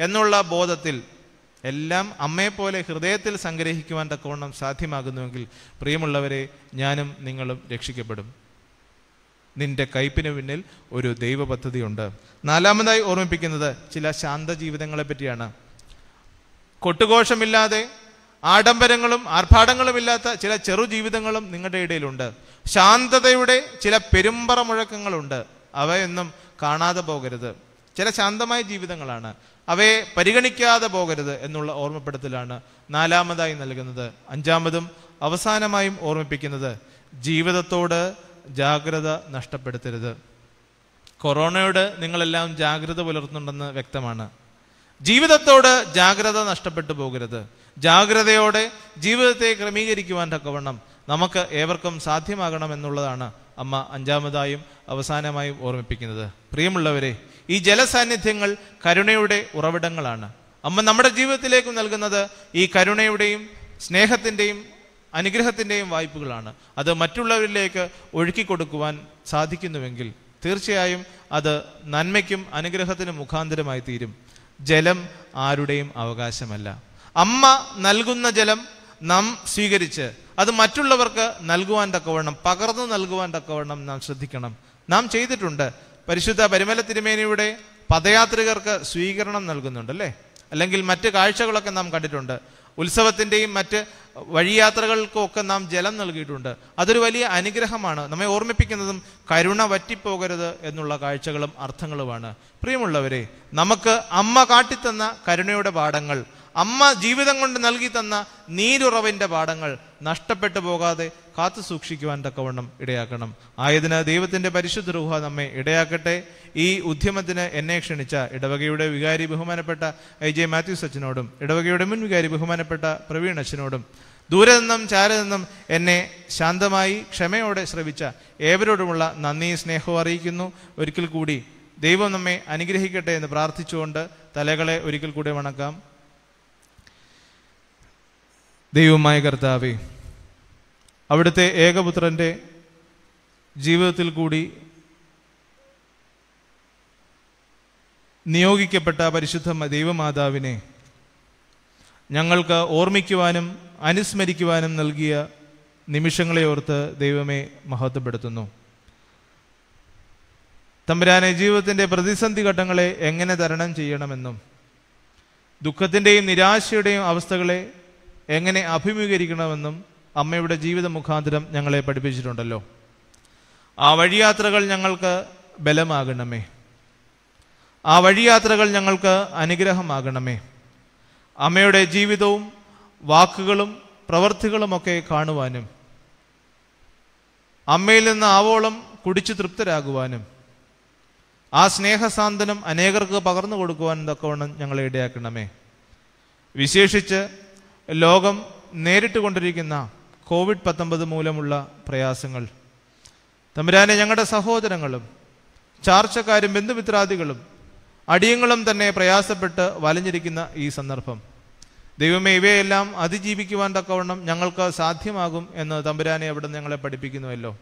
എന്നുള്ള ബോധത്തിൽ എല്ലാം അമ്മയെപ്പോലെ ഹൃദയത്തിൽ സംഗ്രഹിക്കുവാൻ തക്കവണ്ണം സാധ്യമാകുന്നുവെങ്കിൽ പ്രിയമുള്ളവരെ ഞാനും നിങ്ങളും രക്ഷിക്കപ്പെടും നിന്റെ കയ്പിന് പിന്നിൽ ഒരു ദൈവ പദ്ധതിയുണ്ട് നാലാമതായി ഓർമ്മിപ്പിക്കുന്നത് ചില ശാന്ത ജീവിതങ്ങളെ പറ്റിയാണ് കൊട്ടുഘോഷമില്ലാതെ ആഡംബരങ്ങളും ആർഭാടങ്ങളും ഇല്ലാത്ത ചില ചെറു ജീവിതങ്ങളും നിങ്ങളുടെ ഇടയിലുണ്ട് ശാന്തതയുടെ ചില പെരുമ്പറ മുഴക്കങ്ങളുണ്ട് അവയൊന്നും കാണാതെ പോകരുത് ചില ശാന്തമായ ജീവിതങ്ങളാണ് അവയെ പരിഗണിക്കാതെ പോകരുത് എന്നുള്ള ഓർമ്മപ്പെടുത്തലാണ് നാലാമതായി നൽകുന്നത് അഞ്ചാമതും അവസാനമായും ഓർമ്മിപ്പിക്കുന്നത് ജീവിതത്തോട് ജാഗ്രത നഷ്ടപ്പെടുത്തരുത് കൊറോണയോട് നിങ്ങളെല്ലാം ജാഗ്രത പുലർത്തുന്നുണ്ടെന്ന് വ്യക്തമാണ് ജീവിതത്തോട് ജാഗ്രത നഷ്ടപ്പെട്ടു പോകരുത് ജാഗ്രതയോടെ ജീവിതത്തെ ക്രമീകരിക്കുവാൻ തക്കവണ്ണം നമുക്ക് ഏവർക്കും സാധ്യമാകണം എന്നുള്ളതാണ് അമ്മ അഞ്ചാമതായും അവസാനമായും ഓർമ്മിപ്പിക്കുന്നത് പ്രിയമുള്ളവരെ ഈ ജലസാന്നിധ്യങ്ങൾ കരുണയുടെ ഉറവിടങ്ങളാണ് അമ്മ നമ്മുടെ ജീവിതത്തിലേക്ക് നൽകുന്നത് ഈ കരുണയുടെയും സ്നേഹത്തിൻ്റെയും അനുഗ്രഹത്തിൻ്റെയും വായ്പകളാണ് അത് മറ്റുള്ളവരിലേക്ക് ഒഴുക്കി കൊടുക്കുവാൻ സാധിക്കുന്നുവെങ്കിൽ തീർച്ചയായും അത് നന്മയ്ക്കും അനുഗ്രഹത്തിനും മുഖാന്തരമായി തീരും ജലം ആരുടെയും അവകാശമല്ല അമ്മ നൽകുന്ന ജലം നാം സ്വീകരിച്ച് അത് മറ്റുള്ളവർക്ക് നൽകുവാൻ തക്കവണ്ണം പകർന്നു നൽകുവാൻ തക്കവണ്ണം നാം ശ്രദ്ധിക്കണം നാം ചെയ്തിട്ടുണ്ട് പരിശുദ്ധ പരിമല തിരുമേനിയുടെ പദയാത്രികർക്ക് സ്വീകരണം നൽകുന്നുണ്ട് അല്ലേ അല്ലെങ്കിൽ മറ്റ് കാഴ്ചകളൊക്കെ നാം കണ്ടിട്ടുണ്ട് ഉത്സവത്തിൻ്റെയും മറ്റ് വഴിയാത്രകൾക്കൊക്കെ നാം ജലം നൽകിയിട്ടുണ്ട് അതൊരു വലിയ അനുഗ്രഹമാണ് നമ്മെ ഓർമ്മിപ്പിക്കുന്നതും കരുണ വറ്റിപ്പോകരുത് എന്നുള്ള കാഴ്ചകളും അർത്ഥങ്ങളുമാണ് പ്രിയമുള്ളവരെ നമുക്ക് അമ്മ കാട്ടിത്തന്ന കരുണയുടെ പാഠങ്ങൾ അമ്മ ജീവിതം കൊണ്ട് നൽകി തന്ന നീരുറവിൻ്റെ പാഠങ്ങൾ നഷ്ടപ്പെട്ടു പോകാതെ കാത്തു സൂക്ഷിക്കുവാൻ തക്കവണ്ണം ഇടയാക്കണം ആയതിന് ദൈവത്തിൻ്റെ പരിശുദ്ധ രൂഹ നമ്മെ ഇടയാക്കട്ടെ ഈ ഉദ്യമത്തിന് എന്നെ ക്ഷണിച്ച ഇടവകയുടെ വികാരി ബഹുമാനപ്പെട്ട ഐ ജെ മാത്യു സച്ചിനോടും ഇടവകയുടെ മുൻ വികാരി ബഹുമാനപ്പെട്ട പ്രവീൺ അച്ഛനോടും ദൂരെ നിന്നും ചാരെ നിന്നും എന്നെ ശാന്തമായി ക്ഷമയോടെ ശ്രവിച്ച ഏവരോടുമുള്ള നന്ദി സ്നേഹവും അറിയിക്കുന്നു ഒരിക്കൽ കൂടി ദൈവം നമ്മെ അനുഗ്രഹിക്കട്ടെ എന്ന് പ്രാർത്ഥിച്ചുകൊണ്ട് തലകളെ ഒരിക്കൽ കൂടി വണക്കാം ദൈവമായ കർത്താവേ അവിടുത്തെ ഏകപുത്രൻ്റെ ജീവിതത്തിൽ കൂടി നിയോഗിക്കപ്പെട്ട പരിശുദ്ധ ദൈവമാതാവിനെ ഞങ്ങൾക്ക് ഓർമ്മിക്കുവാനും അനുസ്മരിക്കുവാനും നൽകിയ നിമിഷങ്ങളെ ഓർത്ത് ദൈവമേ മഹത്വപ്പെടുത്തുന്നു തമ്പുരാനെ ജീവിതത്തിൻ്റെ പ്രതിസന്ധി ഘട്ടങ്ങളെ എങ്ങനെ തരണം ചെയ്യണമെന്നും ദുഃഖത്തിൻ്റെയും നിരാശയുടെയും അവസ്ഥകളെ എങ്ങനെ അഭിമുഖീകരിക്കണമെന്നും അമ്മയുടെ ജീവിത മുഖാന്തരം ഞങ്ങളെ പഠിപ്പിച്ചിട്ടുണ്ടല്ലോ ആ വഴിയാത്രകൾ ഞങ്ങൾക്ക് ബലമാകണമേ ആ വഴിയാത്രകൾ ഞങ്ങൾക്ക് അനുഗ്രഹമാകണമേ അമ്മയുടെ ജീവിതവും വാക്കുകളും പ്രവൃത്തികളുമൊക്കെ കാണുവാനും അമ്മയിൽ നിന്ന് ആവോളം കുടിച്ച് തൃപ്തരാകുവാനും ആ സ്നേഹസാന്ത്വനം അനേകർക്ക് പകർന്നു കൊടുക്കുവാനും തക്കവണ്ണം ഞങ്ങളെ ഇടയാക്കണമേ വിശേഷിച്ച് ലോകം നേരിട്ട് കൊണ്ടിരിക്കുന്ന കോവിഡ് പത്തൊമ്പത് മൂലമുള്ള പ്രയാസങ്ങൾ തമ്പുരാനെ ഞങ്ങളുടെ സഹോദരങ്ങളും ചാർച്ചക്കാരും ബന്ധുമിത്രാദികളും അടിയങ്ങളും തന്നെ പ്രയാസപ്പെട്ട് വലഞ്ഞിരിക്കുന്ന ഈ സന്ദർഭം ദൈവമേ ഇവയെല്ലാം അതിജീവിക്കുവാൻ തക്കവണ്ണം ഞങ്ങൾക്ക് സാധ്യമാകും എന്ന് തമ്പുരാനെ അവിടെ ഞങ്ങളെ പഠിപ്പിക്കുന്നുവല്ലോ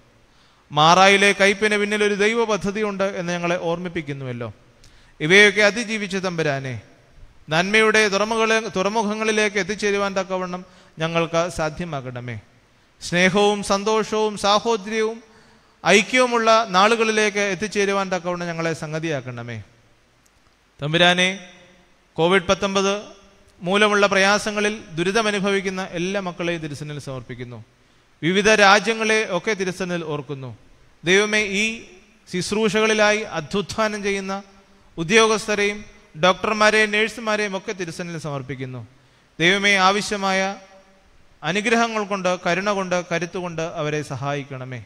മാറായിലെ കയ്പിന് പിന്നിൽ ഒരു ദൈവ പദ്ധതിയുണ്ട് എന്ന് ഞങ്ങളെ ഓർമ്മിപ്പിക്കുന്നുവല്ലോ ഇവയൊക്കെ അതിജീവിച്ച തമ്പുരാനെ നന്മയുടെ തുറമുഖങ്ങളെ തുറമുഖങ്ങളിലേക്ക് എത്തിച്ചേരുവാൻ തക്കവണ്ണം ഞങ്ങൾക്ക് സാധ്യമാകണമേ സ്നേഹവും സന്തോഷവും സാഹോദര്യവും ഐക്യവുമുള്ള നാളുകളിലേക്ക് എത്തിച്ചേരുവാൻ തക്കവണ്ണം ഞങ്ങളെ സംഗതിയാക്കണമേ തമ്പുരാനെ കോവിഡ് പത്തൊമ്പത് മൂലമുള്ള പ്രയാസങ്ങളിൽ ദുരിതമനുഭവിക്കുന്ന എല്ലാ മക്കളെയും തിരുസനിൽ സമർപ്പിക്കുന്നു വിവിധ രാജ്യങ്ങളെ ഒക്കെ തിരുസനിൽ ഓർക്കുന്നു ദൈവമേ ഈ ശുശ്രൂഷകളിലായി അധ്യുത്ഥാനം ചെയ്യുന്ന ഉദ്യോഗസ്ഥരെയും ഡോക്ടർമാരെയും നേഴ്സുമാരെയും ഒക്കെ തിരുസനിൽ സമർപ്പിക്കുന്നു ദൈവമേ ആവശ്യമായ അനുഗ്രഹങ്ങൾ കൊണ്ട് കരുണ കൊണ്ട് കരുത്തുകൊണ്ട് അവരെ സഹായിക്കണമേ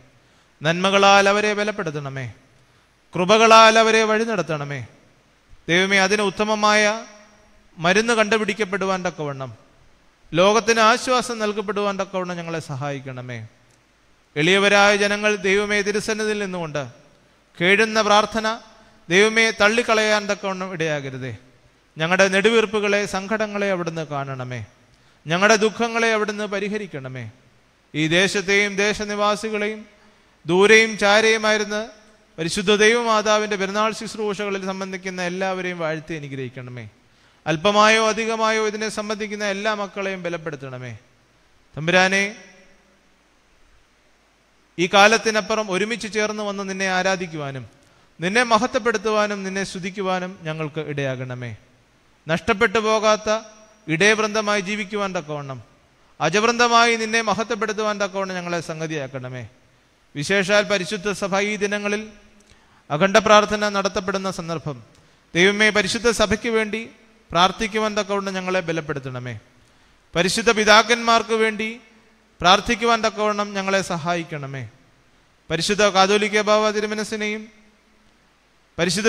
നന്മകളാൽ അവരെ ബലപ്പെടുത്തണമേ കൃപകളാൽ അവരെ വഴി നടത്തണമേ ദൈവമേ അതിന് ഉത്തമമായ മരുന്ന് കണ്ടുപിടിക്കപ്പെടുവാൻ തക്കവണ്ണം ലോകത്തിന് ആശ്വാസം നൽകപ്പെടുവാൻ തക്കവണ്ണം ഞങ്ങളെ സഹായിക്കണമേ എളിയവരായ ജനങ്ങൾ ദൈവമേ തിരുസന്നിധിയിൽ നിന്നുകൊണ്ട് കേഴുന്ന പ്രാർത്ഥന ദൈവമേ തള്ളിക്കളയാൻ തക്കവണ്ണം ഇടയാകരുതേ ഞങ്ങളുടെ നെടുവീർപ്പുകളെ സങ്കടങ്ങളെ അവിടുന്ന് കാണണമേ ഞങ്ങളുടെ ദുഃഖങ്ങളെ അവിടുന്ന് പരിഹരിക്കണമേ ഈ ദേശത്തെയും ദേശനിവാസികളെയും ദൂരെയും ചാരയുമായിരുന്ന പരിശുദ്ധ ദൈവമാതാവിൻ്റെ പെരുന്നാൾ ശുശ്രൂഷകളിൽ സംബന്ധിക്കുന്ന എല്ലാവരെയും വാഴ്ത്തി അനുഗ്രഹിക്കണമേ അല്പമായോ അധികമായോ ഇതിനെ സംബന്ധിക്കുന്ന എല്ലാ മക്കളെയും ബലപ്പെടുത്തണമേ തമ്പുരാനെ ഈ കാലത്തിനപ്പുറം ഒരുമിച്ച് ചേർന്ന് വന്ന് നിന്നെ ആരാധിക്കുവാനും നിന്നെ മഹത്വപ്പെടുത്തുവാനും നിന്നെ സ്തുതിക്കുവാനും ഞങ്ങൾക്ക് ഇടയാകണമേ നഷ്ടപ്പെട്ടു പോകാത്ത ഇടയവൃന്ദമായി ജീവിക്കുവാൻ തക്കവണ്ണം അജവൃന്ദമായി നിന്നെ മഹത്വപ്പെടുത്തുവാൻ തക്കവണ്ണം ഞങ്ങളെ സംഗതിയാക്കണമേ വിശേഷാൽ പരിശുദ്ധ സഭ ഈ ദിനങ്ങളിൽ അഖണ്ഡ പ്രാർത്ഥന നടത്തപ്പെടുന്ന സന്ദർഭം ദൈവമേ പരിശുദ്ധ സഭയ്ക്ക് വേണ്ടി പ്രാർത്ഥിക്കുവാൻ തക്കവണ്ണം ഞങ്ങളെ ബലപ്പെടുത്തണമേ പരിശുദ്ധ പിതാക്കന്മാർക്ക് വേണ്ടി പ്രാർത്ഥിക്കുവാൻ തക്കവണ്ണം ഞങ്ങളെ സഹായിക്കണമേ പരിശുദ്ധ കാതോലിക്ക ബാബ തിരുമനസിനെയും പരിശുദ്ധ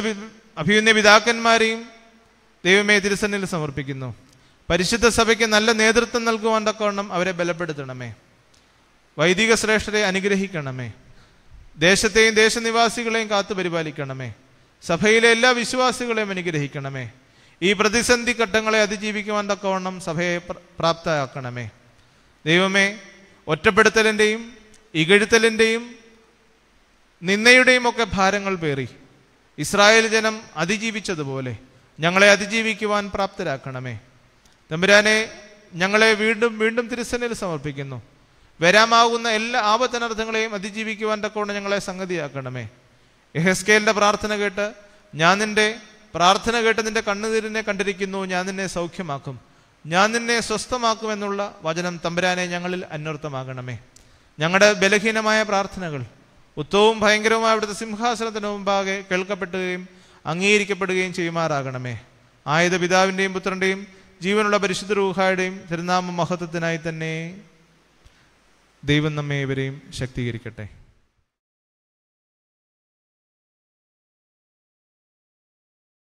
അഭിയുന്ന പിതാക്കന്മാരെയും ദൈവമേ തിരുസന്നിൽ സമർപ്പിക്കുന്നു പരിശുദ്ധ സഭയ്ക്ക് നല്ല നേതൃത്വം നൽകുവാൻ തക്കവണ്ണം അവരെ ബലപ്പെടുത്തണമേ വൈദിക ശ്രേഷ്ഠരെ അനുഗ്രഹിക്കണമേ ദേശത്തെയും ദേശനിവാസികളെയും കാത്തു പരിപാലിക്കണമേ സഭയിലെ എല്ലാ വിശ്വാസികളെയും അനുഗ്രഹിക്കണമേ ഈ പ്രതിസന്ധി ഘട്ടങ്ങളെ അതിജീവിക്കുവാൻ തക്കവണ്ണം സഭയെ പ്രാപ്തമാക്കണമേ ദൈവമേ ഒറ്റപ്പെടുത്തലിൻ്റെയും ഇകഴുത്തലിൻ്റെയും നിന്നയുടെയും ഒക്കെ ഭാരങ്ങൾ പേറി ഇസ്രായേൽ ജനം അതിജീവിച്ചതുപോലെ ഞങ്ങളെ അതിജീവിക്കുവാൻ പ്രാപ്തരാക്കണമേ തമ്പുരാനെ ഞങ്ങളെ വീണ്ടും വീണ്ടും തിരുസന്നിൽ സമർപ്പിക്കുന്നു വരാമാകുന്ന എല്ലാ ആപത്തനർത്ഥങ്ങളെയും അതിജീവിക്കുവാൻ തക്കവണ്ണം ഞങ്ങളെ സംഗതിയാക്കണമേ എഹസ്കേലിൻ്റെ പ്രാർത്ഥന കേട്ട് ഞാൻ നിൻ്റെ പ്രാർത്ഥന കേട്ട് നിൻ്റെ കണ്ണുനീരിനെ കണ്ടിരിക്കുന്നു ഞാൻ നിന്നെ സൗഖ്യമാക്കും ഞാൻ നിന്നെ സ്വസ്ഥമാക്കുമെന്നുള്ള വചനം തമ്പുരാനെ ഞങ്ങളിൽ അന്വർത്ഥമാകണമേ ഞങ്ങളുടെ ബലഹീനമായ പ്രാർത്ഥനകൾ ഉത്തവും ഭയങ്കരവുമായ അവിടുത്തെ സിംഹാസനത്തിന് മുമ്പാകെ കേൾക്കപ്പെടുകയും അംഗീകരിക്കപ്പെടുകയും ചെയ്യുമാറാകണമേ ആയത് പിതാവിൻ്റെയും പുത്രൻ്റെയും ജീവനുള്ള പരിശുദ്ധ റൂഹായുടെയും തിരുനാമ മഹത്വത്തിനായി തന്നെ ദൈവം നമ്മെ ഇവരെയും ശക്തീകരിക്കട്ടെ